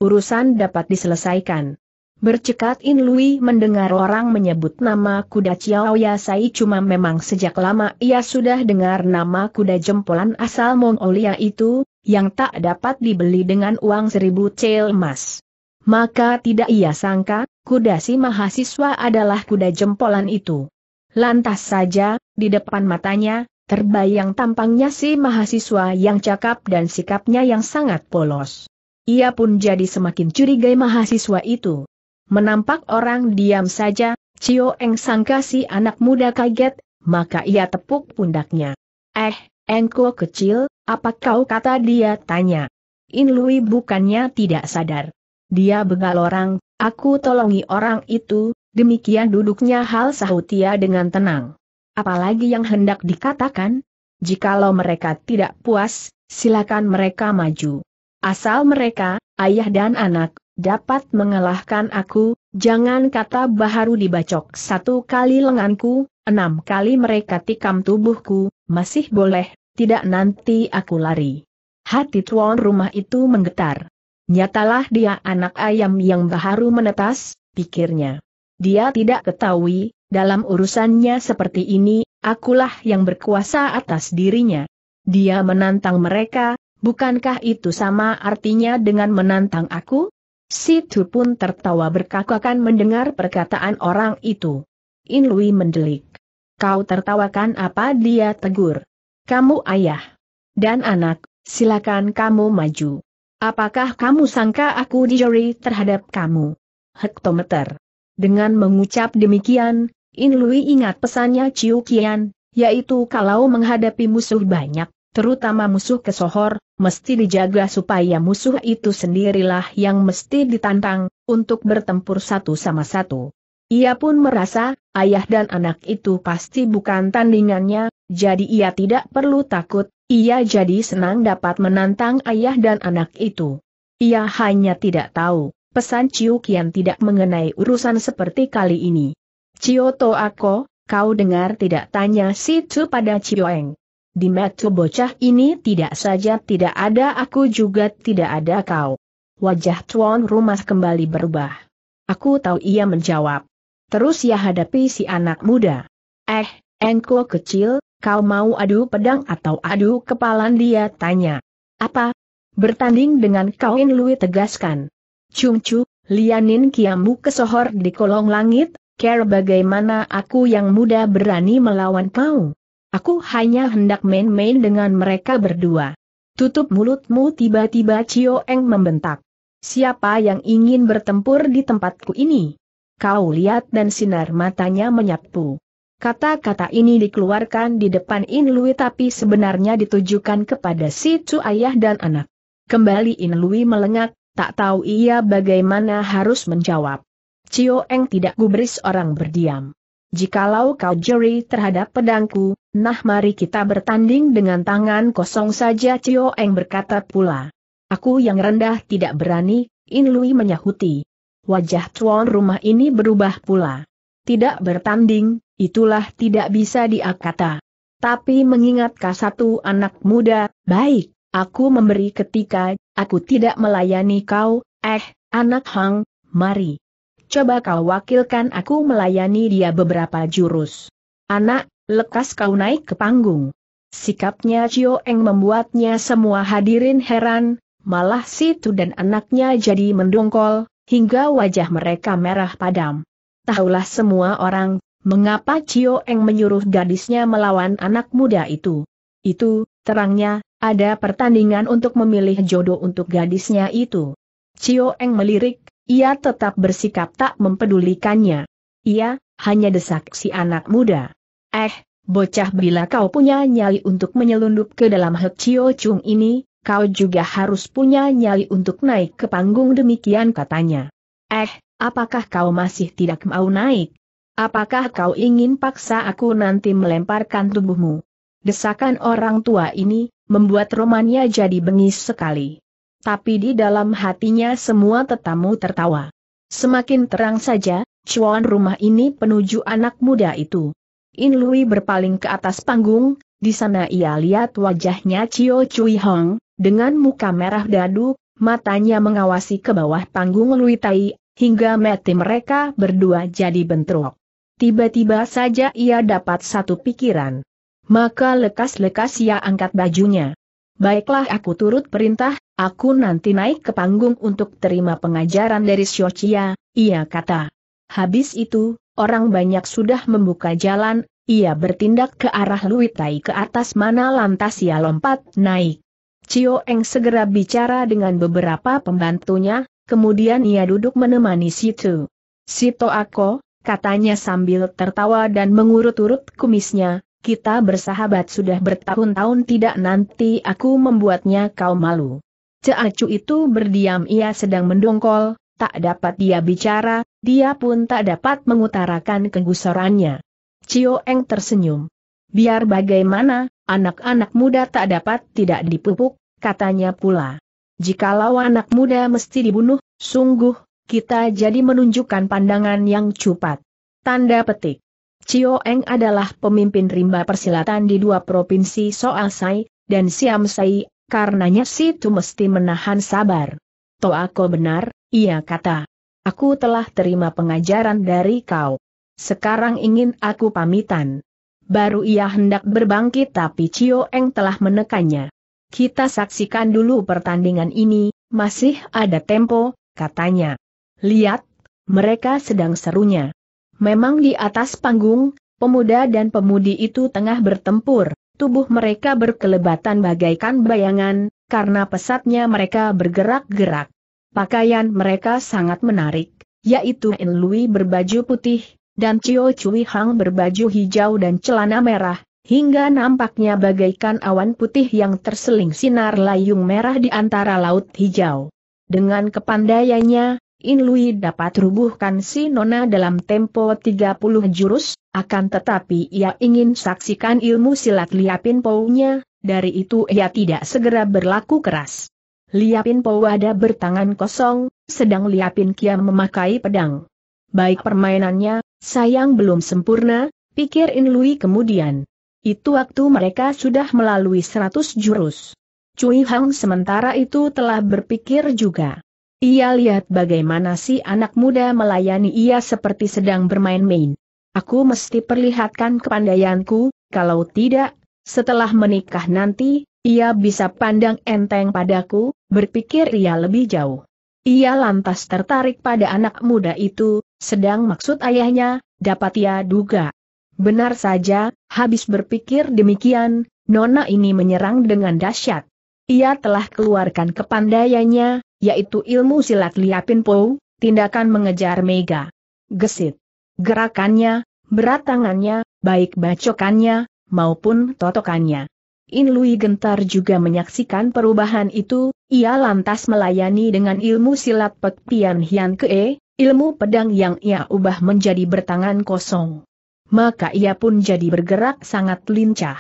Urusan dapat diselesaikan. Bercekat In Lui mendengar orang menyebut nama kuda Chiao Yasai cuma memang sejak lama ia sudah dengar nama kuda jempolan asal Mongolia itu, yang tak dapat dibeli dengan uang seribu cel emas. Maka tidak ia sangka, kuda si mahasiswa adalah kuda jempolan itu. Lantas saja, di depan matanya, terbayang tampangnya si mahasiswa yang cakap dan sikapnya yang sangat polos. Ia pun jadi semakin curiga mahasiswa itu. Menampak orang diam saja, Cio Eng sangka si anak muda kaget, maka ia tepuk pundaknya. Eh, engko kecil, apa kau kata dia tanya. In Lui bukannya tidak sadar. Dia begal orang, aku tolongi orang itu, demikian duduknya hal sahutia dengan tenang. Apalagi yang hendak dikatakan? Jikalau mereka tidak puas, silakan mereka maju. Asal mereka, ayah dan anak, dapat mengalahkan aku, jangan kata Baharu dibacok satu kali lenganku, enam kali mereka tikam tubuhku, masih boleh, tidak nanti aku lari. Hati tuan rumah itu menggetar. Nyatalah dia anak ayam yang Baharu menetas, pikirnya. Dia tidak ketahui, dalam urusannya seperti ini, akulah yang berkuasa atas dirinya. Dia menantang mereka, bukankah itu sama artinya dengan menantang aku? Situ pun tertawa berkakakan mendengar perkataan orang itu. In Lui mendelik. Kau tertawakan apa dia tegur. Kamu ayah. Dan anak, silakan kamu maju. Apakah kamu sangka aku dijeri terhadap kamu? Hektometer. Dengan mengucap demikian, In Lui ingat pesannya Ciu Qian, yaitu kalau menghadapi musuh banyak, terutama musuh kesohor, mesti dijaga supaya musuh itu sendirilah yang mesti ditantang, untuk bertempur satu sama satu. Ia pun merasa, ayah dan anak itu pasti bukan tandingannya, jadi ia tidak perlu takut, ia jadi senang dapat menantang ayah dan anak itu. Ia hanya tidak tahu, pesan Ciu Kian tidak mengenai urusan seperti kali ini. Cio To Ako, kau dengar tidak tanya situ pada Cioeng. Di metu bocah ini tidak saja tidak ada aku juga tidak ada kau. Wajah tuan rumah kembali berubah. Aku tahu ia menjawab. Terus ia hadapi si anak muda. Eh, engko kecil, kau mau adu pedang atau adu kepalan dia tanya. Apa? Bertanding dengan kau In Lui tegaskan. Cumcu, lianin kiamu kesohor di kolong langit, care bagaimana aku yang muda berani melawan kau. Aku hanya hendak main-main dengan mereka berdua. Tutup mulutmu tiba-tiba Cio Eng membentak. Siapa yang ingin bertempur di tempatku ini? Kau lihat dan sinar matanya menyapu. Kata-kata ini dikeluarkan di depan In Lui tapi sebenarnya ditujukan kepada si Cu ayah dan anak. Kembali In Lui melengak, tak tahu ia bagaimana harus menjawab. Cio Eng tidak gubris orang berdiam. Jikalau kau juri terhadap pedangku, nah mari kita bertanding dengan tangan kosong saja Cio Eng berkata pula. Aku yang rendah tidak berani, In Lui menyahuti. Wajah tuan rumah ini berubah pula. Tidak bertanding, itulah tidak bisa diakata. Tapi mengingat satu anak muda, baik, aku memberi ketika, aku tidak melayani kau, eh, anak hang, mari coba kau wakilkan aku melayani dia beberapa jurus. Anak, lekas kau naik ke panggung. Sikapnya Cio Eng membuatnya semua hadirin heran, malah situ dan anaknya jadi mendongkol, hingga wajah mereka merah padam. Tahulah semua orang, mengapa Cio Eng menyuruh gadisnya melawan anak muda itu. Itu, terangnya, ada pertandingan untuk memilih jodoh untuk gadisnya itu. Cio Eng melirik, ia tetap bersikap tak mempedulikannya. Ia, hanya desak si anak muda. Eh, bocah bila kau punya nyali untuk menyelundup ke dalam Hek Chio Chung ini, kau juga harus punya nyali untuk naik ke panggung demikian katanya. Eh, apakah kau masih tidak mau naik? Apakah kau ingin paksa aku nanti melemparkan tubuhmu? Desakan orang tua ini, membuat romannya jadi bengis sekali tapi di dalam hatinya semua tetamu tertawa. Semakin terang saja, cuan rumah ini penuju anak muda itu. In Lui berpaling ke atas panggung, di sana ia lihat wajahnya Cio Chui Hong, dengan muka merah dadu, matanya mengawasi ke bawah panggung Lui Tai, hingga mati mereka berdua jadi bentrok. Tiba-tiba saja ia dapat satu pikiran. Maka lekas-lekas ia angkat bajunya. Baiklah aku turut perintah, Aku nanti naik ke panggung untuk terima pengajaran dari Xiochia, ia kata. Habis itu, orang banyak sudah membuka jalan, ia bertindak ke arah Luitai ke atas mana lantas ia lompat naik. Cio Eng segera bicara dengan beberapa pembantunya, kemudian ia duduk menemani Situ. Sito Ako, katanya sambil tertawa dan mengurut-urut kumisnya, kita bersahabat sudah bertahun-tahun tidak nanti aku membuatnya kau malu. Ceacu itu berdiam ia sedang mendongkol, tak dapat dia bicara, dia pun tak dapat mengutarakan kegusarannya. Cio Eng tersenyum. Biar bagaimana, anak-anak muda tak dapat tidak dipupuk, katanya pula. Jikalau anak muda mesti dibunuh, sungguh, kita jadi menunjukkan pandangan yang cupat. Tanda petik. Cio Eng adalah pemimpin rimba persilatan di dua provinsi Soasai dan Siamsai, Karenanya tuh mesti menahan sabar. aku benar, ia kata. Aku telah terima pengajaran dari kau. Sekarang ingin aku pamitan. Baru ia hendak berbangkit tapi Cio Eng telah menekannya. Kita saksikan dulu pertandingan ini, masih ada tempo, katanya. Lihat, mereka sedang serunya. Memang di atas panggung, pemuda dan pemudi itu tengah bertempur, tubuh mereka berkelebatan bagaikan bayangan, karena pesatnya mereka bergerak-gerak. Pakaian mereka sangat menarik, yaitu In Lui berbaju putih, dan Cio Cui Hang berbaju hijau dan celana merah, hingga nampaknya bagaikan awan putih yang terseling sinar layung merah di antara laut hijau. Dengan kepandaiannya, In Lui dapat rubuhkan si Nona dalam tempo 30 jurus, akan tetapi ia ingin saksikan ilmu silat liapin Pou-nya, dari itu ia tidak segera berlaku keras. Liapin pou ada bertangan kosong, sedang liapin kiam memakai pedang. Baik permainannya, sayang belum sempurna, pikir In Lui kemudian. Itu waktu mereka sudah melalui 100 jurus. Cui Hang sementara itu telah berpikir juga. Ia lihat bagaimana si anak muda melayani ia seperti sedang bermain-main. Aku mesti perlihatkan kepandaianku, kalau tidak, setelah menikah nanti, ia bisa pandang enteng padaku, berpikir ia lebih jauh. Ia lantas tertarik pada anak muda itu, sedang maksud ayahnya, dapat ia duga. Benar saja, habis berpikir demikian, Nona ini menyerang dengan dahsyat. Ia telah keluarkan kepandaiannya, yaitu ilmu silat liapin pou, tindakan mengejar mega. Gesit. Gerakannya, berat tangannya, baik bacokannya, maupun totokannya. In Lui gentar juga menyaksikan perubahan itu, ia lantas melayani dengan ilmu silat Pek Pian Hian Kee, ilmu pedang yang ia ubah menjadi bertangan kosong. Maka ia pun jadi bergerak sangat lincah.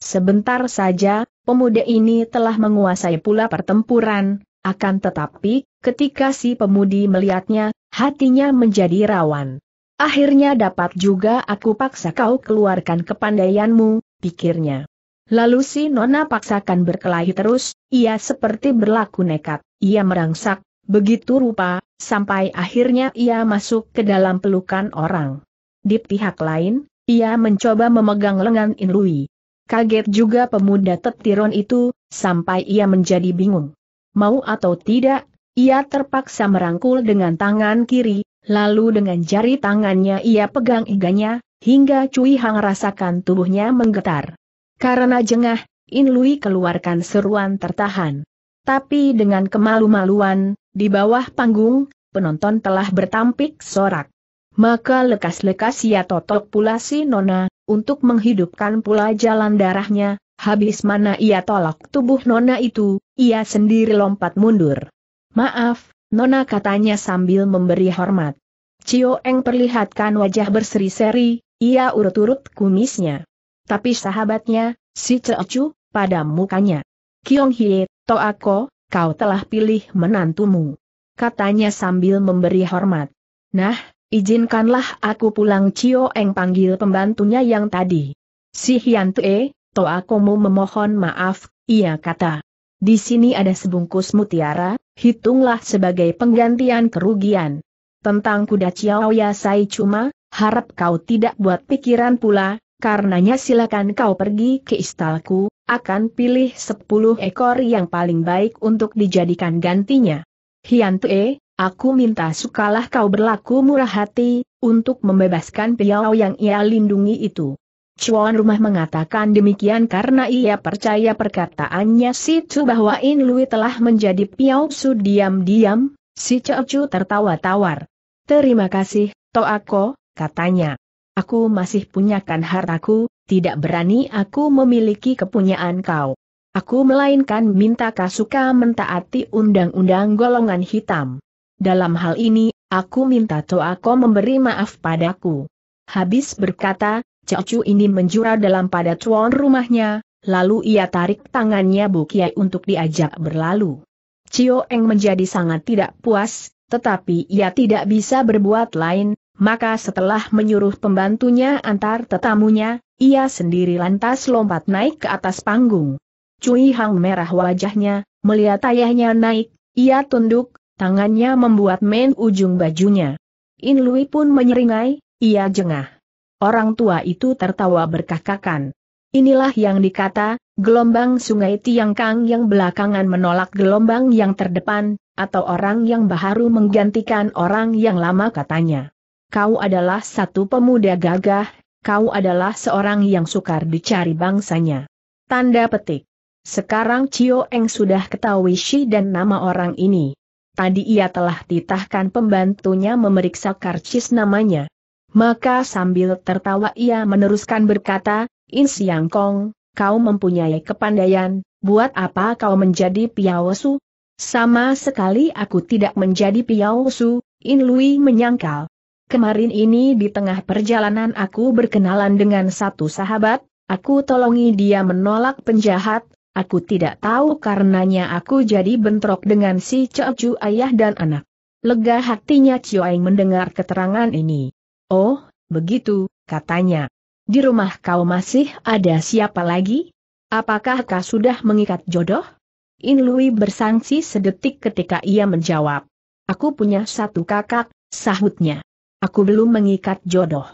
Sebentar saja, pemuda ini telah menguasai pula pertempuran, akan tetapi, ketika si pemudi melihatnya, hatinya menjadi rawan. Akhirnya dapat juga aku paksa kau keluarkan kepandaianmu, pikirnya. Lalu si Nona paksakan berkelahi terus, ia seperti berlaku nekat, ia merangsak, begitu rupa, sampai akhirnya ia masuk ke dalam pelukan orang. Di pihak lain, ia mencoba memegang lengan Inlui. Kaget juga pemuda tetiron itu, sampai ia menjadi bingung mau atau tidak, ia terpaksa merangkul dengan tangan kiri, lalu dengan jari tangannya ia pegang iganya, hingga Cui Hang rasakan tubuhnya menggetar. Karena jengah, In Lui keluarkan seruan tertahan. Tapi dengan kemalu-maluan, di bawah panggung, penonton telah bertampik sorak. Maka lekas-lekas ia totok pula si Nona, untuk menghidupkan pula jalan darahnya, habis mana ia tolak tubuh Nona itu, ia sendiri lompat mundur. Maaf, Nona katanya sambil memberi hormat. Cio Eng perlihatkan wajah berseri-seri, ia urut-urut kumisnya. Tapi sahabatnya, si Ceocu, pada mukanya. Kiong Hie, Toako, kau telah pilih menantumu. Katanya sambil memberi hormat. Nah, izinkanlah aku pulang Cio Eng panggil pembantunya yang tadi. Si Hian Tue, Toakomu memohon maaf, ia kata. Di sini ada sebungkus mutiara, hitunglah sebagai penggantian kerugian. Tentang kuda ya Sai cuma, harap kau tidak buat pikiran pula, karenanya silakan kau pergi ke istalku, akan pilih sepuluh ekor yang paling baik untuk dijadikan gantinya. Hian Tue, aku minta sukalah kau berlaku murah hati, untuk membebaskan piau yang ia lindungi itu. Cuan rumah mengatakan demikian karena ia percaya perkataannya si Chu bahwa In Lui telah menjadi Piao Su diam-diam, si Chu tertawa tawar. Terima kasih, Toako, katanya. Aku masih punyakan hartaku, tidak berani aku memiliki kepunyaan kau. Aku melainkan minta Kasuka mentaati undang-undang golongan hitam. Dalam hal ini, aku minta Toako memberi maaf padaku. Habis berkata, Cucu ini menjura dalam pada tuan rumahnya, lalu ia tarik tangannya Bu Kiai untuk diajak berlalu. Cio Eng menjadi sangat tidak puas, tetapi ia tidak bisa berbuat lain, maka setelah menyuruh pembantunya antar tetamunya, ia sendiri lantas lompat naik ke atas panggung. Cui Hang merah wajahnya, melihat ayahnya naik, ia tunduk, tangannya membuat main ujung bajunya. In Lui pun menyeringai, ia jengah. Orang tua itu tertawa berkakakan. Inilah yang dikata, gelombang sungai Tiangkang yang belakangan menolak gelombang yang terdepan, atau orang yang baru menggantikan orang yang lama katanya. Kau adalah satu pemuda gagah, kau adalah seorang yang sukar dicari bangsanya. Tanda petik. Sekarang Cio Eng sudah ketahui si dan nama orang ini. Tadi ia telah titahkan pembantunya memeriksa karcis namanya. Maka sambil tertawa ia meneruskan berkata, In Siang Kong, kau mempunyai kepandaian, buat apa kau menjadi piawasu? Sama sekali aku tidak menjadi piawasu, In Lui menyangkal. Kemarin ini di tengah perjalanan aku berkenalan dengan satu sahabat, aku tolongi dia menolak penjahat, Aku tidak tahu karenanya aku jadi bentrok dengan si Cecu ayah dan anak. Lega hatinya Cioeng mendengar keterangan ini. Oh, begitu, katanya. Di rumah kau masih ada siapa lagi? Apakah kau sudah mengikat jodoh? In Lui bersangsi sedetik ketika ia menjawab. Aku punya satu kakak, sahutnya. Aku belum mengikat jodoh.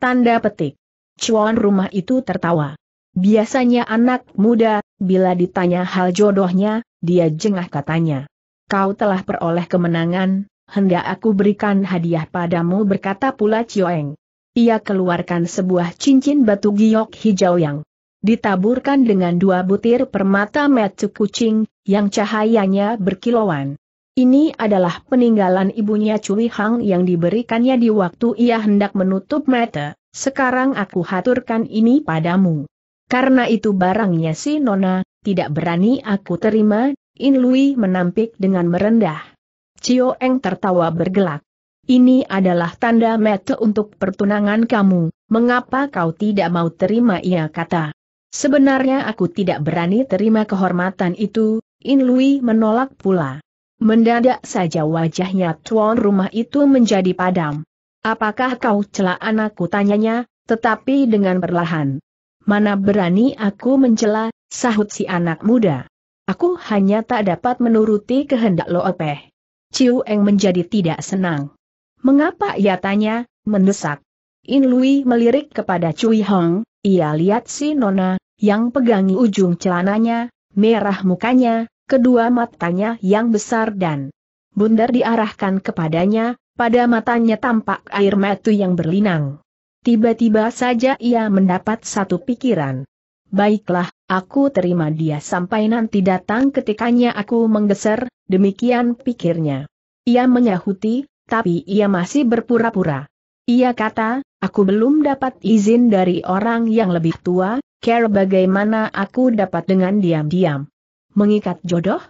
Tanda petik. Cuan rumah itu tertawa. Biasanya anak muda, bila ditanya hal jodohnya, dia jengah katanya. Kau telah peroleh kemenangan, hendak aku berikan hadiah padamu berkata pula Cioeng. Ia keluarkan sebuah cincin batu giok hijau yang ditaburkan dengan dua butir permata metu kucing, yang cahayanya berkilauan. Ini adalah peninggalan ibunya Cui Hang yang diberikannya di waktu ia hendak menutup mata, sekarang aku haturkan ini padamu. Karena itu barangnya si Nona, tidak berani aku terima, In Lui menampik dengan merendah. Cio Eng tertawa bergelak. Ini adalah tanda mete untuk pertunangan kamu, mengapa kau tidak mau terima ia kata. Sebenarnya aku tidak berani terima kehormatan itu, In Lui menolak pula. Mendadak saja wajahnya tuan rumah itu menjadi padam. Apakah kau celak anakku tanyanya, tetapi dengan perlahan. Mana berani aku mencela, sahut si anak muda. Aku hanya tak dapat menuruti kehendak Loepeh. Ciu Eng menjadi tidak senang. Mengapa ia tanya, mendesak. In Lui melirik kepada Cui Hong, ia lihat si Nona, yang pegangi ujung celananya, merah mukanya, kedua matanya yang besar dan bundar diarahkan kepadanya, pada matanya tampak air mata yang berlinang. Tiba-tiba saja ia mendapat satu pikiran. Baiklah, Aku terima dia sampai nanti datang ketikanya aku menggeser, demikian pikirnya. Ia menyahuti, tapi ia masih berpura-pura. Ia kata, aku belum dapat izin dari orang yang lebih tua, care bagaimana aku dapat dengan diam-diam. Mengikat jodoh?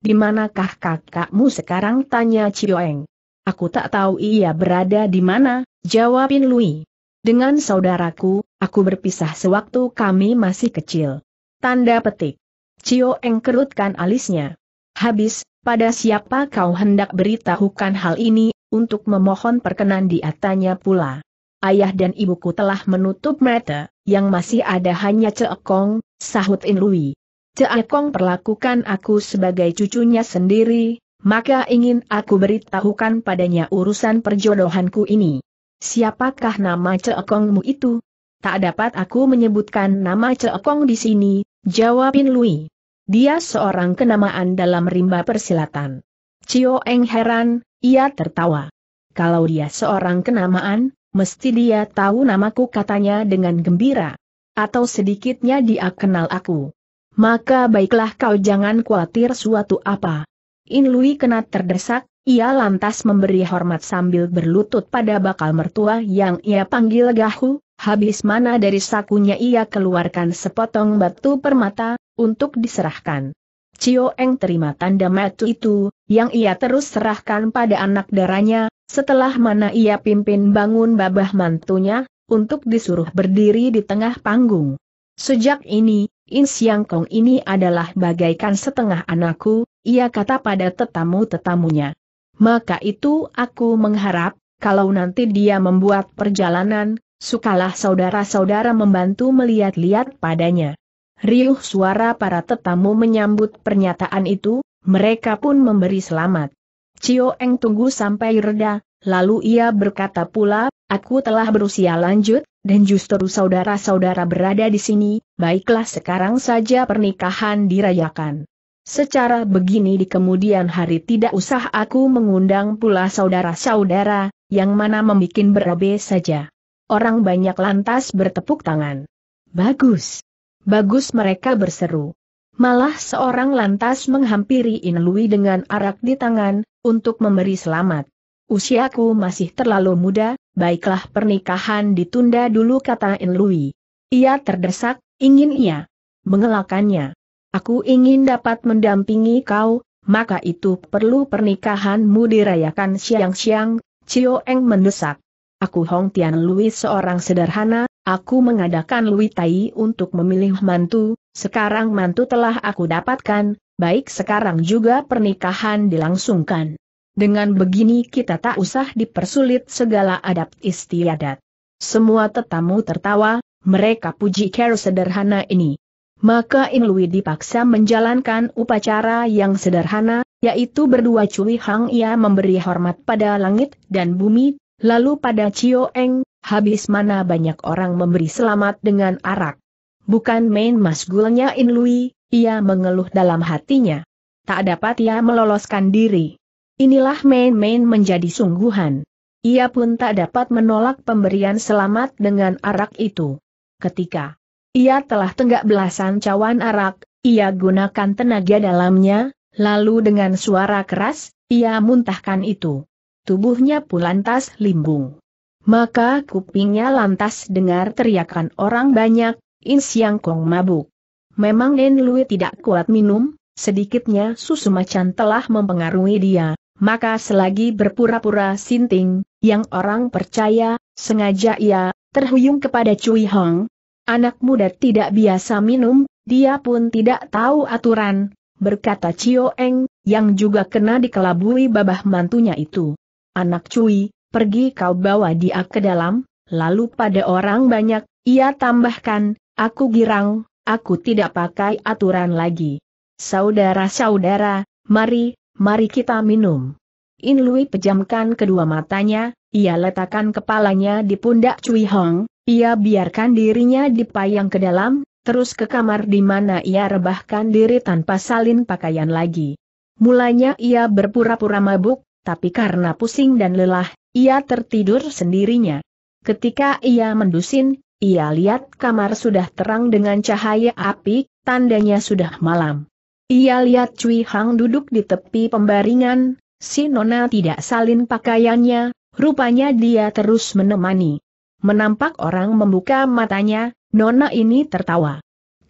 Di manakah kakakmu sekarang tanya Cioeng. Aku tak tahu ia berada di mana, jawabin Lui. Dengan saudaraku, aku berpisah sewaktu kami masih kecil. Tanda petik. Cio Eng kerutkan alisnya. Habis, pada siapa kau hendak beritahukan hal ini, untuk memohon perkenan diatanya pula. Ayah dan ibuku telah menutup mata, yang masih ada hanya Ceekong, sahut In Lui. Ceekong perlakukan aku sebagai cucunya sendiri, maka ingin aku beritahukan padanya urusan perjodohanku ini. Siapakah nama Ceekongmu itu? Tak dapat aku menyebutkan nama Cekong di sini, jawabin Lui. Dia seorang kenamaan dalam rimba persilatan. Cio Eng heran, ia tertawa. Kalau dia seorang kenamaan, mesti dia tahu namaku katanya dengan gembira. Atau sedikitnya dia kenal aku. Maka baiklah kau jangan khawatir suatu apa. In Lui kena terdesak, ia lantas memberi hormat sambil berlutut pada bakal mertua yang ia panggil Gahu, habis mana dari sakunya ia keluarkan sepotong batu permata, untuk diserahkan. Cio Eng terima tanda mati itu, yang ia terus serahkan pada anak darahnya, setelah mana ia pimpin bangun babah mantunya, untuk disuruh berdiri di tengah panggung. Sejak ini, In Siang Kong ini adalah bagaikan setengah anakku, ia kata pada tetamu-tetamunya. Maka itu aku mengharap, kalau nanti dia membuat perjalanan, Sukalah saudara-saudara membantu melihat-lihat padanya. Riuh suara para tetamu menyambut pernyataan itu, mereka pun memberi selamat. Cio Eng tunggu sampai reda, lalu ia berkata pula, aku telah berusia lanjut, dan justru saudara-saudara berada di sini, baiklah sekarang saja pernikahan dirayakan. Secara begini di kemudian hari tidak usah aku mengundang pula saudara-saudara, yang mana membuat berabe saja. Orang banyak lantas bertepuk tangan. Bagus. Bagus mereka berseru. Malah seorang lantas menghampiri Inlui dengan arak di tangan, untuk memberi selamat. Usiaku masih terlalu muda, baiklah pernikahan ditunda dulu kata Inlui. Ia terdesak, ingin ia mengelakannya. Aku ingin dapat mendampingi kau, maka itu perlu pernikahanmu dirayakan siang-siang, Cio Eng mendesak. Aku Hong Tian Louis seorang sederhana, aku mengadakan Lui Tai untuk memilih mantu, sekarang mantu telah aku dapatkan, baik sekarang juga pernikahan dilangsungkan. Dengan begini kita tak usah dipersulit segala adat istiadat. Semua tetamu tertawa, mereka puji care sederhana ini. Maka In Lui dipaksa menjalankan upacara yang sederhana, yaitu berdua Cui Hang ia memberi hormat pada langit dan bumi, Lalu pada Cio Eng, habis mana banyak orang memberi selamat dengan arak. Bukan main masgulnya In Lui, ia mengeluh dalam hatinya. Tak dapat ia meloloskan diri. Inilah main-main menjadi sungguhan. Ia pun tak dapat menolak pemberian selamat dengan arak itu. Ketika ia telah tenggak belasan cawan arak, ia gunakan tenaga dalamnya, lalu dengan suara keras, ia muntahkan itu tubuhnya pun lantas limbung. Maka kupingnya lantas dengar teriakan orang banyak, In Siang Kong mabuk. Memang Nen Lui tidak kuat minum, sedikitnya susu macan telah mempengaruhi dia, maka selagi berpura-pura sinting, yang orang percaya, sengaja ia, terhuyung kepada Cui Hong. Anak muda tidak biasa minum, dia pun tidak tahu aturan, berkata Cio Eng, yang juga kena dikelabui babah mantunya itu. Anak cui, pergi kau bawa dia ke dalam, lalu pada orang banyak, ia tambahkan, aku girang, aku tidak pakai aturan lagi. Saudara-saudara, mari, mari kita minum. In Lui pejamkan kedua matanya, ia letakkan kepalanya di pundak Cui Hong, ia biarkan dirinya dipayang ke dalam, terus ke kamar di mana ia rebahkan diri tanpa salin pakaian lagi. Mulanya ia berpura-pura mabuk, tapi karena pusing dan lelah, ia tertidur sendirinya. Ketika ia mendusin, ia lihat kamar sudah terang dengan cahaya api, tandanya sudah malam. Ia lihat Cui Hang duduk di tepi pembaringan, si Nona tidak salin pakaiannya, rupanya dia terus menemani. Menampak orang membuka matanya, Nona ini tertawa.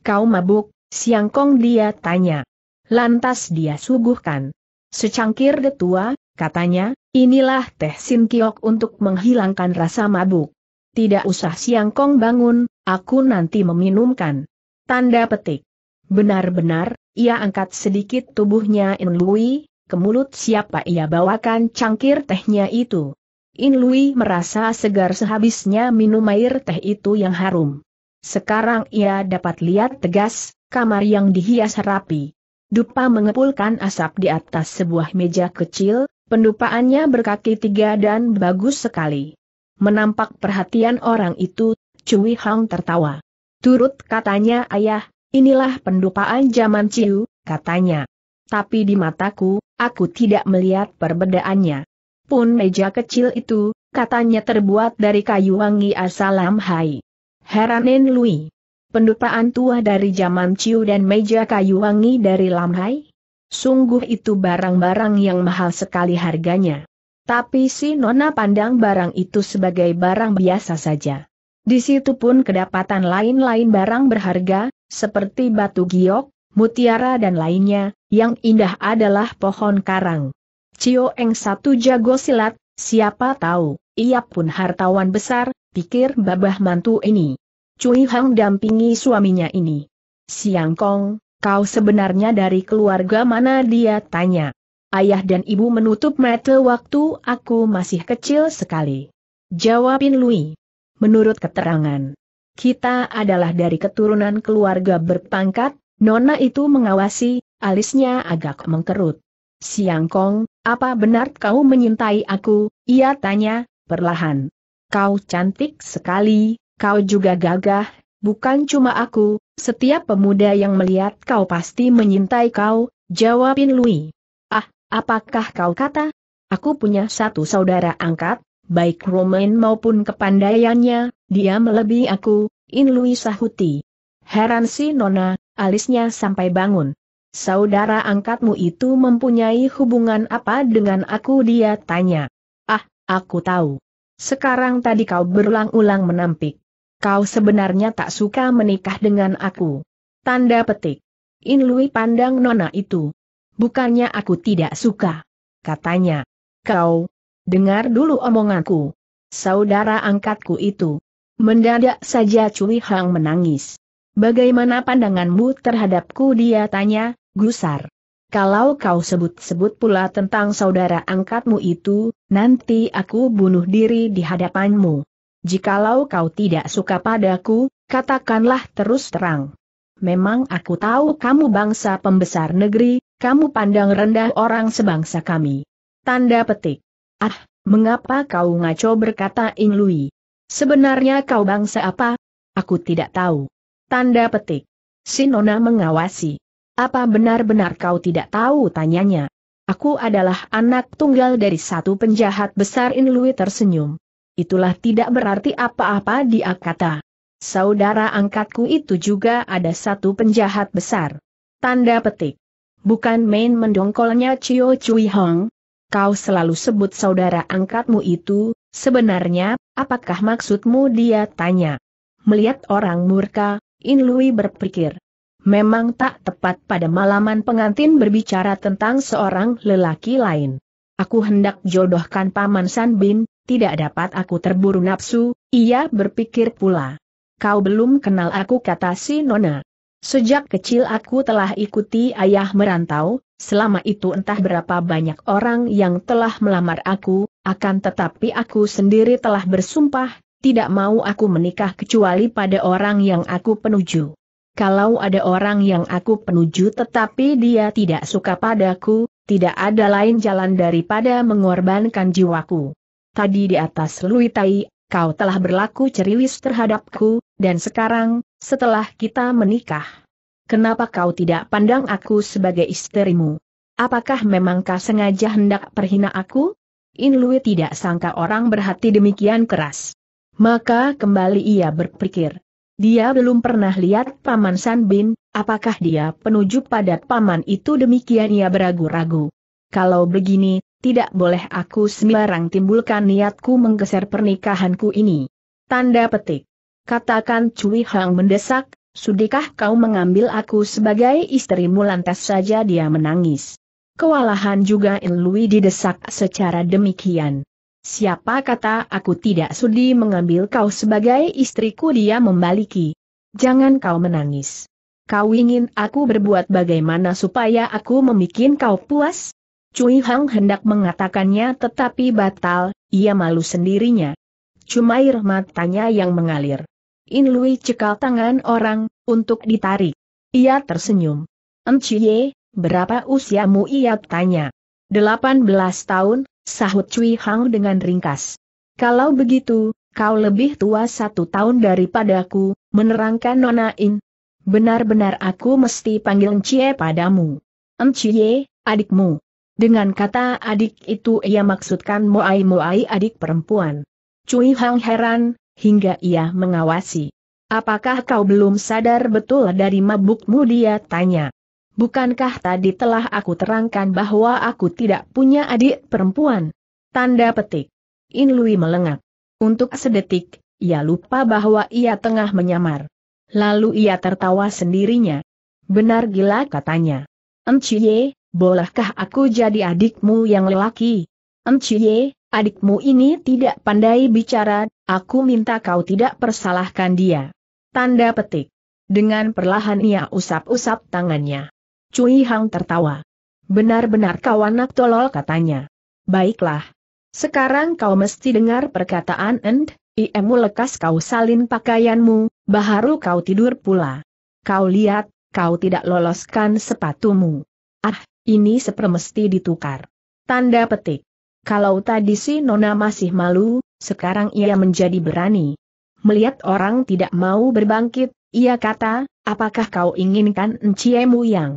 Kau mabuk, siangkong dia tanya. Lantas dia suguhkan. Secangkir detua, Katanya, inilah teh Sin Kiok untuk menghilangkan rasa mabuk. Tidak usah Siang Kong bangun, aku nanti meminumkan. Tanda petik. Benar-benar, ia angkat sedikit tubuhnya In Lui, ke mulut siapa ia bawakan cangkir tehnya itu. In Lui merasa segar sehabisnya minum air teh itu yang harum. Sekarang ia dapat lihat tegas, kamar yang dihias rapi. Dupa mengepulkan asap di atas sebuah meja kecil, Pendupaannya berkaki tiga dan bagus sekali. Menampak perhatian orang itu, Cui Hang tertawa. Turut katanya ayah, inilah pendupaan zaman Ciu, katanya. Tapi di mataku, aku tidak melihat perbedaannya. Pun meja kecil itu, katanya terbuat dari kayu wangi asal Hai. Heranin Lui. Pendupaan tua dari zaman Ciu dan meja kayu wangi dari Lamhai? Sungguh itu barang-barang yang mahal sekali harganya. Tapi si Nona pandang barang itu sebagai barang biasa saja. Di situ pun kedapatan lain-lain barang berharga, seperti batu giok, mutiara dan lainnya, yang indah adalah pohon karang. Cio Eng satu jago silat, siapa tahu, ia pun hartawan besar, pikir babah mantu ini. Cui Hang dampingi suaminya ini. Siang Kong, Kau sebenarnya dari keluarga mana dia tanya. Ayah dan ibu menutup mata waktu aku masih kecil sekali. Jawabin Louis. Menurut keterangan, kita adalah dari keturunan keluarga berpangkat, Nona itu mengawasi, alisnya agak mengkerut. Siang Kong, apa benar kau menyintai aku? Ia tanya, perlahan. Kau cantik sekali, kau juga gagah, bukan cuma aku, setiap pemuda yang melihat kau pasti menyintai kau, jawabin Lui. Ah, apakah kau kata? Aku punya satu saudara angkat, baik Roman maupun kepandaiannya, dia melebihi aku, In Lui sahuti. Heran si Nona, alisnya sampai bangun. Saudara angkatmu itu mempunyai hubungan apa dengan aku dia tanya. Ah, aku tahu. Sekarang tadi kau berulang-ulang menampik kau sebenarnya tak suka menikah dengan aku. Tanda petik. In Lui pandang nona itu. Bukannya aku tidak suka. Katanya. Kau. Dengar dulu omonganku. Saudara angkatku itu. Mendadak saja Cui Hang menangis. Bagaimana pandanganmu terhadapku dia tanya, Gusar. Kalau kau sebut-sebut pula tentang saudara angkatmu itu, nanti aku bunuh diri di hadapanmu jikalau kau tidak suka padaku, katakanlah terus terang. Memang aku tahu kamu bangsa pembesar negeri, kamu pandang rendah orang sebangsa kami. Tanda petik. Ah, mengapa kau ngaco berkata Ing Lui? Sebenarnya kau bangsa apa? Aku tidak tahu. Tanda petik. Sinona mengawasi. Apa benar-benar kau tidak tahu tanyanya? Aku adalah anak tunggal dari satu penjahat besar In Lui tersenyum itulah tidak berarti apa-apa dia kata. Saudara angkatku itu juga ada satu penjahat besar. Tanda petik. Bukan main mendongkolnya Cio chui Hong. Kau selalu sebut saudara angkatmu itu, sebenarnya, apakah maksudmu dia tanya. Melihat orang murka, In Lui berpikir. Memang tak tepat pada malaman pengantin berbicara tentang seorang lelaki lain. Aku hendak jodohkan Paman San Bin, tidak dapat aku terburu nafsu, ia berpikir pula. Kau belum kenal aku kata si Nona. Sejak kecil aku telah ikuti ayah merantau, selama itu entah berapa banyak orang yang telah melamar aku, akan tetapi aku sendiri telah bersumpah, tidak mau aku menikah kecuali pada orang yang aku penuju. Kalau ada orang yang aku penuju tetapi dia tidak suka padaku, tidak ada lain jalan daripada mengorbankan jiwaku tadi di atas Luitai, kau telah berlaku ceriwis terhadapku, dan sekarang, setelah kita menikah. Kenapa kau tidak pandang aku sebagai istrimu? Apakah memang kau sengaja hendak perhina aku? In Lui tidak sangka orang berhati demikian keras. Maka kembali ia berpikir. Dia belum pernah lihat Paman San Bin, apakah dia penuju pada Paman itu demikian ia beragu-ragu. Kalau begini, tidak boleh aku sembarang timbulkan niatku menggeser pernikahanku ini. Tanda petik. Katakan Cui Hang mendesak, sudikah kau mengambil aku sebagai istrimu lantas saja dia menangis. Kewalahan juga In Lui didesak secara demikian. Siapa kata aku tidak sudi mengambil kau sebagai istriku dia membaliki. Jangan kau menangis. Kau ingin aku berbuat bagaimana supaya aku memikin kau puas? Cui Hang hendak mengatakannya tetapi batal, ia malu sendirinya. Cuma air matanya yang mengalir. In Lui cekal tangan orang, untuk ditarik. Ia tersenyum. Enciye, berapa usiamu ia tanya. 18 tahun, sahut Cui Hang dengan ringkas. Kalau begitu, kau lebih tua satu tahun daripadaku, menerangkan Nona In. Benar-benar aku mesti panggil Enciye padamu. Enciye, adikmu. Dengan kata adik itu ia maksudkan Moai-Moai adik perempuan. Cui Hang heran, hingga ia mengawasi. Apakah kau belum sadar betul dari mabukmu dia tanya. Bukankah tadi telah aku terangkan bahwa aku tidak punya adik perempuan? Tanda petik. In Lui melengak. Untuk sedetik, ia lupa bahwa ia tengah menyamar. Lalu ia tertawa sendirinya. Benar gila katanya. Enciye, bolehkah aku jadi adikmu yang lelaki? Enciye, adikmu ini tidak pandai bicara, aku minta kau tidak persalahkan dia. Tanda petik. Dengan perlahan ia usap-usap tangannya. Cui Hang tertawa. Benar-benar kau anak tolol katanya. Baiklah. Sekarang kau mesti dengar perkataan End, Iemu lekas kau salin pakaianmu, baharu kau tidur pula. Kau lihat, kau tidak loloskan sepatumu. Ah, ini sepermesti ditukar. Tanda petik. Kalau tadi si Nona masih malu, sekarang ia menjadi berani. Melihat orang tidak mau berbangkit, ia kata, apakah kau inginkan enciemu yang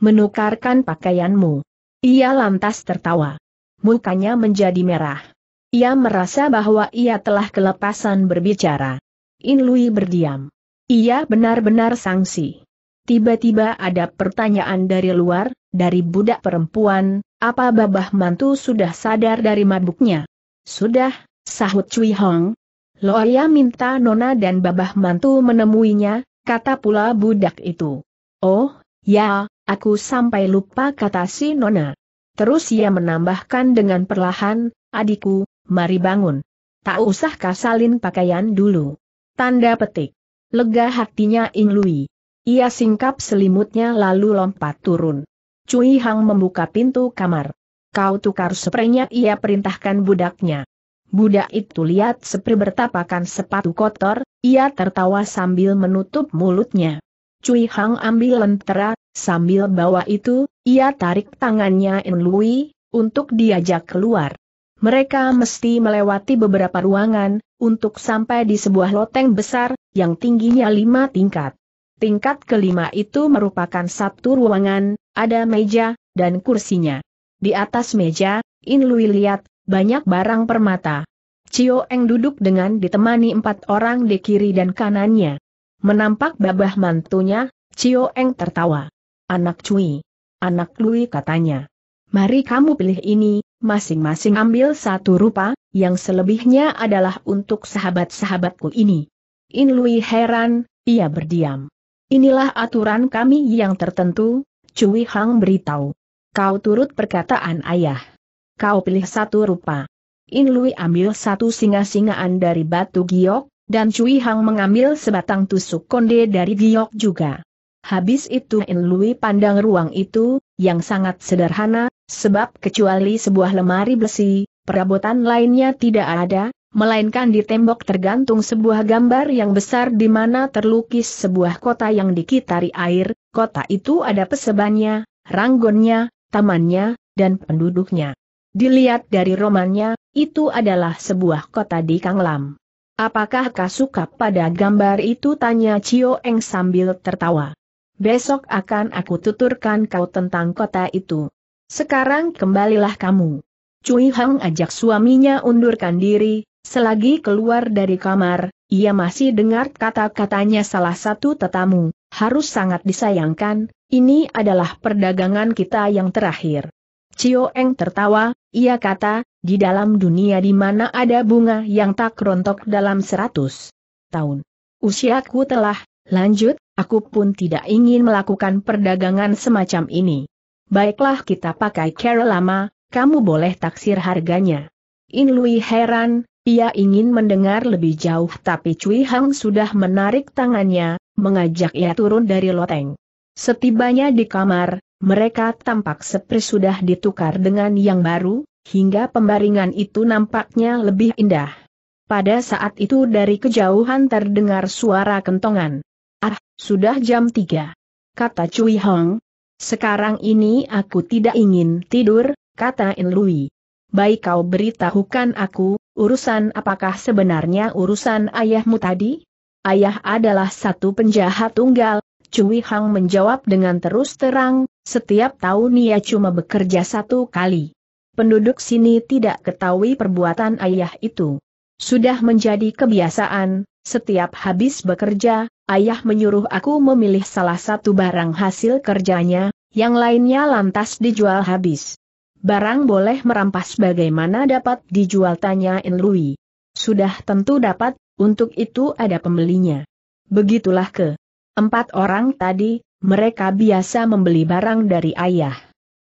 menukarkan pakaianmu? Ia lantas tertawa. Mukanya menjadi merah. Ia merasa bahwa ia telah kelepasan berbicara. In berdiam. Ia benar-benar sangsi. Tiba-tiba ada pertanyaan dari luar, dari budak perempuan, apa babah mantu sudah sadar dari mabuknya? Sudah, sahut Cui Hong. Loya minta Nona dan babah mantu menemuinya, kata pula budak itu. Oh, ya, aku sampai lupa kata si Nona. Terus ia menambahkan dengan perlahan, adikku, mari bangun. Tak usah kasalin pakaian dulu. Tanda petik. Lega hatinya Ing Lui. Ia singkap selimutnya lalu lompat turun. Cui Hang membuka pintu kamar. Kau tukar spraynya ia perintahkan budaknya. Budak itu lihat sepri bertapakan sepatu kotor, ia tertawa sambil menutup mulutnya. Cui Hang ambil lentera, sambil bawa itu, ia tarik tangannya In Lui, untuk diajak keluar. Mereka mesti melewati beberapa ruangan, untuk sampai di sebuah loteng besar, yang tingginya lima tingkat. Tingkat kelima itu merupakan satu ruangan, ada meja, dan kursinya. Di atas meja, In Lui lihat, banyak barang permata. Cio Eng duduk dengan ditemani empat orang di kiri dan kanannya. Menampak babah mantunya, Cio Eng tertawa. Anak Cui. Anak Lui katanya. Mari kamu pilih ini, masing-masing ambil satu rupa, yang selebihnya adalah untuk sahabat-sahabatku ini. In Lui heran, ia berdiam. Inilah aturan kami yang tertentu, Cui Hang beritahu. Kau turut perkataan ayah. Kau pilih satu rupa. In Lui ambil satu singa-singaan dari batu giok, dan Cui Hang mengambil sebatang tusuk konde dari giok juga. Habis itu In Lui pandang ruang itu, yang sangat sederhana, sebab kecuali sebuah lemari besi, perabotan lainnya tidak ada, melainkan di tembok tergantung sebuah gambar yang besar di mana terlukis sebuah kota yang dikitari air, kota itu ada pesebannya, ranggonnya, tamannya, dan penduduknya. Dilihat dari romannya, itu adalah sebuah kota di Kanglam. Apakah kau suka pada gambar itu tanya Cio Eng sambil tertawa. Besok akan aku tuturkan kau tentang kota itu. Sekarang kembalilah kamu. Cui Hang ajak suaminya undurkan diri, Selagi keluar dari kamar, ia masih dengar kata-katanya salah satu tetamu, harus sangat disayangkan, ini adalah perdagangan kita yang terakhir. Cio Eng tertawa, ia kata, di dalam dunia di mana ada bunga yang tak rontok dalam seratus tahun. Usiaku telah, lanjut, aku pun tidak ingin melakukan perdagangan semacam ini. Baiklah kita pakai kera lama, kamu boleh taksir harganya. In Lui heran, ia ingin mendengar lebih jauh tapi Cui Hang sudah menarik tangannya, mengajak ia turun dari loteng. Setibanya di kamar, mereka tampak seperti sudah ditukar dengan yang baru, hingga pembaringan itu nampaknya lebih indah. Pada saat itu dari kejauhan terdengar suara kentongan. Ah, sudah jam 3. Kata Cui Hong. Sekarang ini aku tidak ingin tidur, kata In Lui. Baik kau beritahukan aku, Urusan apakah sebenarnya urusan ayahmu tadi? Ayah adalah satu penjahat tunggal, Cui Hang menjawab dengan terus terang, setiap tahun ia cuma bekerja satu kali. Penduduk sini tidak ketahui perbuatan ayah itu. Sudah menjadi kebiasaan, setiap habis bekerja, ayah menyuruh aku memilih salah satu barang hasil kerjanya, yang lainnya lantas dijual habis barang boleh merampas bagaimana dapat dijual tanya Enlui. Sudah tentu dapat, untuk itu ada pembelinya. Begitulah ke empat orang tadi, mereka biasa membeli barang dari ayah.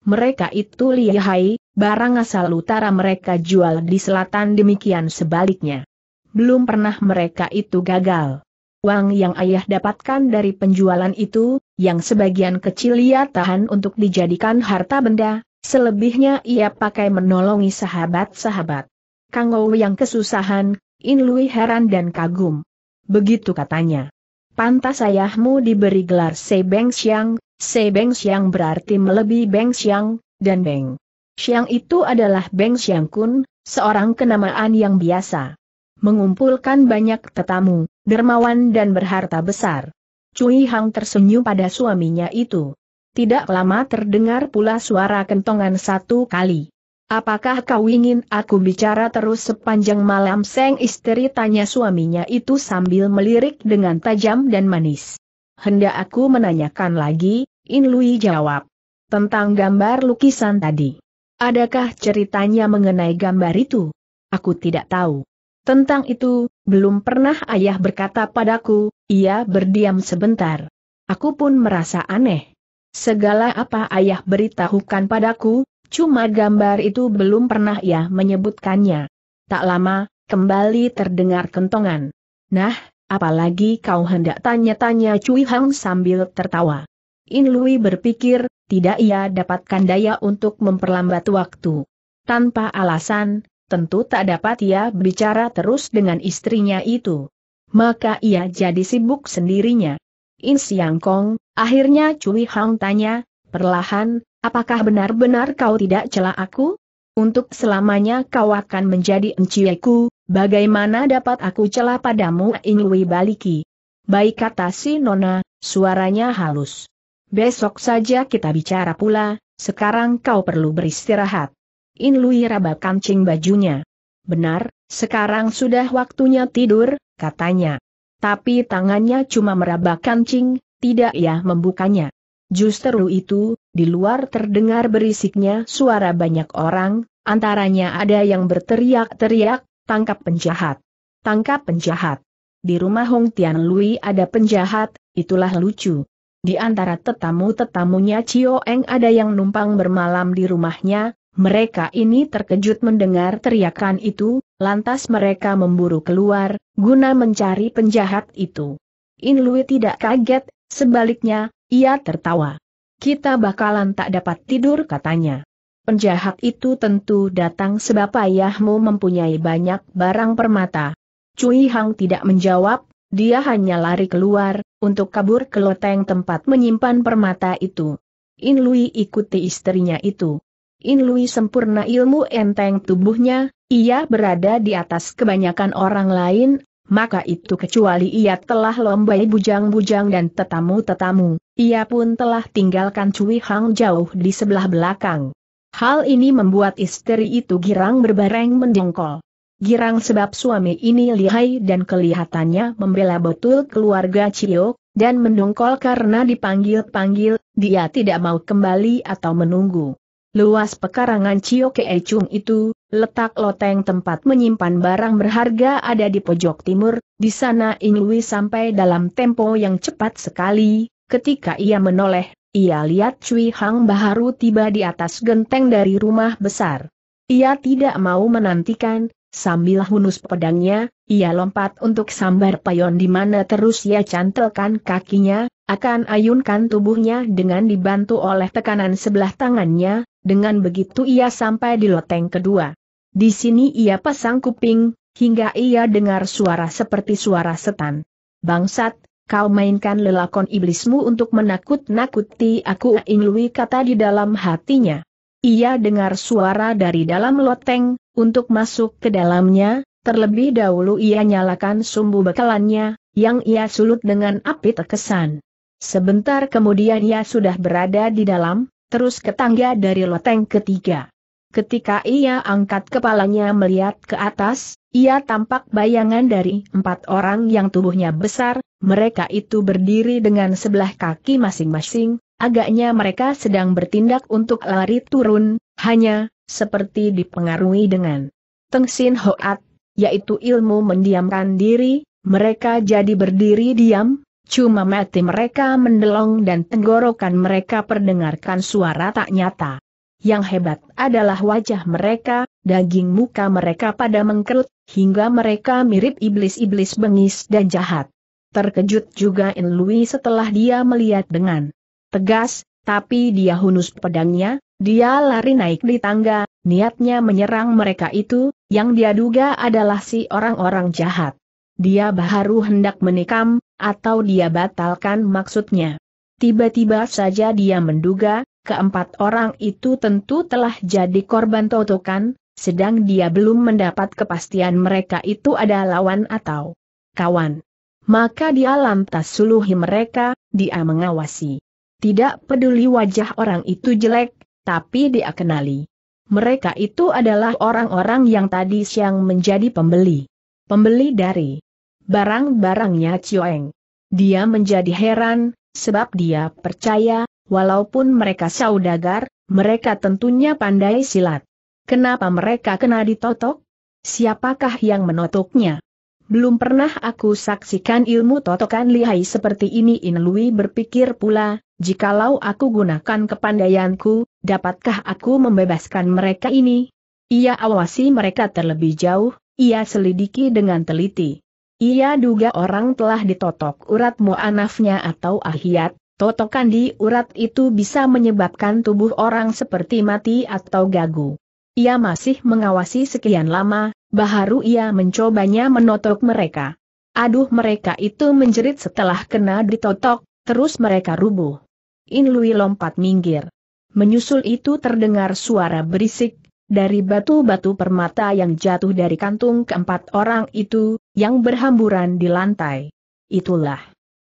Mereka itu lihai, barang asal utara mereka jual di selatan demikian sebaliknya. Belum pernah mereka itu gagal. Uang yang ayah dapatkan dari penjualan itu, yang sebagian kecil ia tahan untuk dijadikan harta benda, Selebihnya ia pakai menolongi sahabat-sahabat. Kang Ou yang kesusahan, In Lui heran dan kagum. Begitu katanya. Pantas ayahmu diberi gelar Se Beng Xiang, Se Beng Xiang berarti melebihi Beng Xiang, dan Beng Xiang itu adalah Beng Xiang Kun, seorang kenamaan yang biasa. Mengumpulkan banyak tetamu, dermawan dan berharta besar. Cui Hang tersenyum pada suaminya itu. Tidak lama terdengar pula suara kentongan satu kali. Apakah kau ingin aku bicara terus sepanjang malam? Seng istri tanya suaminya itu sambil melirik dengan tajam dan manis. Hendak aku menanyakan lagi, In Lui jawab. Tentang gambar lukisan tadi. Adakah ceritanya mengenai gambar itu? Aku tidak tahu. Tentang itu, belum pernah ayah berkata padaku, ia berdiam sebentar. Aku pun merasa aneh. Segala apa ayah beritahukan padaku, cuma gambar itu belum pernah ya menyebutkannya. Tak lama, kembali terdengar kentongan. Nah, apalagi kau hendak tanya-tanya Cui Hang sambil tertawa. In Lui berpikir, tidak ia dapatkan daya untuk memperlambat waktu. Tanpa alasan, tentu tak dapat ia bicara terus dengan istrinya itu. Maka ia jadi sibuk sendirinya. In Siang Kong, akhirnya Cui Hang tanya, perlahan, apakah benar-benar kau tidak celah aku? Untuk selamanya kau akan menjadi enciweku, bagaimana dapat aku celah padamu Inui baliki? Baik kata si Nona, suaranya halus. Besok saja kita bicara pula, sekarang kau perlu beristirahat. In Lui raba kancing bajunya. Benar, sekarang sudah waktunya tidur, katanya tapi tangannya cuma meraba kancing, tidak ia membukanya. Justru itu, di luar terdengar berisiknya suara banyak orang, antaranya ada yang berteriak-teriak, tangkap penjahat, tangkap penjahat. Di rumah Hong Tian Lui ada penjahat, itulah lucu. Di antara tetamu-tetamunya Cio Eng ada yang numpang bermalam di rumahnya, mereka ini terkejut mendengar teriakan itu, lantas mereka memburu keluar, guna mencari penjahat itu. In Lui tidak kaget, sebaliknya, ia tertawa. Kita bakalan tak dapat tidur katanya. Penjahat itu tentu datang sebab ayahmu mempunyai banyak barang permata. Cui Hang tidak menjawab, dia hanya lari keluar, untuk kabur ke loteng tempat menyimpan permata itu. In Lui ikuti istrinya itu. In Lui sempurna ilmu enteng tubuhnya, ia berada di atas kebanyakan orang lain, maka itu kecuali ia telah lombai bujang-bujang dan tetamu-tetamu, ia pun telah tinggalkan Cui Hang jauh di sebelah belakang. Hal ini membuat istri itu girang berbareng mendengkol. Girang sebab suami ini lihai dan kelihatannya membela betul keluarga Cio, dan mendongkol karena dipanggil-panggil, dia tidak mau kembali atau menunggu. Luas pekarangan Cio Keecung itu, letak loteng tempat menyimpan barang berharga ada di pojok timur, di sana Inui sampai dalam tempo yang cepat sekali, ketika ia menoleh, ia lihat Cui Hang Baharu tiba di atas genteng dari rumah besar. Ia tidak mau menantikan, sambil hunus pedangnya, ia lompat untuk sambar payon di mana terus ia cantelkan kakinya, akan ayunkan tubuhnya dengan dibantu oleh tekanan sebelah tangannya, dengan begitu ia sampai di loteng kedua. Di sini ia pasang kuping, hingga ia dengar suara seperti suara setan. Bangsat, kau mainkan lelakon iblismu untuk menakut-nakuti aku inglui kata di dalam hatinya. Ia dengar suara dari dalam loteng, untuk masuk ke dalamnya, terlebih dahulu ia nyalakan sumbu bekalannya, yang ia sulut dengan api terkesan. Sebentar kemudian ia sudah berada di dalam, terus ke tangga dari loteng ketiga. Ketika ia angkat kepalanya melihat ke atas, ia tampak bayangan dari empat orang yang tubuhnya besar, mereka itu berdiri dengan sebelah kaki masing-masing, agaknya mereka sedang bertindak untuk lari turun, hanya, seperti dipengaruhi dengan Teng Sin Hoat, yaitu ilmu mendiamkan diri, mereka jadi berdiri diam, Cuma mati mereka mendelong dan tenggorokan mereka perdengarkan suara tak nyata. Yang hebat adalah wajah mereka, daging muka mereka pada mengkerut, hingga mereka mirip iblis-iblis bengis dan jahat. Terkejut juga In Lui setelah dia melihat dengan tegas, tapi dia hunus pedangnya, dia lari naik di tangga, niatnya menyerang mereka itu, yang dia duga adalah si orang-orang jahat. Dia baru hendak menikam, atau dia batalkan maksudnya. Tiba-tiba saja dia menduga, keempat orang itu tentu telah jadi korban totokan, sedang dia belum mendapat kepastian mereka itu ada lawan atau kawan. Maka dia lantas suluhi mereka, dia mengawasi. Tidak peduli wajah orang itu jelek, tapi dia kenali. Mereka itu adalah orang-orang yang tadi siang menjadi pembeli. Pembeli dari barang-barangnya Cioeng. Dia menjadi heran, sebab dia percaya, walaupun mereka saudagar, mereka tentunya pandai silat. Kenapa mereka kena ditotok? Siapakah yang menotoknya? Belum pernah aku saksikan ilmu totokan lihai seperti ini Inlui berpikir pula, jikalau aku gunakan kepandaianku, dapatkah aku membebaskan mereka ini? Ia awasi mereka terlebih jauh, ia selidiki dengan teliti. Ia duga orang telah ditotok urat mu'anafnya atau ahiyat, totokan di urat itu bisa menyebabkan tubuh orang seperti mati atau gagu. Ia masih mengawasi sekian lama, baharu ia mencobanya menotok mereka. Aduh mereka itu menjerit setelah kena ditotok, terus mereka rubuh. Inlui lompat minggir. Menyusul itu terdengar suara berisik, dari batu-batu permata yang jatuh dari kantung keempat orang itu, yang berhamburan di lantai. Itulah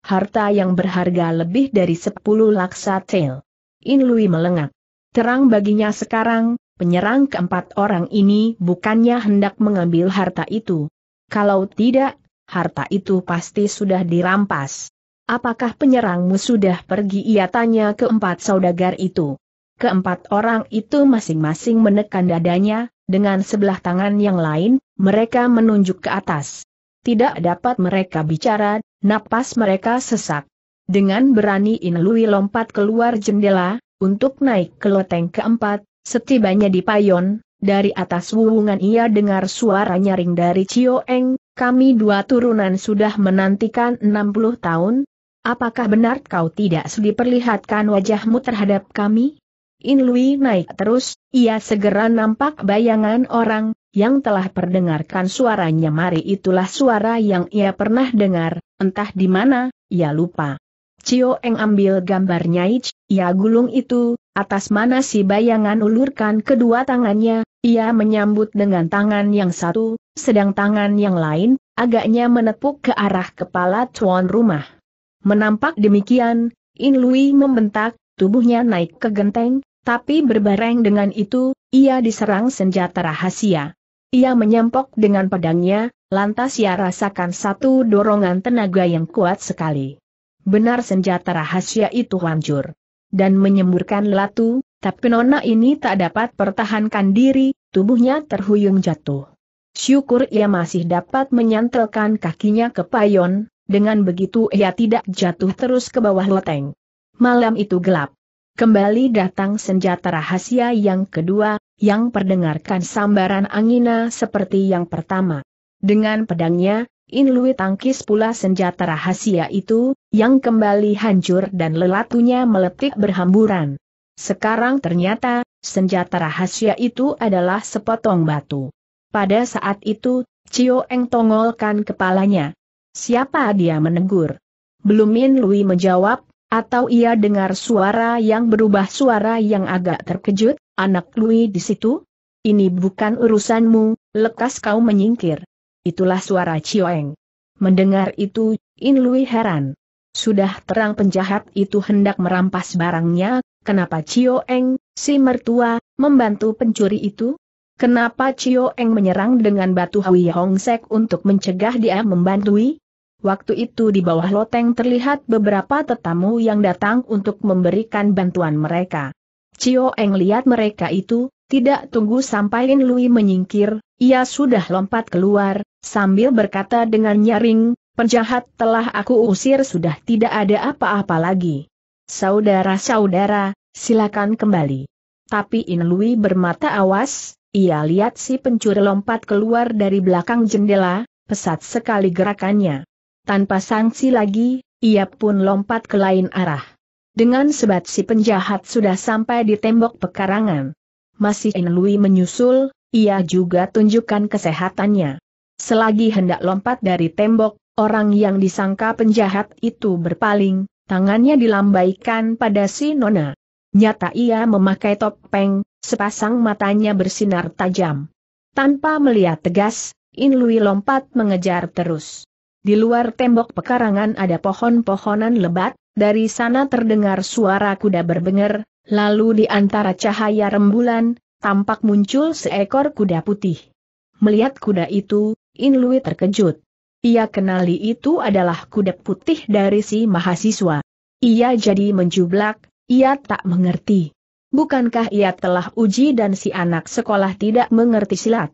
harta yang berharga lebih dari sepuluh laksa tail. In Lui melengak. Terang baginya sekarang, penyerang keempat orang ini bukannya hendak mengambil harta itu. Kalau tidak, harta itu pasti sudah dirampas. Apakah penyerangmu sudah pergi? Ia tanya keempat saudagar itu. Keempat orang itu masing-masing menekan dadanya, dengan sebelah tangan yang lain, mereka menunjuk ke atas tidak dapat mereka bicara, napas mereka sesak. Dengan berani Inlui lompat keluar jendela, untuk naik ke loteng keempat, setibanya di payon, dari atas wuwungan ia dengar suara nyaring dari Cio Eng. kami dua turunan sudah menantikan 60 tahun, apakah benar kau tidak sudi perlihatkan wajahmu terhadap kami? In Lui naik terus, ia segera nampak bayangan orang, yang telah perdengarkan suaranya mari itulah suara yang ia pernah dengar, entah di mana, ia lupa. Cio Eng ambil gambarnya Ich, ia gulung itu, atas mana si bayangan ulurkan kedua tangannya, ia menyambut dengan tangan yang satu, sedang tangan yang lain, agaknya menepuk ke arah kepala tuan rumah. Menampak demikian, In Lui membentak, tubuhnya naik ke genteng, tapi berbareng dengan itu, ia diserang senjata rahasia. Ia menyempok dengan pedangnya, lantas ia rasakan satu dorongan tenaga yang kuat sekali. Benar senjata rahasia itu hancur. Dan menyemburkan latu, tapi nona ini tak dapat pertahankan diri, tubuhnya terhuyung jatuh. Syukur ia masih dapat menyantelkan kakinya ke payon, dengan begitu ia tidak jatuh terus ke bawah loteng. Malam itu gelap kembali datang senjata rahasia yang kedua, yang perdengarkan sambaran angina seperti yang pertama. Dengan pedangnya, In Lui tangkis pula senjata rahasia itu, yang kembali hancur dan lelatunya meletik berhamburan. Sekarang ternyata, senjata rahasia itu adalah sepotong batu. Pada saat itu, Cio Eng tongolkan kepalanya. Siapa dia menegur? Belum In Lui menjawab, atau ia dengar suara yang berubah suara yang agak terkejut, anak Lui di situ? Ini bukan urusanmu, lekas kau menyingkir. Itulah suara Cioeng. Mendengar itu, In Lui heran. Sudah terang penjahat itu hendak merampas barangnya, kenapa Cioeng, si mertua, membantu pencuri itu? Kenapa Cio Eng menyerang dengan batu Hui Hong Sek untuk mencegah dia membantui? Waktu itu di bawah loteng terlihat beberapa tetamu yang datang untuk memberikan bantuan mereka. Cio Eng lihat mereka itu, tidak tunggu sampai In Lui menyingkir, ia sudah lompat keluar, sambil berkata dengan nyaring, penjahat telah aku usir sudah tidak ada apa-apa lagi. Saudara-saudara, silakan kembali. Tapi In Lui bermata awas, ia lihat si pencuri lompat keluar dari belakang jendela, pesat sekali gerakannya. Tanpa sanksi lagi, ia pun lompat ke lain arah. Dengan sebat si penjahat sudah sampai di tembok pekarangan. Masih Enlui menyusul, ia juga tunjukkan kesehatannya. Selagi hendak lompat dari tembok, orang yang disangka penjahat itu berpaling, tangannya dilambaikan pada si Nona. Nyata ia memakai topeng, sepasang matanya bersinar tajam. Tanpa melihat tegas, Inlui lompat mengejar terus. Di luar tembok pekarangan ada pohon-pohonan lebat, dari sana terdengar suara kuda berbenger. lalu di antara cahaya rembulan, tampak muncul seekor kuda putih. Melihat kuda itu, Inlui terkejut. Ia kenali itu adalah kuda putih dari si mahasiswa. Ia jadi menjublak, ia tak mengerti. Bukankah ia telah uji dan si anak sekolah tidak mengerti silat?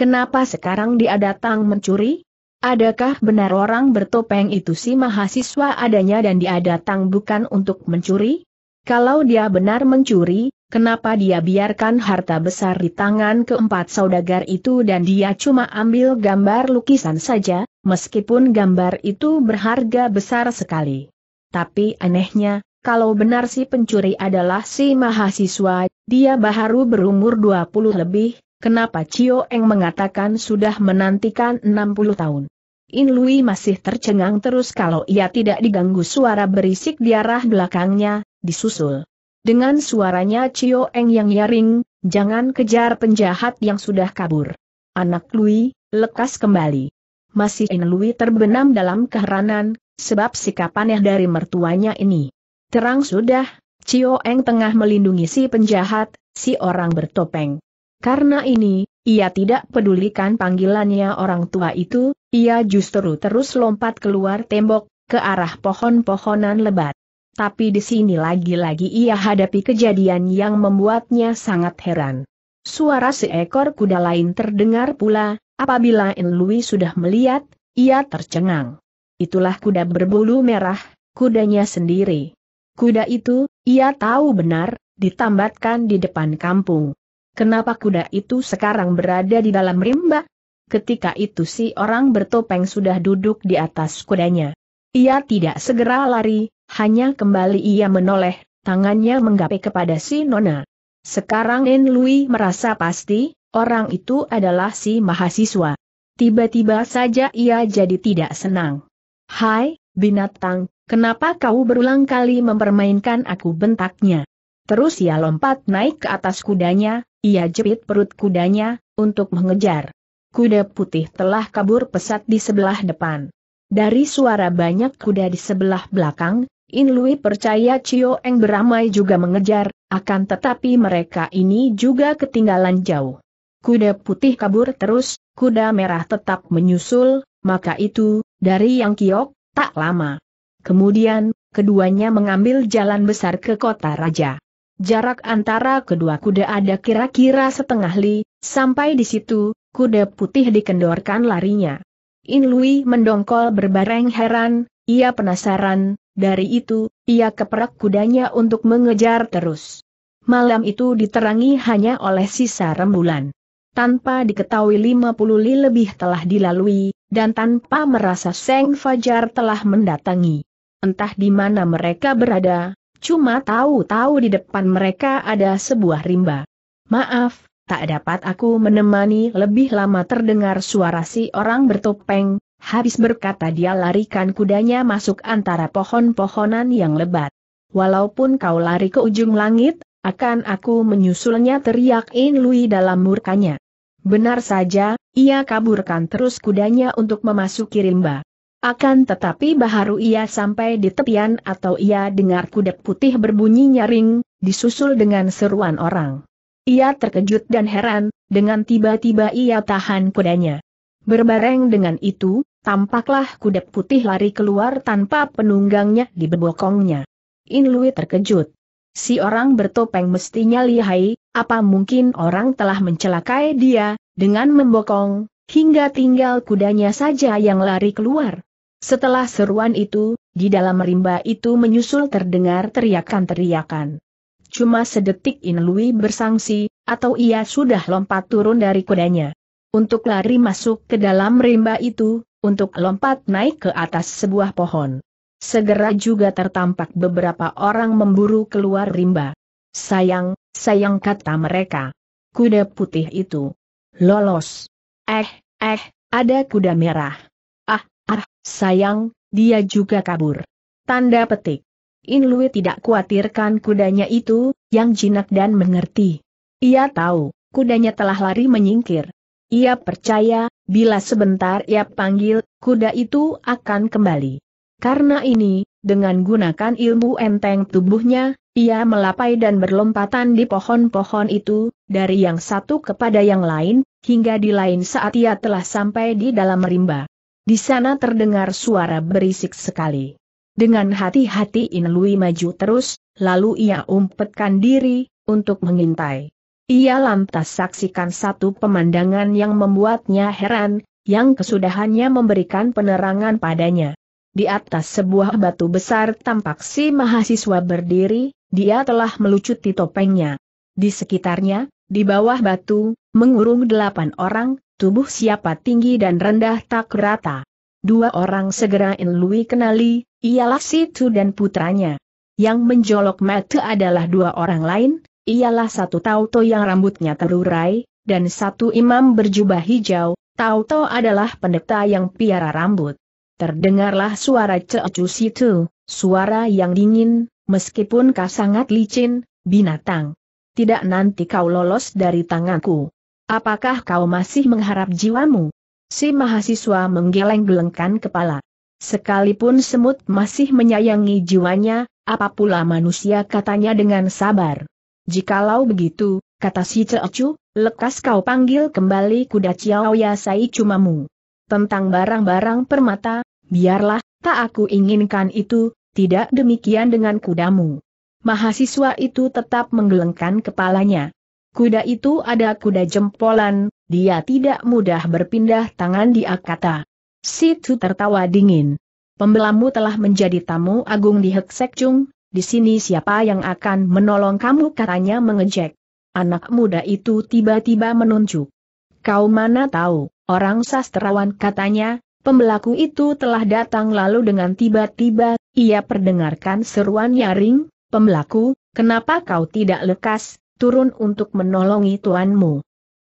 Kenapa sekarang dia datang mencuri? Adakah benar orang bertopeng itu si mahasiswa adanya dan dia datang bukan untuk mencuri? Kalau dia benar mencuri, kenapa dia biarkan harta besar di tangan keempat saudagar itu dan dia cuma ambil gambar lukisan saja, meskipun gambar itu berharga besar sekali. Tapi anehnya, kalau benar si pencuri adalah si mahasiswa, dia baru berumur 20 lebih, Kenapa Cio Eng mengatakan sudah menantikan 60 tahun? In Lui masih tercengang terus kalau ia tidak diganggu suara berisik di arah belakangnya, disusul. Dengan suaranya Cio Eng yang nyaring, jangan kejar penjahat yang sudah kabur. Anak Lui, lekas kembali. Masih In Lui terbenam dalam keheranan, sebab sikap aneh dari mertuanya ini. Terang sudah, Cio Eng tengah melindungi si penjahat, si orang bertopeng. Karena ini, ia tidak pedulikan panggilannya orang tua itu, ia justru terus lompat keluar tembok, ke arah pohon-pohonan lebat. Tapi di sini lagi-lagi ia hadapi kejadian yang membuatnya sangat heran. Suara seekor kuda lain terdengar pula, apabila Enlui sudah melihat, ia tercengang. Itulah kuda berbulu merah, kudanya sendiri. Kuda itu, ia tahu benar, ditambatkan di depan kampung. Kenapa kuda itu sekarang berada di dalam rimba? Ketika itu si orang bertopeng sudah duduk di atas kudanya. Ia tidak segera lari, hanya kembali ia menoleh, tangannya menggapai kepada si Nona. Sekarang En Lui merasa pasti, orang itu adalah si mahasiswa. Tiba-tiba saja ia jadi tidak senang. Hai, binatang, kenapa kau berulang kali mempermainkan aku bentaknya? Terus ia lompat naik ke atas kudanya, ia jepit perut kudanya, untuk mengejar. Kuda putih telah kabur pesat di sebelah depan. Dari suara banyak kuda di sebelah belakang, In Lui percaya Cio Eng beramai juga mengejar, akan tetapi mereka ini juga ketinggalan jauh. Kuda putih kabur terus, kuda merah tetap menyusul, maka itu, dari Yang Kiok, tak lama. Kemudian, keduanya mengambil jalan besar ke kota raja. Jarak antara kedua kuda ada kira-kira setengah li, sampai di situ, kuda putih dikendorkan larinya. In Lui mendongkol berbareng heran, ia penasaran, dari itu, ia keperak kudanya untuk mengejar terus. Malam itu diterangi hanya oleh sisa rembulan. Tanpa diketahui 50 li lebih telah dilalui, dan tanpa merasa Seng Fajar telah mendatangi. Entah di mana mereka berada, Cuma tahu-tahu di depan mereka ada sebuah rimba. Maaf, tak dapat aku menemani lebih lama terdengar suara si orang bertopeng, habis berkata dia larikan kudanya masuk antara pohon-pohonan yang lebat. Walaupun kau lari ke ujung langit, akan aku menyusulnya teriak In Lui dalam murkanya. Benar saja, ia kaburkan terus kudanya untuk memasuki rimba. Akan tetapi baharu ia sampai di tepian atau ia dengar kudet putih berbunyi nyaring, disusul dengan seruan orang. Ia terkejut dan heran, dengan tiba-tiba ia tahan kudanya. Berbareng dengan itu, tampaklah kudet putih lari keluar tanpa penunggangnya di bebokongnya. Inlui terkejut. Si orang bertopeng mestinya lihai, apa mungkin orang telah mencelakai dia, dengan membokong, hingga tinggal kudanya saja yang lari keluar. Setelah seruan itu, di dalam rimba itu menyusul terdengar teriakan-teriakan. Cuma sedetik in, Inlui bersangsi, atau ia sudah lompat turun dari kudanya. Untuk lari masuk ke dalam rimba itu, untuk lompat naik ke atas sebuah pohon. Segera juga tertampak beberapa orang memburu keluar rimba. Sayang, sayang kata mereka. Kuda putih itu. Lolos. Eh, eh, ada kuda merah. Ah, sayang, dia juga kabur. Tanda petik. Inlui tidak khawatirkan kudanya itu, yang jinak dan mengerti. Ia tahu, kudanya telah lari menyingkir. Ia percaya, bila sebentar ia panggil, kuda itu akan kembali. Karena ini, dengan gunakan ilmu enteng tubuhnya, ia melapai dan berlompatan di pohon-pohon itu, dari yang satu kepada yang lain, hingga di lain saat ia telah sampai di dalam rimba. Di sana terdengar suara berisik sekali. Dengan hati-hati Inlui maju terus, lalu ia umpetkan diri, untuk mengintai. Ia lantas saksikan satu pemandangan yang membuatnya heran, yang kesudahannya memberikan penerangan padanya. Di atas sebuah batu besar tampak si mahasiswa berdiri, dia telah melucuti topengnya. Di sekitarnya, di bawah batu, mengurung delapan orang, tubuh siapa tinggi dan rendah tak rata. Dua orang segera In kenali, ialah Situ dan putranya. Yang menjolok mata adalah dua orang lain, ialah satu Tauto yang rambutnya terurai, dan satu imam berjubah hijau, Tauto adalah pendeta yang piara rambut. Terdengarlah suara Cecu Situ, suara yang dingin, meskipun kau sangat licin, binatang. Tidak nanti kau lolos dari tanganku. Apakah kau masih mengharap jiwamu? Si mahasiswa menggeleng-gelengkan kepala. Sekalipun semut masih menyayangi jiwanya, apa pula manusia katanya dengan sabar. Jikalau begitu, kata si Ceocu, lekas kau panggil kembali kuda Ciao Yasai cumamu. Tentang barang-barang permata, biarlah, tak aku inginkan itu, tidak demikian dengan kudamu. Mahasiswa itu tetap menggelengkan kepalanya. Kuda itu ada kuda jempolan, dia tidak mudah berpindah tangan di Si Situ tertawa dingin. Pembelamu telah menjadi tamu agung di Hek Chung. di sini siapa yang akan menolong kamu katanya mengejek. Anak muda itu tiba-tiba menunjuk. Kau mana tahu, orang sastrawan katanya, pembelaku itu telah datang lalu dengan tiba-tiba, ia perdengarkan seruan nyaring, pembelaku, kenapa kau tidak lekas, turun untuk menolongi tuanmu.